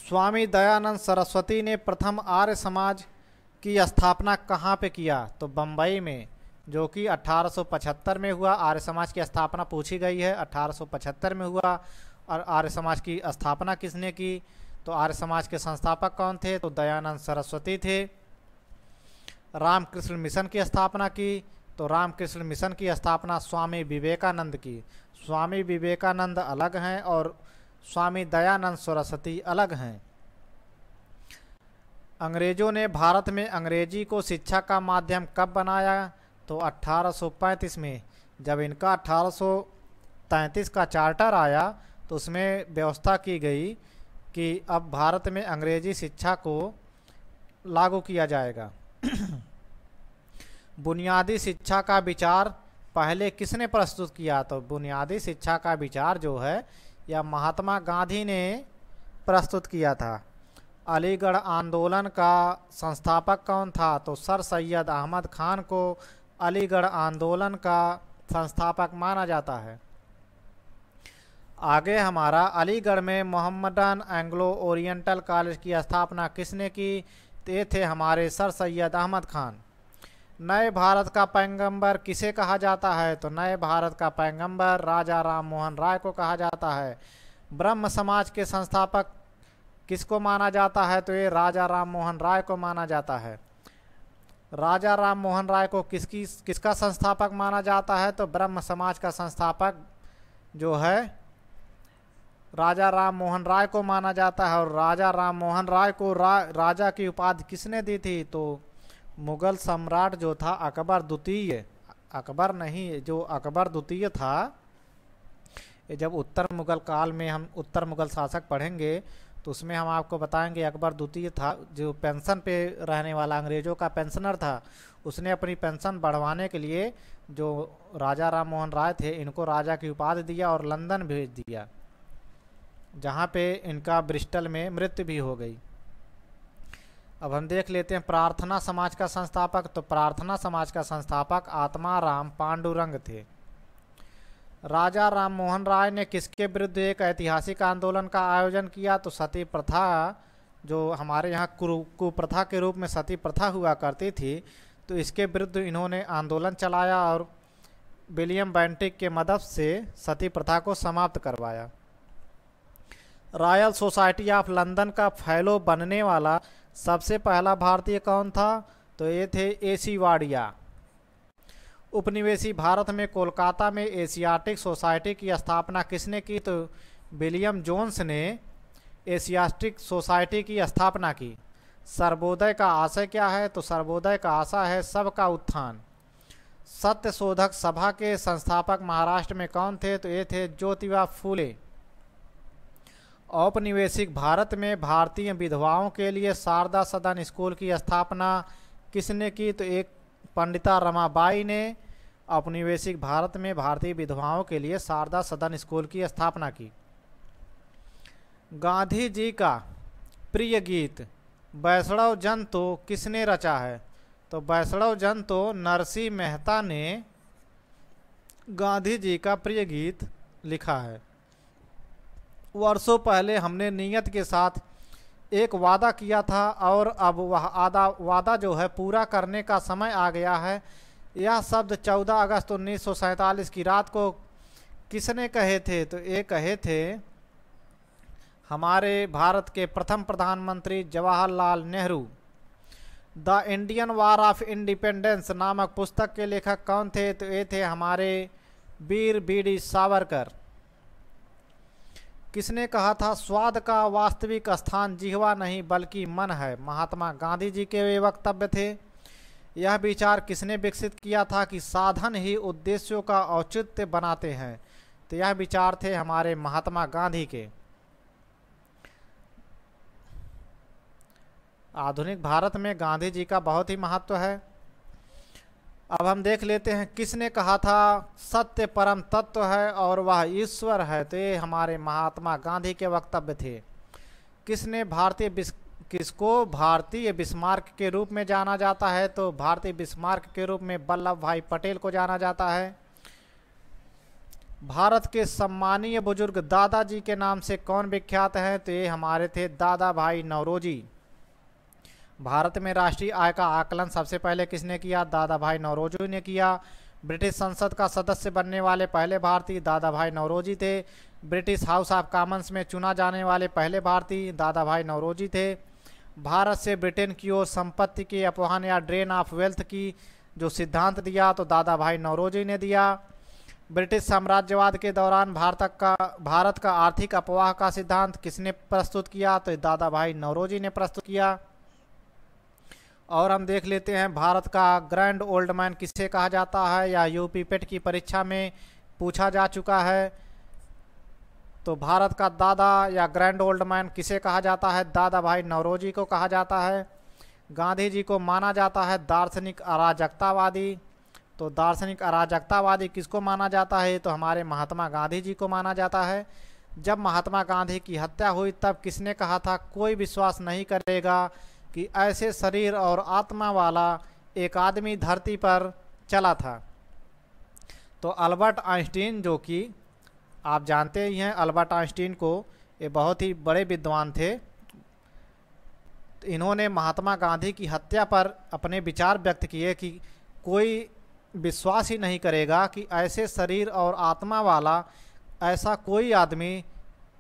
स्वामी दयानंद सरस्वती ने प्रथम आर्य समाज की स्थापना कहाँ पे किया तो बम्बई में जो कि 1875 में हुआ आर्य समाज की स्थापना पूछी गई है 1875 में हुआ और आर्य समाज की स्थापना किसने की तो आर्य समाज के संस्थापक कौन थे तो दयानंद सरस्वती थे रामकृष्ण मिशन की स्थापना की तो रामकृष्ण मिशन की स्थापना स्वामी विवेकानंद की स्वामी विवेकानंद अलग हैं और स्वामी दयानंद सरस्वती अलग हैं अंग्रेज़ों ने भारत में अंग्रेजी को शिक्षा का माध्यम कब बनाया तो 1835 में जब इनका 1833 का चार्टर आया तो उसमें व्यवस्था की गई कि अब भारत में अंग्रेजी शिक्षा को लागू किया जाएगा बुनियादी शिक्षा का विचार पहले किसने प्रस्तुत किया तो बुनियादी शिक्षा का विचार जो है यह महात्मा गांधी ने प्रस्तुत किया था अलीगढ़ आंदोलन का संस्थापक कौन था तो सर सैयद अहमद खान को अलीगढ़ आंदोलन का संस्थापक माना जाता है आगे हमारा अलीगढ़ में मोहम्मदन एंग्लो ओरिएंटल कॉलेज की स्थापना किसने की ये थे हमारे सर सैयद अहमद खान नए भारत का पैगंबर किसे कहा जाता है तो नए भारत का पैगंबर राजा राम मोहन राय को कहा जाता है ब्रह्म समाज के संस्थापक किसको माना जाता है तो ये राजा राम मोहन राय को माना जाता है राजा राम मोहन राय को किसकी किसका संस्थापक माना जाता है तो ब्रह्म समाज का संस्थापक जो है राजा राम मोहन राय को माना जाता है और राजा राम मोहन राय को रा, राजा की उपाधि किसने दी थी तो मुगल सम्राट जो था अकबर द्वितीय अकबर नहीं जो अकबर द्वितीय था जब उत्तर मुगल काल में हम उत्तर मुगल शासक पढ़ेंगे तो उसमें हम आपको बताएंगे अकबर द्वितीय था जो पेंशन पे रहने वाला अंग्रेज़ों का पेंशनर था उसने अपनी पेंशन बढ़वाने के लिए जो राजा राम मोहन राय थे इनको राजा की उपाधि दिया और लंदन भेज दिया जहाँ पे इनका ब्रिस्टल में मृत्यु भी हो गई अब हम देख लेते हैं प्रार्थना समाज का संस्थापक तो प्रार्थना समाज का संस्थापक आत्मा राम पांडुरंग थे राजा राममोहन राय ने किसके विरुद्ध एक ऐतिहासिक आंदोलन का आयोजन किया तो सती प्रथा जो हमारे यहाँ कुप्रथा के रूप में सती प्रथा हुआ करती थी तो इसके विरुद्ध इन्होंने आंदोलन चलाया और विलियम बैंटिक के मदद से सती प्रथा को समाप्त करवाया रॉयल सोसाइटी ऑफ लंदन का फैलो बनने वाला सबसे पहला भारतीय कौन था तो ये थे ए सी वाडिया उपनिवेशी भारत में कोलकाता में एशियाटिक सोसाइटी की स्थापना किसने की तो विलियम जोन्स ने एशियाटिक सोसाइटी की स्थापना की सर्वोदय का आशय क्या है तो सर्वोदय का आशा है सबका उत्थान सत्य शोधक सभा के संस्थापक महाराष्ट्र में कौन थे तो ये थे ज्योतिबा फूले औपनिवेशिक भारत में भारतीय विधवाओं के लिए शारदा सदन स्कूल की स्थापना किसने की तो एक पंडिता रमाबाई ने औपनिवेशिक भारत में भारतीय विधवाओं के लिए शारदा सदन स्कूल की स्थापना की गांधी जी का प्रिय गीत वैष्णव जन तो किसने रचा है तो वैष्णव जन तो नरसी मेहता ने गांधी जी का प्रिय गीत लिखा है वर्षों पहले हमने नियत के साथ एक वादा किया था और अब वह आधा वादा जो है पूरा करने का समय आ गया है यह शब्द 14 अगस्त उन्नीस की रात को किसने कहे थे तो ये कहे थे हमारे भारत के प्रथम प्रधानमंत्री Jawaharlal Nehru the Indian war of independence नामक पुस्तक के लेखक कौन थे तो ये थे हमारे वीर बी डी सावरकर किसने कहा था स्वाद का वास्तविक स्थान जिहवा नहीं बल्कि मन है महात्मा गांधी जी के वे वक्तव्य थे यह विचार किसने विकसित किया था कि साधन ही उद्देश्यों का औचित्य बनाते हैं तो यह विचार थे हमारे महात्मा गांधी के आधुनिक भारत में गांधी जी का बहुत ही महत्व है अब हम देख लेते हैं किसने कहा था सत्य परम तत्व है और वह ईश्वर है तो ये हमारे महात्मा गांधी के वक्तव्य थे किसने भारतीय किसको भारतीय बिस्मार्क के रूप में जाना जाता है तो भारतीय बिस्मार्क के रूप में वल्लभ भाई पटेल को जाना जाता है भारत के सम्मानीय बुजुर्ग दादाजी के नाम से कौन विख्यात हैं तो ये हमारे थे दादा भाई नवरोजी भारत में राष्ट्रीय आय का आकलन सबसे पहले किसने किया दादा भाई नवरोजी ने किया ब्रिटिश संसद का सदस्य बनने वाले पहले भारतीय दादा भाई नवरोजी थे ब्रिटिश हाउस ऑफ कॉमन्स में चुना जाने वाले पहले भारतीय दादा भाई नवरोजी थे भारत से ब्रिटेन की ओर संपत्ति के अपहान या ड्रेन ऑफ वेल्थ की जो सिद्धांत दिया तो दादा भाई नवरोजी ने दिया ब्रिटिश साम्राज्यवाद के दौरान भारत का भारत का आर्थिक अपवाह का सिद्धांत किसने प्रस्तुत किया तो दादा भाई नवरोजी ने प्रस्तुत किया और हम देख लेते हैं भारत का ग्रैंड ओल्ड मैन किससे कहा जाता है या यूपी पेट की परीक्षा में पूछा जा चुका है तो भारत का दादा या ग्रैंड ओल्ड मैन किसे कहा जाता है दादा भाई नवरोजी को कहा जाता है गांधी जी को माना जाता है दार्शनिक अराजकतावादी तो दार्शनिक अराजकतावादी किसको माना जाता है तो हमारे महात्मा गांधी जी को माना जाता है जब महात्मा गांधी की हत्या हुई तब किसने कहा था कोई विश्वास नहीं करेगा कि ऐसे शरीर और आत्मा वाला एक आदमी धरती पर चला था तो अल्बर्ट आइंस्टीन जो कि आप जानते ही हैं अल्बर्ट आइंस्टीन को ये बहुत ही बड़े विद्वान थे इन्होंने महात्मा गांधी की हत्या पर अपने विचार व्यक्त किए कि कोई विश्वास ही नहीं करेगा कि ऐसे शरीर और आत्मा वाला ऐसा कोई आदमी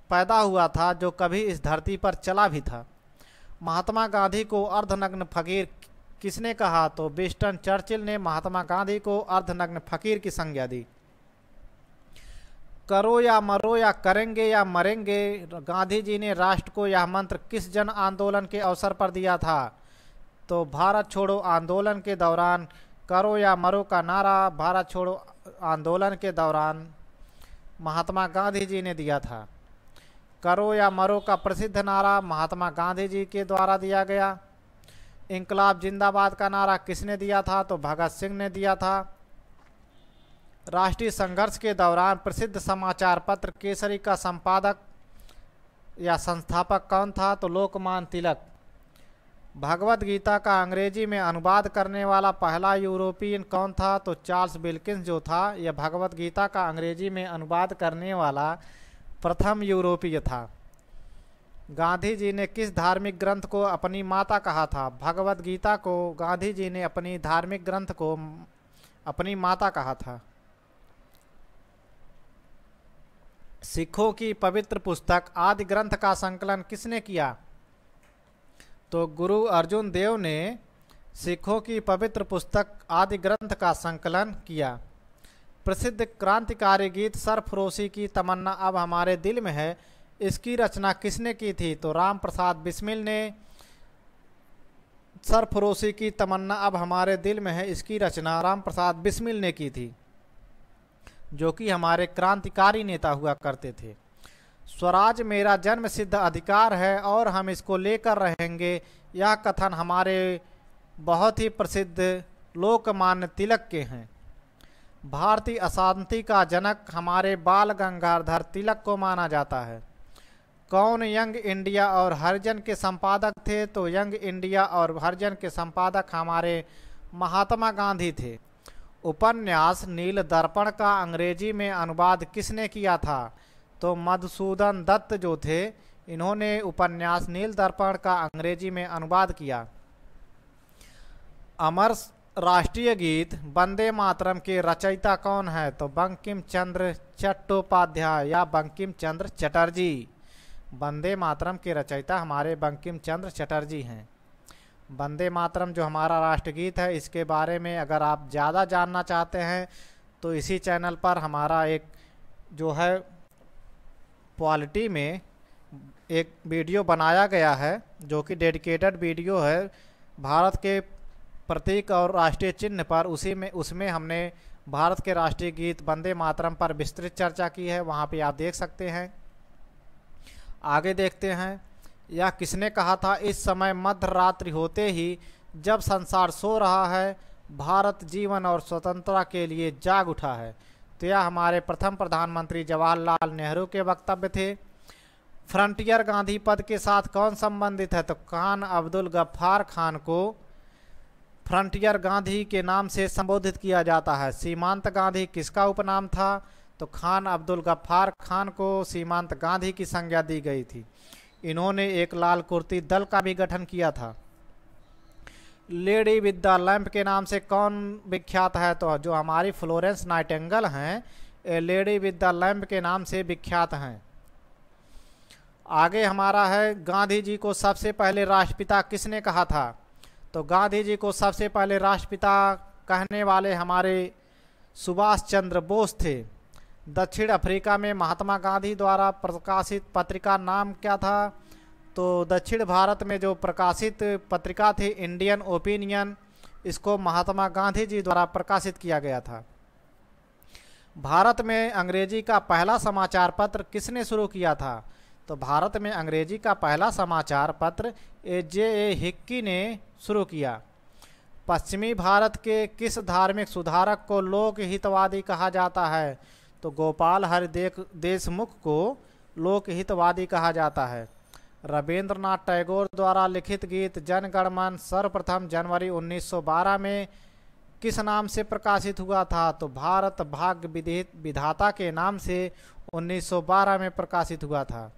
पैदा हुआ था जो कभी इस धरती पर चला भी था महात्मा गांधी को अर्धनग्न फकीर किसने कहा तो विस्टन चर्चिल ने महात्मा गांधी को अर्धनग्न फकीर की संज्ञा दी करो या मरो या करेंगे या मरेंगे गांधी जी ने राष्ट्र को यह मंत्र किस जन आंदोलन के अवसर पर दिया था तो भारत छोड़ो आंदोलन के दौरान करो या मरो का नारा भारत छोड़ो आंदोलन के दौरान महात्मा गांधी जी ने दिया था करो या मरो का प्रसिद्ध नारा महात्मा गांधी जी के द्वारा दिया गया इनकलाब जिंदाबाद का नारा किसने दिया था तो भगत सिंह ने दिया था राष्ट्रीय संघर्ष के दौरान प्रसिद्ध समाचार पत्र केसरी का संपादक या संस्थापक कौन था तो लोकमान तिलक भगवद गीता का अंग्रेजी में अनुवाद करने वाला पहला यूरोपियन कौन था तो चार्ल्स बिल्किंस जो था यह भगवद गीता का अंग्रेजी में अनुवाद करने वाला प्रथम यूरोपीय था गांधी जी ने किस धार्मिक ग्रंथ को अपनी माता कहा था भगवद गीता को गांधी जी ने अपनी धार्मिक ग्रंथ को अपनी माता कहा था सिखों की पवित्र पुस्तक आदि ग्रंथ का संकलन किसने किया तो गुरु अर्जुन देव ने सिखों की पवित्र पुस्तक आदि ग्रंथ का संकलन किया प्रसिद्ध क्रांतिकारी गीत सरफरोशी की तमन्ना अब हमारे दिल में है इसकी रचना किसने की थी तो राम प्रसाद बिस्मिल ने सरफरोशी की तमन्ना अब हमारे दिल में है इसकी रचना राम प्रसाद बिस्मिल ने की थी जो कि हमारे क्रांतिकारी नेता हुआ करते थे स्वराज मेरा जन्म सिद्ध अधिकार है और हम इसको लेकर रहेंगे यह कथन हमारे बहुत ही प्रसिद्ध लोकमान्य तिलक के हैं भारतीय अशांति का जनक हमारे बाल गंगाधर तिलक को माना जाता है कौन यंग इंडिया और हरिजन के संपादक थे तो यंग इंडिया और हरिजन के संपादक हमारे महात्मा गांधी थे उपन्यास नील दर्पण का अंग्रेजी में अनुवाद किसने किया था तो मधुसूदन दत्त जो थे इन्होंने उपन्यास नील दर्पण का अंग्रेजी में अनुवाद किया अमर राष्ट्रीय गीत वंदे मातरम के रचयिता कौन है तो बंकिम चंद्र चट्टोपाध्याय या बंकिम चंद्र चटर्जी वंदे मातरम के रचयिता हमारे बंकिम चंद्र चटर्जी हैं वंदे मातरम जो हमारा राष्ट्रगीत है इसके बारे में अगर आप ज़्यादा जानना चाहते हैं तो इसी चैनल पर हमारा एक जो है क्वालिटी में एक वीडियो बनाया गया है जो कि डेडिकेटेड वीडियो है भारत के प्रतीक और राष्ट्रीय चिन्ह पर उसी में उसमें हमने भारत के राष्ट्रीय गीत वंदे मातरम पर विस्तृत चर्चा की है वहाँ पे आप देख सकते हैं आगे देखते हैं या किसने कहा था इस समय मध्य रात्रि होते ही जब संसार सो रहा है भारत जीवन और स्वतंत्रता के लिए जाग उठा है तो यह हमारे प्रथम प्रधानमंत्री जवाहरलाल नेहरू के वक्तव्य थे फ्रंटियर गांधी पद के साथ कौन संबंधित है तो खान अब्दुल गफ्फार खान को फ्रंटियर गांधी के नाम से संबोधित किया जाता है सीमांत गांधी किसका उपनाम था तो खान अब्दुल गफ्फार खान को सीमांत गांधी की संज्ञा दी गई थी इन्होंने एक लाल कुर्ती दल का भी गठन किया था लेडी विद द लैम्प के नाम से कौन विख्यात है तो जो हमारी फ्लोरेंस नाइटेंगल हैं लेडी विद द लैम्प के नाम से विख्यात हैं आगे हमारा है गांधी जी को सबसे पहले राष्ट्रपिता किसने कहा था तो गांधी जी को सबसे पहले राष्ट्रपिता कहने वाले हमारे सुभाष चंद्र बोस थे दक्षिण अफ्रीका में महात्मा गांधी द्वारा प्रकाशित पत्रिका नाम क्या था तो दक्षिण भारत में जो प्रकाशित पत्रिका थी इंडियन ओपिनियन इसको महात्मा गांधी जी द्वारा प्रकाशित किया गया था भारत में अंग्रेजी का पहला समाचार पत्र किसने शुरू किया था तो भारत में अंग्रेजी का पहला समाचार पत्र ए जे ए हिक्की ने शुरू किया पश्चिमी भारत के किस धार्मिक सुधारक को लोकहितवादी कहा जाता है तो गोपाल हरि देशमुख को लोकहितवादी कहा जाता है रविंद्रनाथ टैगोर द्वारा लिखित गीत जनगणमन सर्वप्रथम जनवरी 1912 में किस नाम से प्रकाशित हुआ था तो भारत भाग्य विधाता के नाम से 1912 में प्रकाशित हुआ था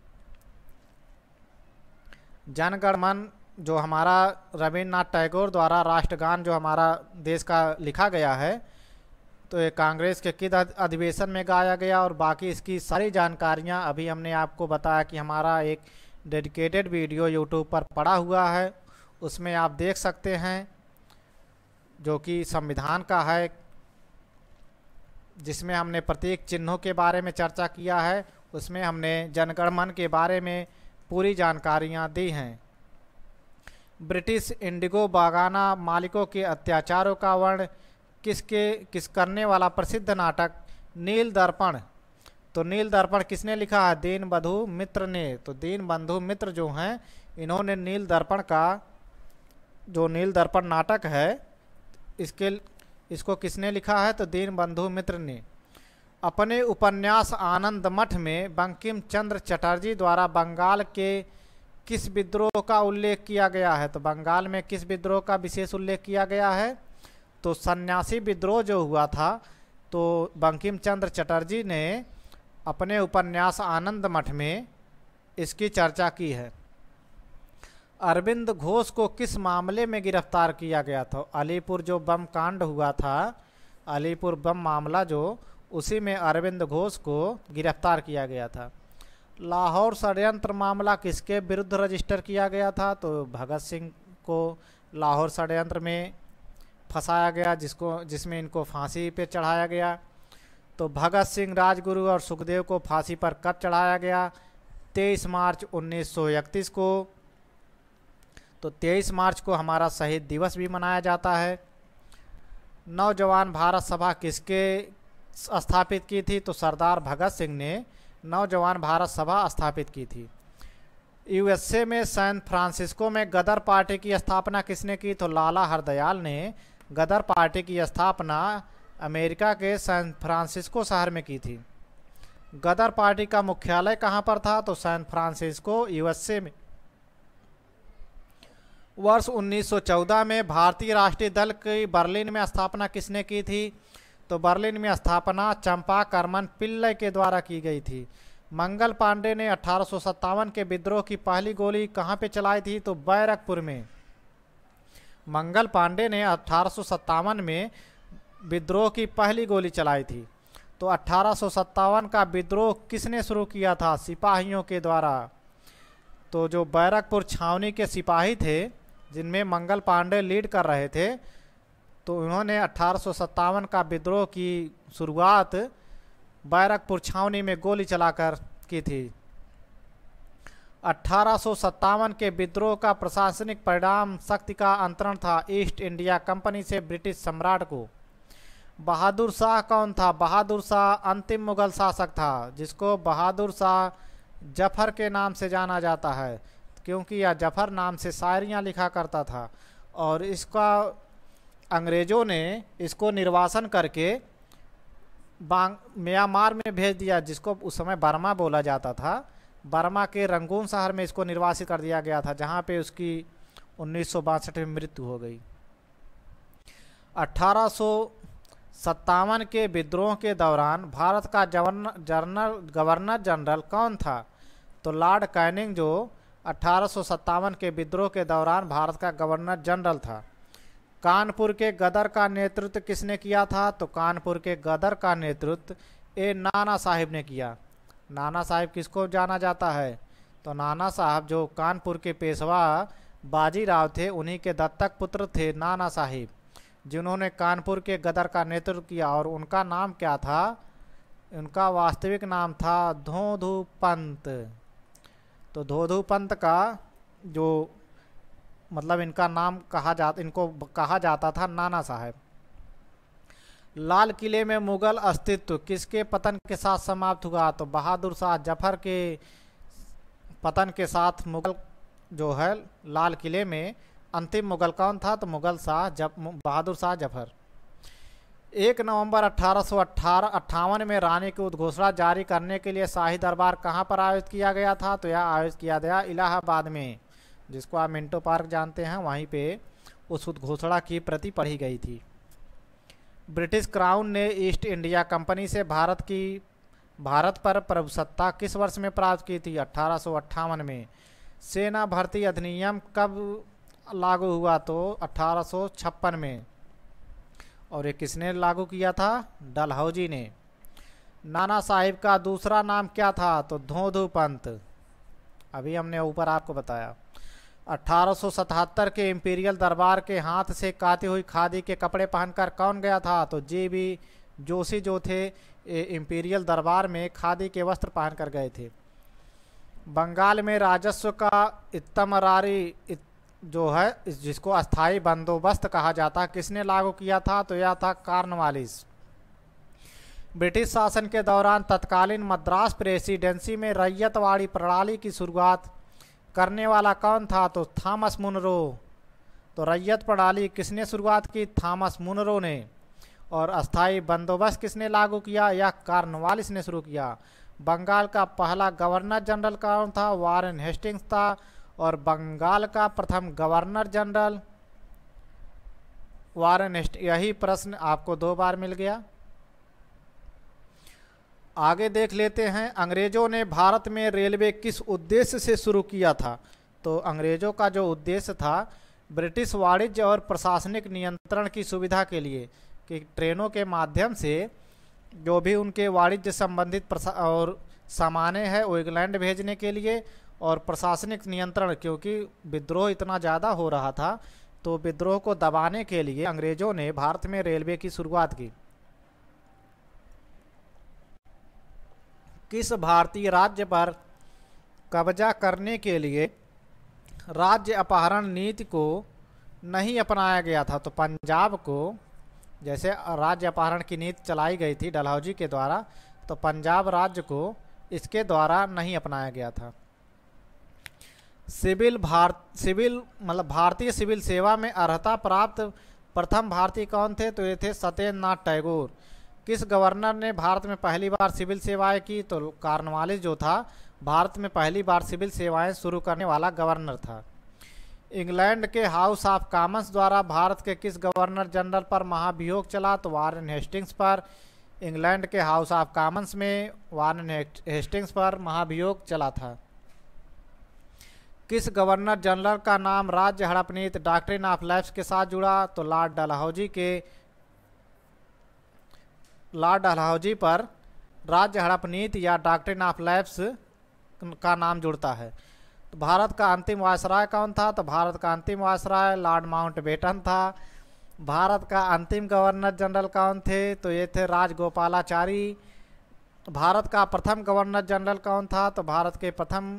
जनगणमन जो हमारा रविन्द्रनाथ टैगोर द्वारा राष्ट्रगान जो हमारा देश का लिखा गया है तो ये कांग्रेस के किद अधिवेशन में गाया गया और बाकी इसकी सारी जानकारियाँ अभी हमने आपको बताया कि हमारा एक डेडिकेटेड वीडियो यूट्यूब पर पड़ा हुआ है उसमें आप देख सकते हैं जो कि संविधान का है जिसमें हमने प्रत्येक चिन्हों के बारे में चर्चा किया है उसमें हमने जनगणमन के बारे में पूरी जानकारियां दी हैं ब्रिटिश इंडिगो बागाना मालिकों के अत्याचारों का वर्ण किसके किस करने वाला प्रसिद्ध नाटक नील दर्पण तो नील दर्पण किसने लिखा है दीन बधु मित्र ने तो दीन बंधु मित्र जो हैं इन्होंने नील दर्पण का जो नील दर्पण नाटक है इसके इसको किसने लिखा है तो दीन बंधु मित्र ने अपने उपन्यास आनंद मठ में बंकिम चंद्र चटर्जी द्वारा बंगाल के किस विद्रोह का उल्लेख किया गया है तो बंगाल में किस विद्रोह का विशेष उल्लेख किया गया है तो सन्यासी विद्रोह जो हुआ था तो बंकिम चंद्र चटर्जी ने अपने उपन्यास आनंद मठ में इसकी चर्चा की है अरविंद घोष को किस मामले में गिरफ्तार किया गया था अलीपुर जो बम कांड हुआ था अलीपुर बम मामला जो उसी में अरविंद घोष को गिरफ्तार किया गया था लाहौर षडयंत्र मामला किसके विरुद्ध रजिस्टर किया गया था तो भगत सिंह को लाहौर षडयंत्र में फंसाया गया जिसको जिसमें इनको फांसी पर चढ़ाया गया तो भगत सिंह राजगुरु और सुखदेव को फांसी पर कब चढ़ाया गया 23 मार्च 1931 को तो 23 मार्च को हमारा शहीद दिवस भी मनाया जाता है नौजवान भारत सभा किसके स्थापित की थी तो सरदार भगत सिंह ने नौजवान भारत सभा स्थापित की थी यूएसए में सैन फ्रांसिस्को में गदर पार्टी की स्थापना किसने की तो लाला हरदयाल ने गदर पार्टी की स्थापना अमेरिका के सैन फ्रांसिस्को शहर में की थी गदर पार्टी का मुख्यालय कहाँ पर था तो सैन फ्रांसिस्को यूएसए में वर्ष 1914 में भारतीय राष्ट्रीय दल की बर्लिन में स्थापना किसने की थी तो बर्लिन में स्थापना चंपा कर्मन पिल्ले के द्वारा की गई थी मंगल पांडे ने अठारह के विद्रोह की पहली गोली कहाँ पे चलाई थी तो बैरकपुर में मंगल पांडे ने अठारह में विद्रोह की पहली गोली चलाई थी तो अठारह का विद्रोह किसने शुरू किया था सिपाहियों के द्वारा तो जो बैरकपुर छावनी के सिपाही थे जिनमें मंगल पांडे लीड कर रहे थे तो उन्होंने अठारह का विद्रोह की शुरुआत बैरकपुर छावनी में गोली चलाकर की थी अठारह के विद्रोह का प्रशासनिक परिणाम शक्ति का अंतरण था ईस्ट इंडिया कंपनी से ब्रिटिश सम्राट को बहादुर शाह कौन था बहादुर शाह अंतिम मुगल शासक था जिसको बहादुर शाह जफर के नाम से जाना जाता है क्योंकि यह जफर नाम से शायरियाँ लिखा करता था और इसका अंग्रेज़ों ने इसको निर्वासन करके बांग म्यांमार में भेज दिया जिसको उस समय बर्मा बोला जाता था बर्मा के रंगून शहर में इसको निर्वासित कर दिया गया था जहाँ पे उसकी उन्नीस में मृत्यु हो गई अठारह के विद्रोह के दौरान भारत का जनरल गवर्नर जनरल कौन था तो लॉर्ड कैनिंग जो अठारह के विद्रोह के दौरान भारत का गवर्नर जनरल था कानपुर के गदर का नेतृत्व किसने किया था तो कानपुर के गदर का नेतृत्व ए नाना साहिब ने किया नाना साहब किसको जाना जाता है तो नाना साहब जो कानपुर के पेशवा बाजीराव थे उन्हीं के दत्तक पुत्र थे नाना साहिब जिन्होंने कानपुर के गदर का नेतृत्व किया और उनका नाम क्या था उनका वास्तविक नाम था धोधू पंत तो धोधू पंत का जो मतलब इनका नाम कहा जा इनको कहा जाता था नाना साहब लाल किले में मुगल अस्तित्व किसके पतन के साथ समाप्त हुआ तो बहादुर शाह जफर के पतन के साथ मुगल जो है लाल किले में अंतिम मुगल कौन था तो मुगल शाह जब बहादुर शाह जफर एक नवंबर अठारह सौ अट्ठावन में रानी की उद्घोषणा जारी करने के लिए शाही दरबार कहाँ पर आयोजित किया गया था तो यह आयोजित किया गया इलाहाबाद में जिसको आप मिंटो पार्क जानते हैं वहीं पे उस उद्घोषणा की प्रति पढ़ी गई थी ब्रिटिश क्राउन ने ईस्ट इंडिया कंपनी से भारत की भारत पर प्रभुसत्ता किस वर्ष में प्राप्त की थी अठारह में सेना भर्ती अधिनियम कब लागू हुआ तो अठारह में और ये किसने लागू किया था डलहौजी ने नाना साहिब का दूसरा नाम क्या था तो धोधू पंत अभी हमने ऊपर आपको बताया 1877 के इम्पीरियल दरबार के हाथ से काती हुई खादी के कपड़े पहनकर कौन गया था तो जे बी जोशी जो थे इम्पीरियल दरबार में खादी के वस्त्र पहनकर गए थे बंगाल में राजस्व का इतमरारी इत, जो है जिसको अस्थाई बंदोबस्त कहा जाता है किसने लागू किया था तो यह था कार्नवालिस ब्रिटिश शासन के दौरान तत्कालीन मद्रास प्रेसिडेंसी में रैयतवाड़ी प्रणाली की शुरुआत करने वाला कौन था तो थामस मुनरो तो रैयत प्रणाली किसने शुरुआत की थॉमस मुनरो ने और अस्थाई बंदोबस्त किसने लागू किया या कार्नवालिस ने शुरू किया बंगाल का पहला गवर्नर जनरल कौन था वारेन हेस्टिंग्स था और बंगाल का प्रथम गवर्नर जनरल वारेन हेस्ट यही प्रश्न आपको दो बार मिल गया आगे देख लेते हैं अंग्रेज़ों ने भारत में रेलवे किस उद्देश्य से शुरू किया था तो अंग्रेज़ों का जो उद्देश्य था ब्रिटिश वाणिज्य और प्रशासनिक नियंत्रण की सुविधा के लिए कि ट्रेनों के माध्यम से जो भी उनके वाणिज्य संबंधित और सामाने हैं वो इंग्लैंड भेजने के लिए और प्रशासनिक नियंत्रण क्योंकि विद्रोह इतना ज़्यादा हो रहा था तो विद्रोह को दबाने के लिए अंग्रेज़ों ने भारत में रेलवे की शुरुआत की किस भारतीय राज्य पर कब्जा करने के लिए राज्य अपहरण नीति को नहीं अपनाया गया था तो पंजाब को जैसे राज्य अपहरण की नीति चलाई गई थी डलहौजी के द्वारा तो पंजाब राज्य को इसके द्वारा नहीं अपनाया गया था सिविल भारत सिविल मतलब भारतीय सिविल सेवा में अर्हता प्राप्त प्रथम भारतीय कौन थे तो ये थे सत्येंद्र नाथ टैगोर किस गवर्नर ने भारत में पहली बार सिविल सेवाएं की तो कार्नवालिस जो था भारत में पहली बार सिविल सेवाएं शुरू करने वाला गवर्नर था इंग्लैंड के हाउस ऑफ कॉमंस द्वारा भारत के किस गवर्नर जनरल पर महाभियोग चला तो वारन हेस्टिंग्स पर इंग्लैंड के हाउस ऑफ कॉमंस में वारन हेस्टिंग्स पर महाभियोग चला था किस गवर्नर जनरल का नाम राज्य हड़पनीत डॉक्ट्रिन ऑफ लाइफ के साथ जुड़ा तो लॉर्ड डलहौजी के लॉर्ड डलहौजी पर राज्य हड़प नीति या डॉक्ट्रिन ऑफ लैप्स का नाम जुड़ता है तो भारत का अंतिम वायसराय कौन था तो भारत का अंतिम वायसराय लॉर्ड बेटन था भारत का अंतिम गवर्नर जनरल कौन थे तो ये थे राजगोपालाचारी भारत का प्रथम गवर्नर जनरल कौन था तो भारत के प्रथम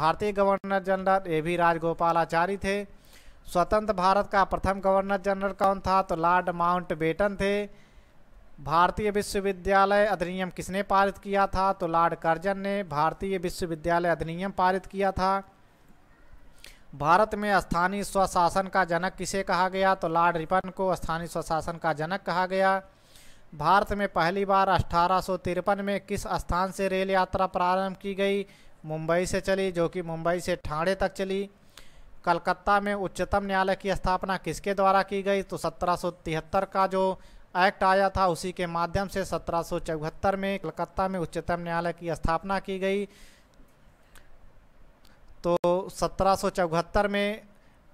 भारतीय गवर्नर जनरल ये भी राजगोपालाचारी थे स्वतंत्र भारत का प्रथम गवर्नर जनरल कौन था तो लॉर्ड बेटन थे भारतीय विश्वविद्यालय अधिनियम किसने पारित किया था तो लॉर्ड कर्जन ने भारतीय विश्वविद्यालय अधिनियम पारित किया था भारत में स्थानीय स्वशासन का जनक किसे कहा गया तो लॉर्ड रिपन को स्थानीय स्वशासन का जनक कहा गया भारत में पहली बार अठारह में किस स्थान से रेल यात्रा प्रारंभ की गई मुंबई से चली जो कि मुंबई से ठाणे तक चली कलकत्ता में उच्चतम न्यायालय की स्थापना किसके द्वारा की गई तो सत्रह का जो एक्ट आया था उसी के माध्यम से सत्रह में कलकत्ता में उच्चतम न्यायालय की स्थापना की गई तो सत्रह में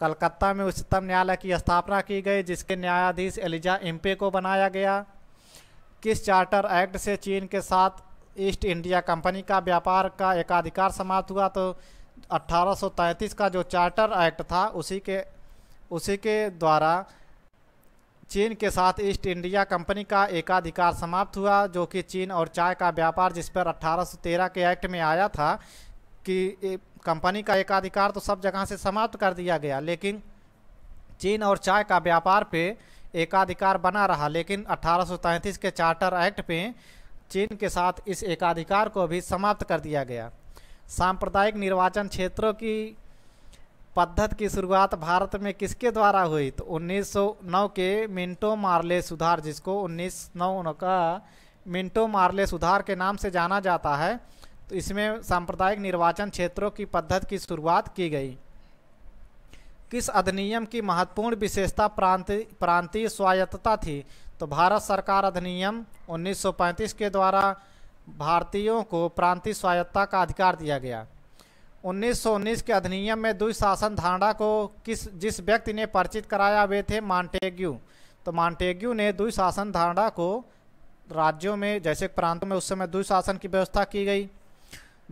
कलकत्ता में उच्चतम न्यायालय की स्थापना की गई जिसके न्यायाधीश एलिजा एम्पे को बनाया गया किस चार्टर एक्ट से चीन के साथ ईस्ट इंडिया कंपनी का व्यापार का एकाधिकार समाप्त हुआ तो 1833 का जो चार्टर एक्ट था उसी के उसी के द्वारा चीन के साथ ईस्ट इंडिया कंपनी का एकाधिकार समाप्त हुआ जो कि चीन और चाय का व्यापार जिस पर 1813 के एक्ट में आया था कि कंपनी का एकाधिकार तो सब जगह से समाप्त कर दिया गया लेकिन चीन और चाय का व्यापार पे एकाधिकार बना रहा लेकिन 1833 के चार्टर एक्ट पे चीन के साथ इस एकाधिकार को भी समाप्त कर दिया गया सांप्रदायिक निर्वाचन क्षेत्रों की पद्धत की शुरुआत भारत में किसके द्वारा हुई तो 1909 के मिंटो मार्ले सुधार जिसको उन्नीस का मिंटो मार्ले सुधार के नाम से जाना जाता है तो इसमें सांप्रदायिक निर्वाचन क्षेत्रों की पद्धत की शुरुआत की गई किस अधिनियम की महत्वपूर्ण विशेषता प्रांत प्रांतीय स्वायत्तता थी तो भारत सरकार अधिनियम 1935 के द्वारा भारतीयों को प्रांतीय स्वायत्तता का अधिकार दिया गया 1919 के अधिनियम में दुई शासन धारणा को किस जिस व्यक्ति ने परिचित कराया वे थे मॉन्टेग्यू तो मांटेग्यू ने दुई शासन धारणा को राज्यों में जैसे प्रांतों में उस समय दुई शासन की व्यवस्था की गई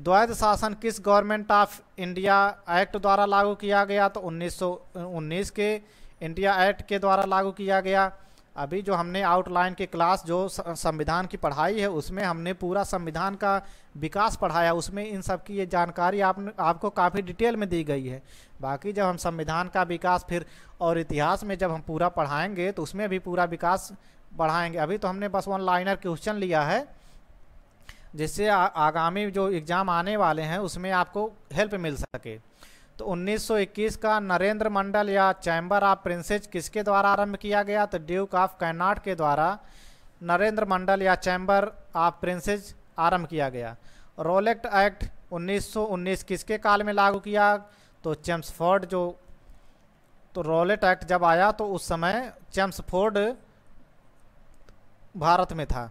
द्वैध शासन किस गवर्नमेंट ऑफ इंडिया एक्ट द्वारा लागू किया गया तो 1919 के इंडिया एक्ट के द्वारा लागू किया गया अभी जो हमने आउटलाइन की क्लास जो संविधान की पढ़ाई है उसमें हमने पूरा संविधान का विकास पढ़ाया उसमें इन सब की ये जानकारी आप आपको काफ़ी डिटेल में दी गई है बाकी जब हम संविधान का विकास फिर और इतिहास में जब हम पूरा पढ़ाएंगे तो उसमें भी पूरा विकास बढ़ाएंगे अभी तो हमने बस वन लाइनर क्वेश्चन लिया है जिससे आगामी जो एग्ज़ाम आने वाले हैं उसमें आपको हेल्प मिल सके तो 1921 का नरेंद्र मंडल या चैम्बर ऑफ प्रिंसेज किसके द्वारा आरंभ किया गया तो ड्यूक ऑफ कैनाट के द्वारा नरेंद्र मंडल या चैम्बर ऑफ प्रिंसेज आरंभ किया गया रोलेक्ट एक्ट 1919 किसके काल में लागू किया तो चेम्सफोर्ड जो तो रोलेट एक्ट जब आया तो उस समय चेम्सफोर्ड भारत में था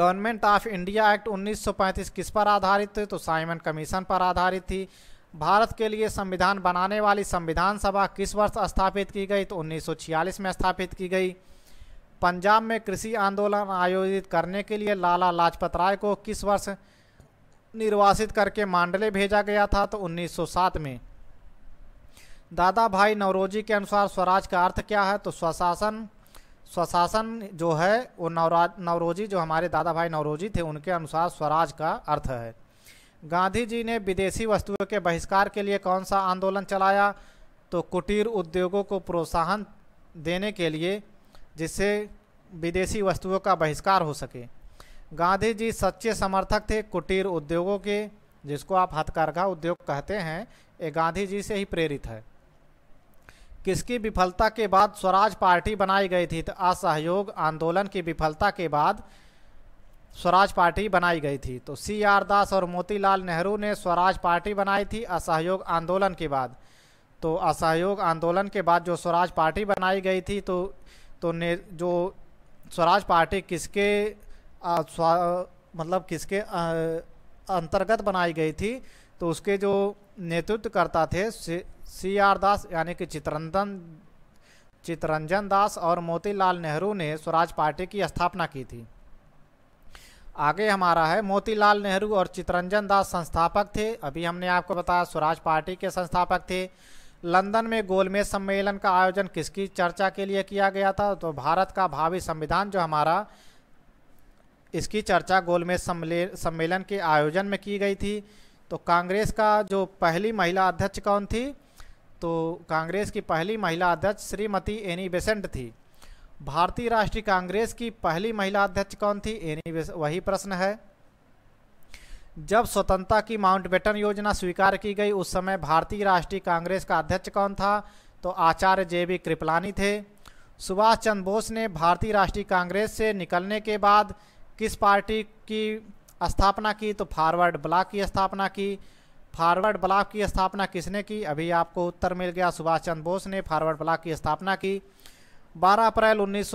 गवर्नमेंट ऑफ इंडिया एक्ट 1935 किस पर आधारित थे तो साइमन कमीशन पर आधारित थी भारत के लिए संविधान बनाने वाली संविधान सभा किस वर्ष स्थापित की गई तो 1946 में स्थापित की गई पंजाब में कृषि आंदोलन आयोजित करने के लिए लाला लाजपत राय को किस वर्ष निर्वासित करके मांडले भेजा गया था तो 1907 में दादा भाई नवरोजी के अनुसार स्वराज का अर्थ क्या है तो स्वशासन स्वशासन जो है वो नवराज नवरोजी जो हमारे दादा भाई नवरोजी थे उनके अनुसार स्वराज का अर्थ है गांधी जी ने विदेशी वस्तुओं के बहिष्कार के लिए कौन सा आंदोलन चलाया तो कुटीर उद्योगों को प्रोत्साहन देने के लिए जिससे विदेशी वस्तुओं का बहिष्कार हो सके गांधी जी सच्चे समर्थक थे कुटीर उद्योगों के जिसको आप हथकरघा उद्योग कहते हैं ये गांधी जी से ही प्रेरित है किसकी विफलता के बाद स्वराज पार्टी बनाई गई थी तो असहयोग आंदोलन की विफलता के बाद स्वराज पार्टी बनाई गई थी तो सी आर दास और मोतीलाल नेहरू ने स्वराज पार्टी बनाई थी असहयोग आंदोलन के बाद तो असहयोग आंदोलन के बाद जो स्वराज पार्टी बनाई गई थी तो तो ने जो स्वराज पार्टी किसके आ, मतलब किसके आ, अंतर्गत बनाई गई थी तो उसके जो नेतृत्वकर्ता थे सी आर दास यानी कि चित्रंतन चितरंजन दास और मोतीलाल नेहरू ने स्वराज पार्टी की स्थापना की थी आगे हमारा है मोतीलाल नेहरू और चितरंजन दास संस्थापक थे अभी हमने आपको बताया स्वराज पार्टी के संस्थापक थे लंदन में गोलमेज सम्मेलन का आयोजन किसकी चर्चा के लिए किया गया था तो भारत का भावी संविधान जो हमारा इसकी चर्चा गोलमेज सम्मेलन के आयोजन में की गई थी तो कांग्रेस का जो पहली महिला अध्यक्ष कौन थी तो कांग्रेस की पहली महिला अध्यक्ष श्रीमती एनी बेसेंट थी भारतीय राष्ट्रीय कांग्रेस की पहली महिला अध्यक्ष कौन थी वही प्रश्न है जब स्वतंत्रता की माउंटबेटन योजना स्वीकार की गई उस समय भारतीय राष्ट्रीय कांग्रेस का अध्यक्ष कौन था तो आचार्य जे बी कृपलानी थे सुभाष चंद्र बोस ने भारतीय राष्ट्रीय कांग्रेस से निकलने के बाद किस पार्टी की स्थापना की तो फॉरवर्ड ब्लॉक की स्थापना की फॉरवर्ड ब्लॉक की स्थापना किसने की अभी आपको उत्तर मिल गया सुभाष चंद्र बोस ने फॉरवर्ड ब्लॉक की स्थापना की 12 अप्रैल उन्नीस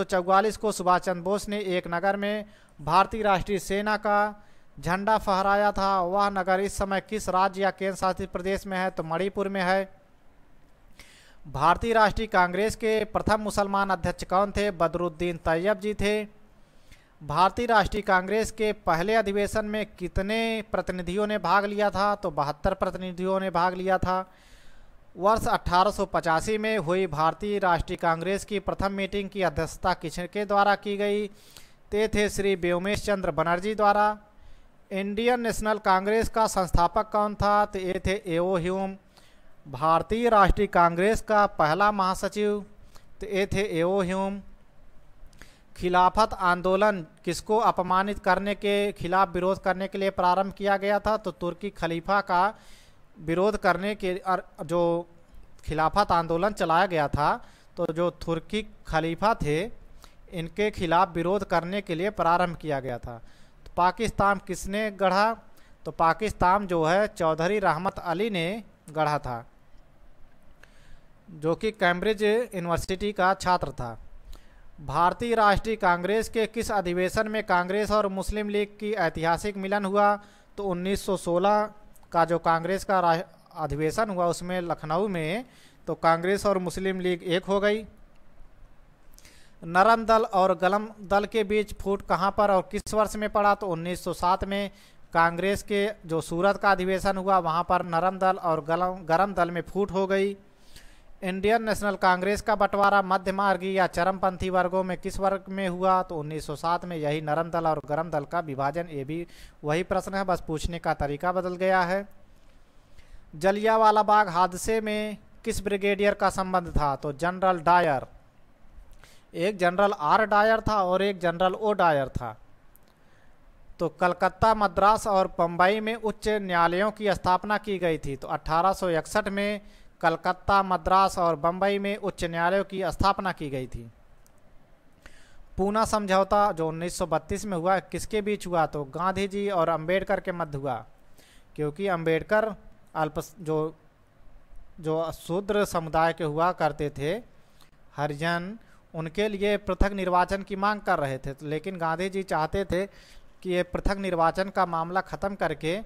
को सुभाष चंद्र बोस ने एक नगर में भारतीय राष्ट्रीय सेना का झंडा फहराया था वह नगर इस समय किस राज्य या केंद्र शासित प्रदेश में है तो मणिपुर में है भारतीय राष्ट्रीय कांग्रेस के प्रथम मुसलमान अध्यक्ष कौन थे बदरुद्दीन तैयब जी थे भारतीय राष्ट्रीय कांग्रेस के पहले अधिवेशन में कितने प्रतिनिधियों ने भाग लिया था तो बहत्तर प्रतिनिधियों ने भाग लिया था वर्ष अठारह में हुई भारतीय राष्ट्रीय कांग्रेस की प्रथम मीटिंग की अध्यक्षता किसके द्वारा की गई ते थे श्री व्योमेश चंद्र बनर्जी द्वारा इंडियन नेशनल कांग्रेस का संस्थापक कौन था तो ये थे एओ ह्यूम भारतीय राष्ट्रीय कांग्रेस का पहला महासचिव तो ये थे एओ ह्यूम खिलाफत आंदोलन किसको अपमानित करने के खिलाफ विरोध करने के लिए प्रारंभ किया गया था तो तुर्की खलीफा का विरोध करने के जो खिलाफत आंदोलन चलाया गया था तो जो तुर्की खलीफा थे इनके खिलाफ विरोध करने के लिए प्रारंभ किया गया था तो पाकिस्तान किसने गढ़ा तो पाकिस्तान जो है चौधरी रहमत अली ने गढ़ा था जो कि कैम्ब्रिज यूनिवर्सिटी का छात्र था भारतीय राष्ट्रीय कांग्रेस के किस अधिवेशन में कांग्रेस और मुस्लिम लीग की ऐतिहासिक मिलन हुआ तो 1916 का जो कांग्रेस का अधिवेशन हुआ उसमें लखनऊ में तो कांग्रेस और मुस्लिम लीग एक हो गई नरम दल और गलम दल के बीच फूट कहाँ पर और किस वर्ष में पड़ा तो 1907 में कांग्रेस के जो सूरत का अधिवेशन हुआ वहाँ पर नरम दल और गलम गरम दल में फूट हो गई इंडियन नेशनल कांग्रेस का बंटवारा मध्य मार्गी या चरमपंथी वर्गों में किस वर्ग में हुआ तो 1907 में यही नरम दल और गरम दल का विभाजन ये भी वही प्रश्न है बस पूछने का तरीका बदल गया है जलियावाला बाग हादसे में किस ब्रिगेडियर का संबंध था तो जनरल डायर एक जनरल आर डायर था और एक जनरल ओ डायर था तो कलकत्ता मद्रास और बम्बई में उच्च न्यायालयों की स्थापना की गई थी तो 1861 में कलकत्ता मद्रास और बम्बई में उच्च न्यायालयों की स्थापना की गई थी पूना समझौता जो 1932 में हुआ किसके बीच हुआ तो गांधी जी और अंबेडकर के मध्य हुआ क्योंकि अंबेडकर अल्प जो जो शूद्र समुदाय के हुआ करते थे हरिजन उनके लिए पृथक निर्वाचन की मांग कर रहे थे लेकिन गांधी जी चाहते थे कि ये पृथक निर्वाचन का मामला ख़त्म करके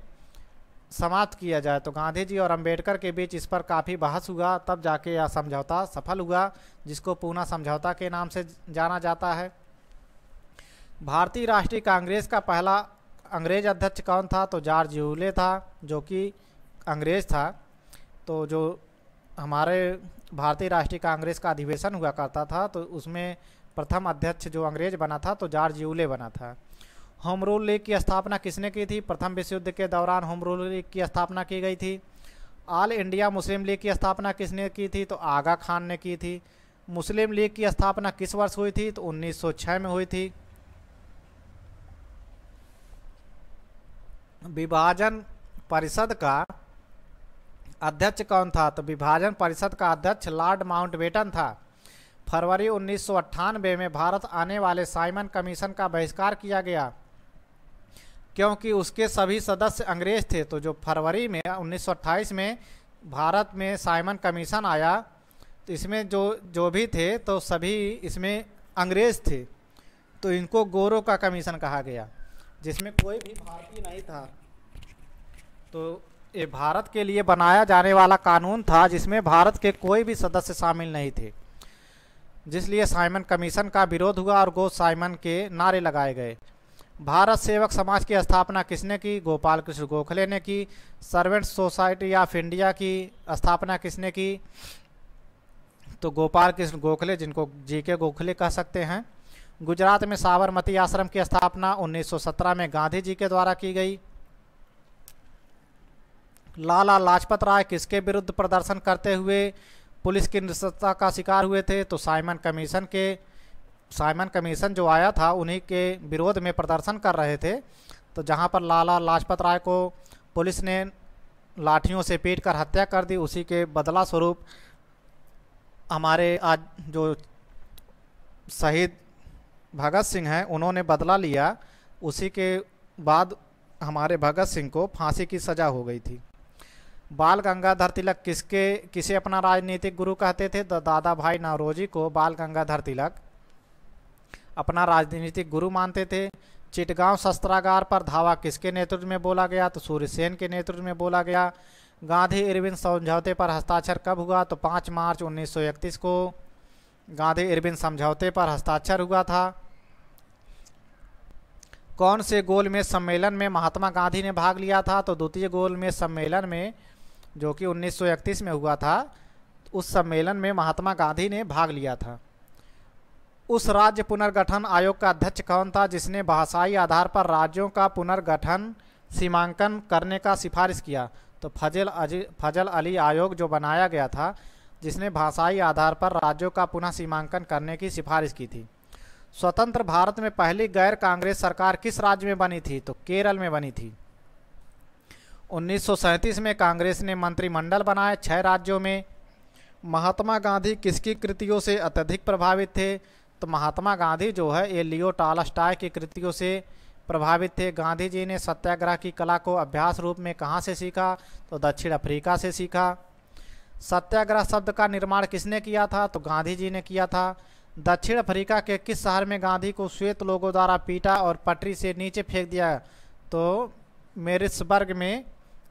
समाप्त किया जाए तो गांधी जी और अंबेडकर के बीच इस पर काफ़ी बहस हुआ तब जाके यह समझौता सफल हुआ जिसको पूना समझौता के नाम से जाना जाता है भारतीय राष्ट्रीय कांग्रेस का पहला अंग्रेज अध्यक्ष कौन था तो जॉर्ज यूले था जो कि अंग्रेज था तो जो हमारे भारतीय राष्ट्रीय कांग्रेस का अधिवेशन हुआ करता था तो उसमें प्रथम अध्यक्ष जो अंग्रेज बना था तो जॉर्ज यूले बना था होम रूल लीग की स्थापना किसने की थी प्रथम विश्व युद्ध के दौरान होम रूल लीग की स्थापना की गई थी ऑल इंडिया मुस्लिम लीग की स्थापना किसने की थी तो आगा खान ने की थी मुस्लिम लीग की स्थापना किस वर्ष हुई थी तो 1906 में हुई थी विभाजन परिषद का अध्यक्ष कौन था तो विभाजन परिषद का अध्यक्ष लॉर्ड माउंटबेटन था फरवरी उन्नीस में भारत आने वाले साइमन कमीशन का बहिष्कार किया गया क्योंकि उसके सभी सदस्य अंग्रेज थे तो जो फरवरी में 1928 में भारत में साइमन कमीशन आया तो इसमें जो जो भी थे तो सभी इसमें अंग्रेज थे तो इनको गोरो का कमीशन कहा गया जिसमें कोई भी भारतीय नहीं था तो ये भारत के लिए बनाया जाने वाला कानून था जिसमें भारत के कोई भी सदस्य शामिल नहीं थे जिसलिए साइमन कमीशन का विरोध हुआ और गो साइमन के नारे लगाए गए भारत सेवक समाज की स्थापना किसने की गोपाल कृष्ण गोखले ने की सर्वेंट सोसाइटी ऑफ इंडिया की स्थापना किसने की तो गोपाल कृष्ण गोखले जिनको जी के गोखले कह सकते हैं गुजरात में साबरमती आश्रम की स्थापना 1917 में गांधी जी के द्वारा की गई लाला लाजपत राय किसके विरुद्ध प्रदर्शन करते हुए पुलिस की नृशंसता का शिकार हुए थे तो साइमन कमीशन के साइमन कमीशन जो आया था उन्हीं के विरोध में प्रदर्शन कर रहे थे तो जहाँ पर लाला लाजपत राय को पुलिस ने लाठियों से पीट कर हत्या कर दी उसी के बदला स्वरूप हमारे आज जो शहीद भगत सिंह हैं उन्होंने बदला लिया उसी के बाद हमारे भगत सिंह को फांसी की सज़ा हो गई थी बाल गंगाधर तिलक किसके किसे अपना राजनीतिक गुरु कहते थे तो दादा भाई नवरोजी को बाल गंगाधर तिलक अपना राजनीतिक गुरु मानते थे चिटगांव शस्त्रागार पर धावा किसके नेतृत्व में बोला गया तो सूर्य सेन के नेतृत्व में बोला गया गांधी इरविन समझौते पर हस्ताक्षर कब हुआ तो 5 मार्च 1931 को गांधी इरविन समझौते पर हस्ताक्षर हुआ था कौन से गोल में सम्मेलन में महात्मा गांधी ने भाग लिया था तो द्वितीय गोल में सम्मेलन में जो कि 1931 में हुआ था उस सम्मेलन में महात्मा गांधी ने भाग लिया था उस राज्य पुनर्गठन आयोग का अध्यक्ष कौन था जिसने भाषाई आधार पर राज्यों का पुनर्गठन सीमांकन करने का सिफारिश किया तो फजल अजी फजल अली आयोग जो बनाया गया था जिसने भाषाई आधार पर राज्यों का पुनः सीमांकन करने की सिफारिश की थी स्वतंत्र भारत में पहली गैर कांग्रेस सरकार किस राज्य में बनी थी तो केरल में बनी थी 1937 में कांग्रेस ने मंत्रिमंडल बनाए छः राज्यों में महात्मा गांधी किसकी कृतियों से अत्यधिक प्रभावित थे तो महात्मा गांधी जो है ये लियो टालस्टाय की कृतियों से प्रभावित थे गांधी जी ने सत्याग्रह की कला को अभ्यास रूप में कहाँ से सीखा तो दक्षिण अफ्रीका से सीखा सत्याग्रह शब्द का निर्माण किसने किया था तो गांधी जी ने किया था दक्षिण अफ्रीका के किस शहर में गांधी को श्वेत लोगों द्वारा पीटा और पटरी से नीचे फेंक दिया तो मेरिसबर्ग में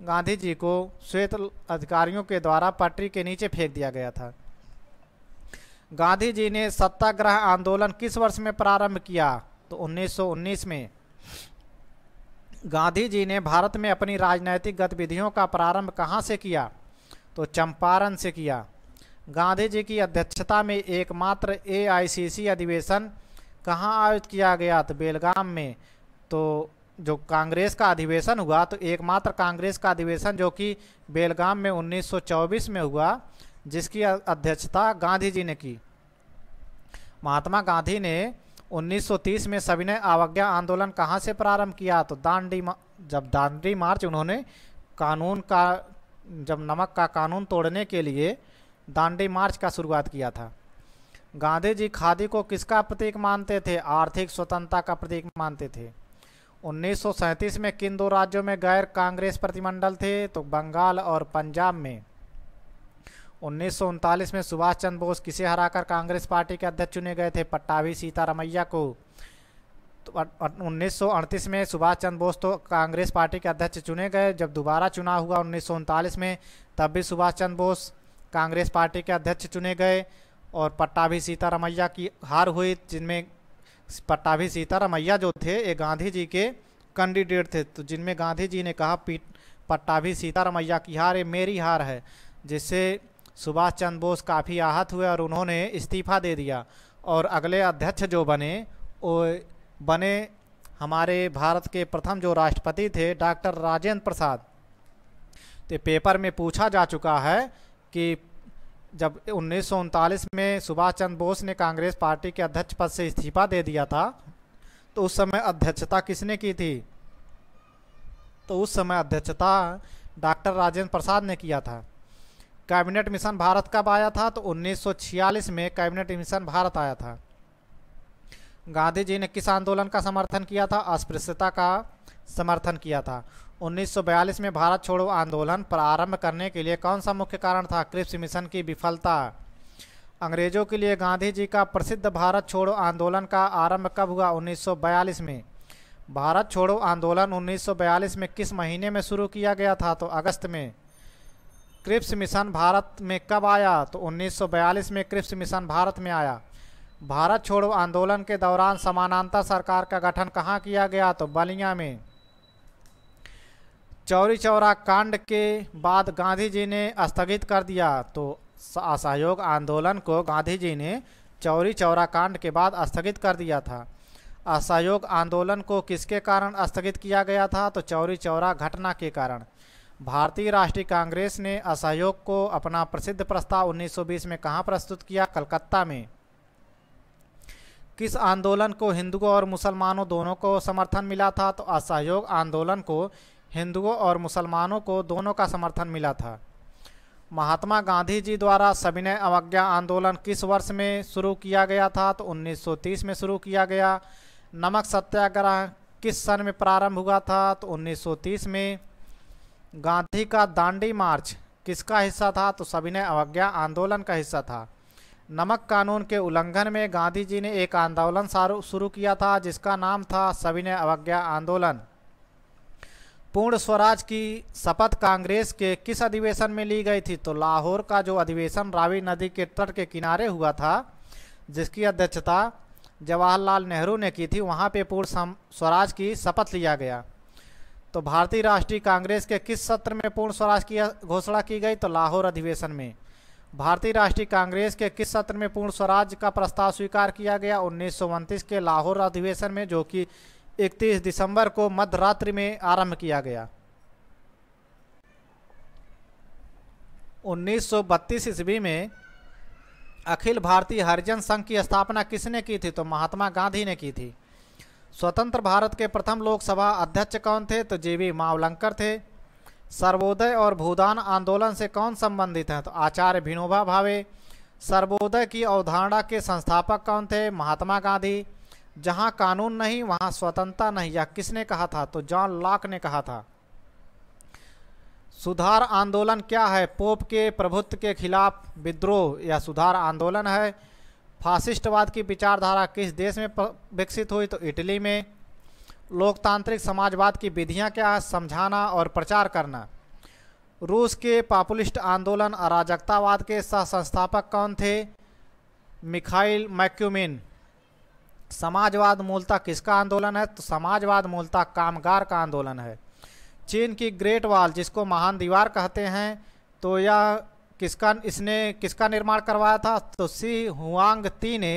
गांधी जी को श्वेत अधिकारियों के द्वारा पटरी के नीचे फेंक दिया गया था गांधी जी ने सत्याग्रह आंदोलन किस वर्ष में प्रारंभ किया तो 1919 में गांधी जी ने भारत में अपनी राजनैतिक गतिविधियों का प्रारंभ कहाँ से किया तो चंपारण से किया गांधी जी की अध्यक्षता में एकमात्र एआईसीसी अधिवेशन कहाँ आयोजित किया गया तो बेलगाम में तो जो कांग्रेस का अधिवेशन हुआ तो एकमात्र कांग्रेस का अधिवेशन जो कि बेलगाम में 1924 में हुआ जिसकी अध्यक्षता गांधी जी ने की महात्मा गांधी ने 1930 में सविनय अवज्ञा आंदोलन कहाँ से प्रारंभ किया तो दांडी जब दांडी मार्च उन्होंने कानून का जब नमक का कानून तोड़ने के लिए दांडी मार्च का शुरुआत किया था गांधी जी खादी को किसका प्रतीक मानते थे आर्थिक स्वतंत्रता का प्रतीक मानते थे 1937 में किन दो राज्यों में गैर कांग्रेस प्रतिमंडल थे तो बंगाल और पंजाब में उन्नीस में सुभाष चंद्र बोस किसे हराकर कांग्रेस पार्टी के अध्यक्ष चुने गए थे पट्टाभी सीतारमैया को तो उन्नीस में सुभाष चंद्र बोस तो कांग्रेस पार्टी के अध्यक्ष चुने गए जब दोबारा चुनाव हुआ उन्नीस में तब भी सुभाष चंद्र बोस कांग्रेस पार्टी के अध्यक्ष चुने गए और पट्टाभी सीतारमैया की हार हुई जिनमें पट्टाभी सीतारमैया जो थे ये गांधी जी के कैंडिडेट थे तो जिनमें गांधी जी ने कहा पट्टाभी सीतारमैया की हार ये मेरी हार है जिससे सुभाष चंद्र बोस काफ़ी आहत हुए और उन्होंने इस्तीफा दे दिया और अगले अध्यक्ष जो बने वो बने हमारे भारत के प्रथम जो राष्ट्रपति थे डॉक्टर राजेंद्र प्रसाद तो पेपर में पूछा जा चुका है कि जब उन्नीस में सुभाष चंद्र बोस ने कांग्रेस पार्टी के अध्यक्ष पद से इस्तीफा दे दिया था तो उस समय अध्यक्षता किसने की थी तो उस समय अध्यक्षता डॉक्टर राजेंद्र प्रसाद ने किया था कैबिनेट मिशन भारत कब आया था तो 1946 में कैबिनेट मिशन भारत आया था गांधी जी ने किस आंदोलन का समर्थन किया था अस्पृश्यता का समर्थन किया था 1942 में भारत छोड़ो आंदोलन प्रारंभ करने के लिए कौन सा मुख्य कारण था क्रिप्स मिशन की विफलता अंग्रेजों के लिए गांधी जी का प्रसिद्ध भारत छोड़ो आंदोलन का आरंभ कब हुआ 1942 में भारत छोड़ो आंदोलन 1942 में किस महीने में शुरू किया गया था तो अगस्त में क्रिप्स मिशन भारत में कब आया तो 1942 में क्रिप्स मिशन भारत में आया भारत छोड़ो आंदोलन के दौरान समानांतर सरकार का गठन कहाँ किया गया तो बलिया में चौरी चौरा कांड के बाद गांधी जी ने स्थगित कर दिया तो असहयोग आंदोलन को गांधी जी ने चौरी चौरा कांड के बाद स्थगित कर दिया था असहयोग आंदोलन को किसके कारण स्थगित किया गया था तो चौरी चौरा घटना के कारण भारतीय राष्ट्रीय कांग्रेस ने असहयोग को अपना प्रसिद्ध प्रस्ताव 1920 में कहाँ प्रस्तुत किया कलकत्ता में किस आंदोलन को हिंदुओं और मुसलमानों दोनों को समर्थन मिला था तो असहयोग आंदोलन को हिंदुओं और मुसलमानों को दोनों का समर्थन मिला था महात्मा गांधी जी द्वारा सविनय अवज्ञा आंदोलन किस वर्ष में शुरू किया गया था तो 1930 में शुरू किया गया नमक सत्याग्रह किस सन में प्रारंभ हुआ था तो 1930 में गांधी का दांडी मार्च किसका हिस्सा था तो ने अवज्ञा आंदोलन का हिस्सा था नमक कानून के उल्लंघन में गांधी जी ने एक आंदोलन शुरू किया था जिसका नाम था सविनय अवज्ञा आंदोलन पूर्ण स्वराज की शपथ कांग्रेस के किस अधिवेशन में ली गई थी तो लाहौर का जो अधिवेशन रावी नदी के तट के किनारे हुआ था जिसकी अध्यक्षता जवाहरलाल नेहरू ने की थी वहाँ पे पूर्ण स्वराज की शपथ लिया गया तो भारतीय राष्ट्रीय कांग्रेस के किस सत्र में पूर्ण स्वराज की घोषणा की गई तो लाहौर अधिवेशन में भारतीय राष्ट्रीय कांग्रेस के किस सत्र में पूर्ण स्वराज का प्रस्ताव स्वीकार किया गया उन्नीस के लाहौर अधिवेशन में जो कि 31 दिसंबर को मध्यरात्रि में आरंभ किया गया 1932 ईस्वी में अखिल भारतीय हरिजन संघ की स्थापना किसने की थी तो महात्मा गांधी ने की थी स्वतंत्र भारत के प्रथम लोकसभा अध्यक्ष कौन थे तो जीवी मावलंकर थे सर्वोदय और भूदान आंदोलन से कौन संबंधित हैं तो आचार्य विनोबा भावे सर्वोदय की अवधारणा के संस्थापक कौन थे महात्मा गांधी जहां कानून नहीं वहां स्वतंत्रता नहीं यह किसने कहा था तो जॉन लॉक ने कहा था सुधार आंदोलन क्या है पोप के प्रभुत्व के खिलाफ विद्रोह या सुधार आंदोलन है फासिस्टवाद की विचारधारा किस देश में विकसित हुई तो इटली में लोकतांत्रिक समाजवाद की विधियां क्या है समझाना और प्रचार करना रूस के पॉपुलिस्ट आंदोलन अराजकतावाद के सह संस्थापक कौन थे मिखाइल मैक्यूमिन समाजवाद मूलतः किसका आंदोलन है तो समाजवाद मूलतः कामगार का आंदोलन है चीन की ग्रेट वाल जिसको महान दीवार कहते हैं तो यह किसका इसने किसका निर्माण करवाया था तो सी हुआंग ती ने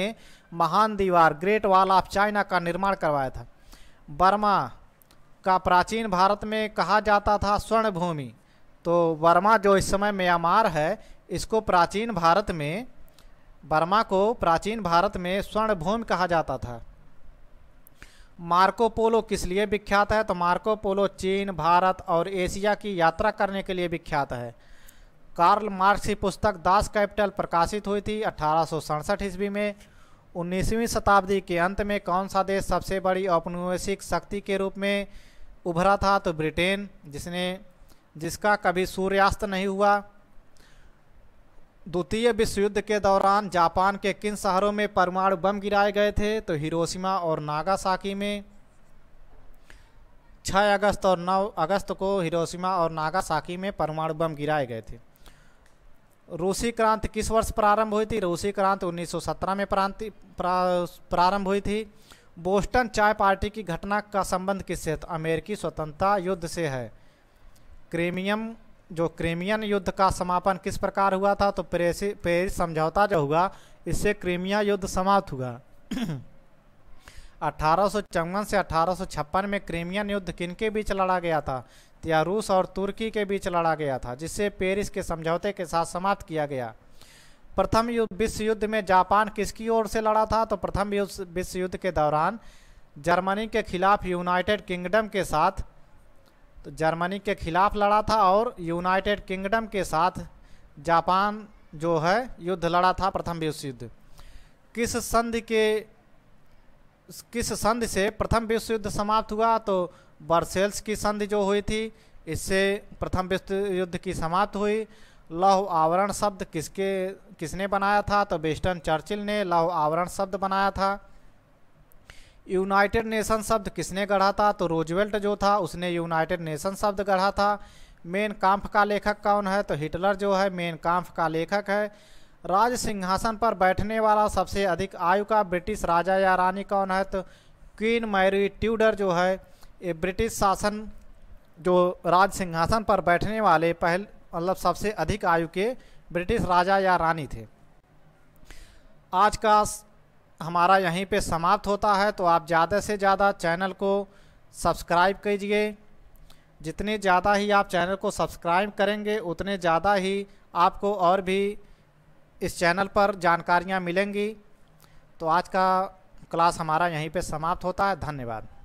महान दीवार ग्रेट वॉल ऑफ चाइना का निर्माण करवाया था बर्मा का प्राचीन भारत में कहा जाता था स्वर्ण भूमि तो बर्मा जो इस समय म्यांमार है इसको प्राचीन भारत में बर्मा को प्राचीन भारत में स्वर्ण भूमि कहा जाता था मार्को पोलो किस लिए विख्यात है तो मार्को पोलो चीन भारत और एशिया की यात्रा करने के लिए विख्यात है कार्ल मार्क्स की पुस्तक दास कैपिटल प्रकाशित हुई थी अठारह ईस्वी में उन्नीसवीं शताब्दी के अंत में कौन सा देश सबसे बड़ी औपनिवेशिक शक्ति के रूप में उभरा था तो ब्रिटेन जिसने जिसका कभी सूर्यास्त नहीं हुआ द्वितीय विश्व युद्ध के दौरान जापान के किन शहरों में परमाणु बम गिराए गए थे तो हिरोशिमा और नागासाकी में 6 अगस्त और 9 अगस्त को हिरोशिमा और नागासाकी में परमाणु बम गिराए गए थे रूसी क्रांति किस वर्ष प्रारंभ हुई थी रूसी क्रांति 1917 में प्रांति प्रा, प्रारंभ हुई थी बोस्टन चाय पार्टी की घटना का संबंध किससे तो अमेरिकी स्वतंत्रता युद्ध से है क्रीमियम जो क्रीमियन युद्ध का समापन किस प्रकार हुआ था तो पेरिस समझौता जो हुआ इससे क्रीमिया युद्ध समाप्त हुआ अठारह से अठारह में क्रीमियन युद्ध किनके बीच लड़ा गया था या रूस और तुर्की के बीच लड़ा गया था जिसे पेरिस के समझौते के साथ समाप्त किया गया प्रथम युद्ध विश्व युद्ध में जापान किसकी ओर से लड़ा था तो प्रथम युद्ध विश्व युद्ध के दौरान जर्मनी के खिलाफ यूनाइटेड किंगडम के साथ तो जर्मनी के खिलाफ लड़ा था और यूनाइटेड किंगडम के साथ जापान जो है युद्ध लड़ा था प्रथम विश्व युद्ध किस संधि के किस संधि से प्रथम विश्व युद्ध समाप्त हुआ तो बर्सेल्स की संधि जो हुई थी इससे प्रथम विश्व युद्ध की समाप्त हुई लौह आवरण शब्द किसके किसने बनाया था तो बेस्टन चर्चिल ने लौह आवरण शब्द बनाया था यूनाइटेड नेशन शब्द किसने गढ़ा था तो रोजवेल्ट जो था उसने यूनाइटेड नेशन शब्द गढ़ा था मेन काम्फ का लेखक कौन है तो हिटलर जो है मेन काम्फ का लेखक है राज सिंहासन पर बैठने वाला सबसे अधिक आयु का ब्रिटिश राजा या रानी कौन है तो क्वीन मैरी ट्यूडर जो है ब्रिटिश शासन जो राज सिंहासन पर बैठने वाले पहल मतलब सबसे अधिक आयु के ब्रिटिश राजा या रानी थे आज का हमारा यहीं पे समाप्त होता है तो आप ज़्यादा से ज़्यादा चैनल को सब्सक्राइब कीजिए जितने ज़्यादा ही आप चैनल को सब्सक्राइब करेंगे उतने ज़्यादा ही आपको और भी इस चैनल पर जानकारियाँ मिलेंगी तो आज का क्लास हमारा यहीं पे समाप्त होता है धन्यवाद